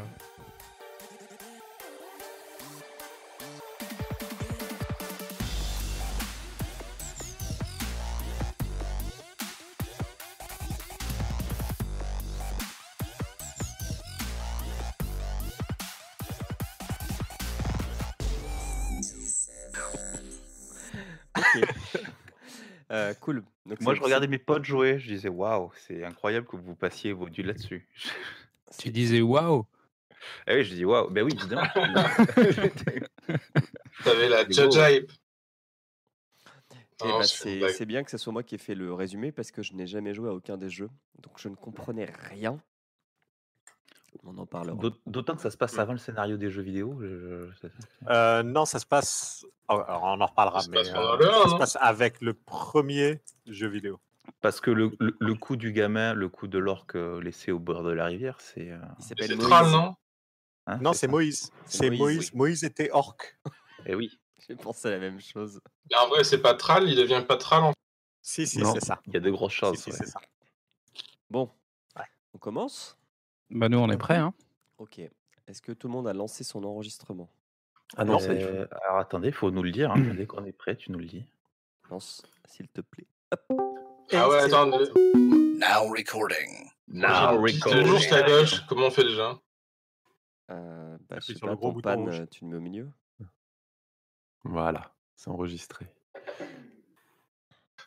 cool. Donc, Moi, je regardais mes potes jouer. Je disais, waouh, c'est incroyable que vous passiez vos duels là-dessus. Tu disais, waouh et eh oui, je dis, waouh. Ben oui, évidemment. avais la judge eh ben, c'est bien que ce soit moi qui ai fait le résumé parce que je n'ai jamais joué à aucun des jeux, donc je ne comprenais rien en D'autant que ça se passe avant le scénario des jeux vidéo. Euh, non, ça se passe. Oh, on en reparlera, mais ça se euh, passe avec le premier jeu vidéo. Parce que le, le, coup du gamin, le coup de l'orque euh, laissé au bord de la rivière, c'est. C'est Tral, non hein, non, c'est Moïse. C'est Moïse. Moïse. était orque. Et eh oui. J'ai pensé la même chose. en vrai, c'est pas Tral, il devient pas Tral. Si, si, c'est ça. Il y a de grosses choses. Bon, on commence bah nous on est prêts. Hein. Ok. Est-ce que tout le monde a lancé son enregistrement Ah non, il faut- Alors attendez, faut nous le dire. hein. Mmh. Dès qu'on est prêt, tu nous le dis. Lance, s'il te plaît. Ah ouais, attendez. Now recording. Now recording. Toujours gauche, comment on fait déjà Euh, bah, Appuie sur le gros bouton rouge. tu le mets au milieu. Voilà, c'est enregistré.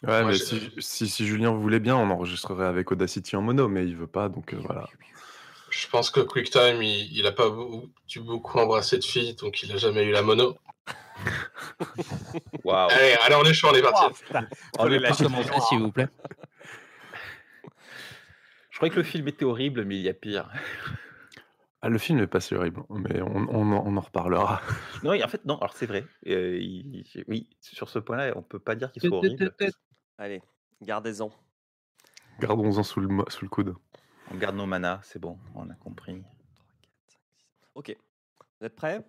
Ouais, mais si, si, Julien voulait bien, on enregistrerait avec Audacity en mono, mais il veut pas, donc euh, voilà je pense que QuickTime, il a pas dû beaucoup embrasser de filles, donc il n'a jamais eu la mono. Waouh. Allez, on est chaud, on est parti. on s'il vous plaît. Je croyais que le film était horrible, mais il y a pire. Ah, le film n'est pas si horrible, mais on, en reparlera. Non, en fait, non, alors c'est vrai. Euh, oui, sur ce point-là, on peut pas dire qu'il soit horrible. Allez, gardez-en. Gardons-en sous le, sous le coude. On garde nos manas, c'est bon, on a compris. Ok. Vous êtes prêts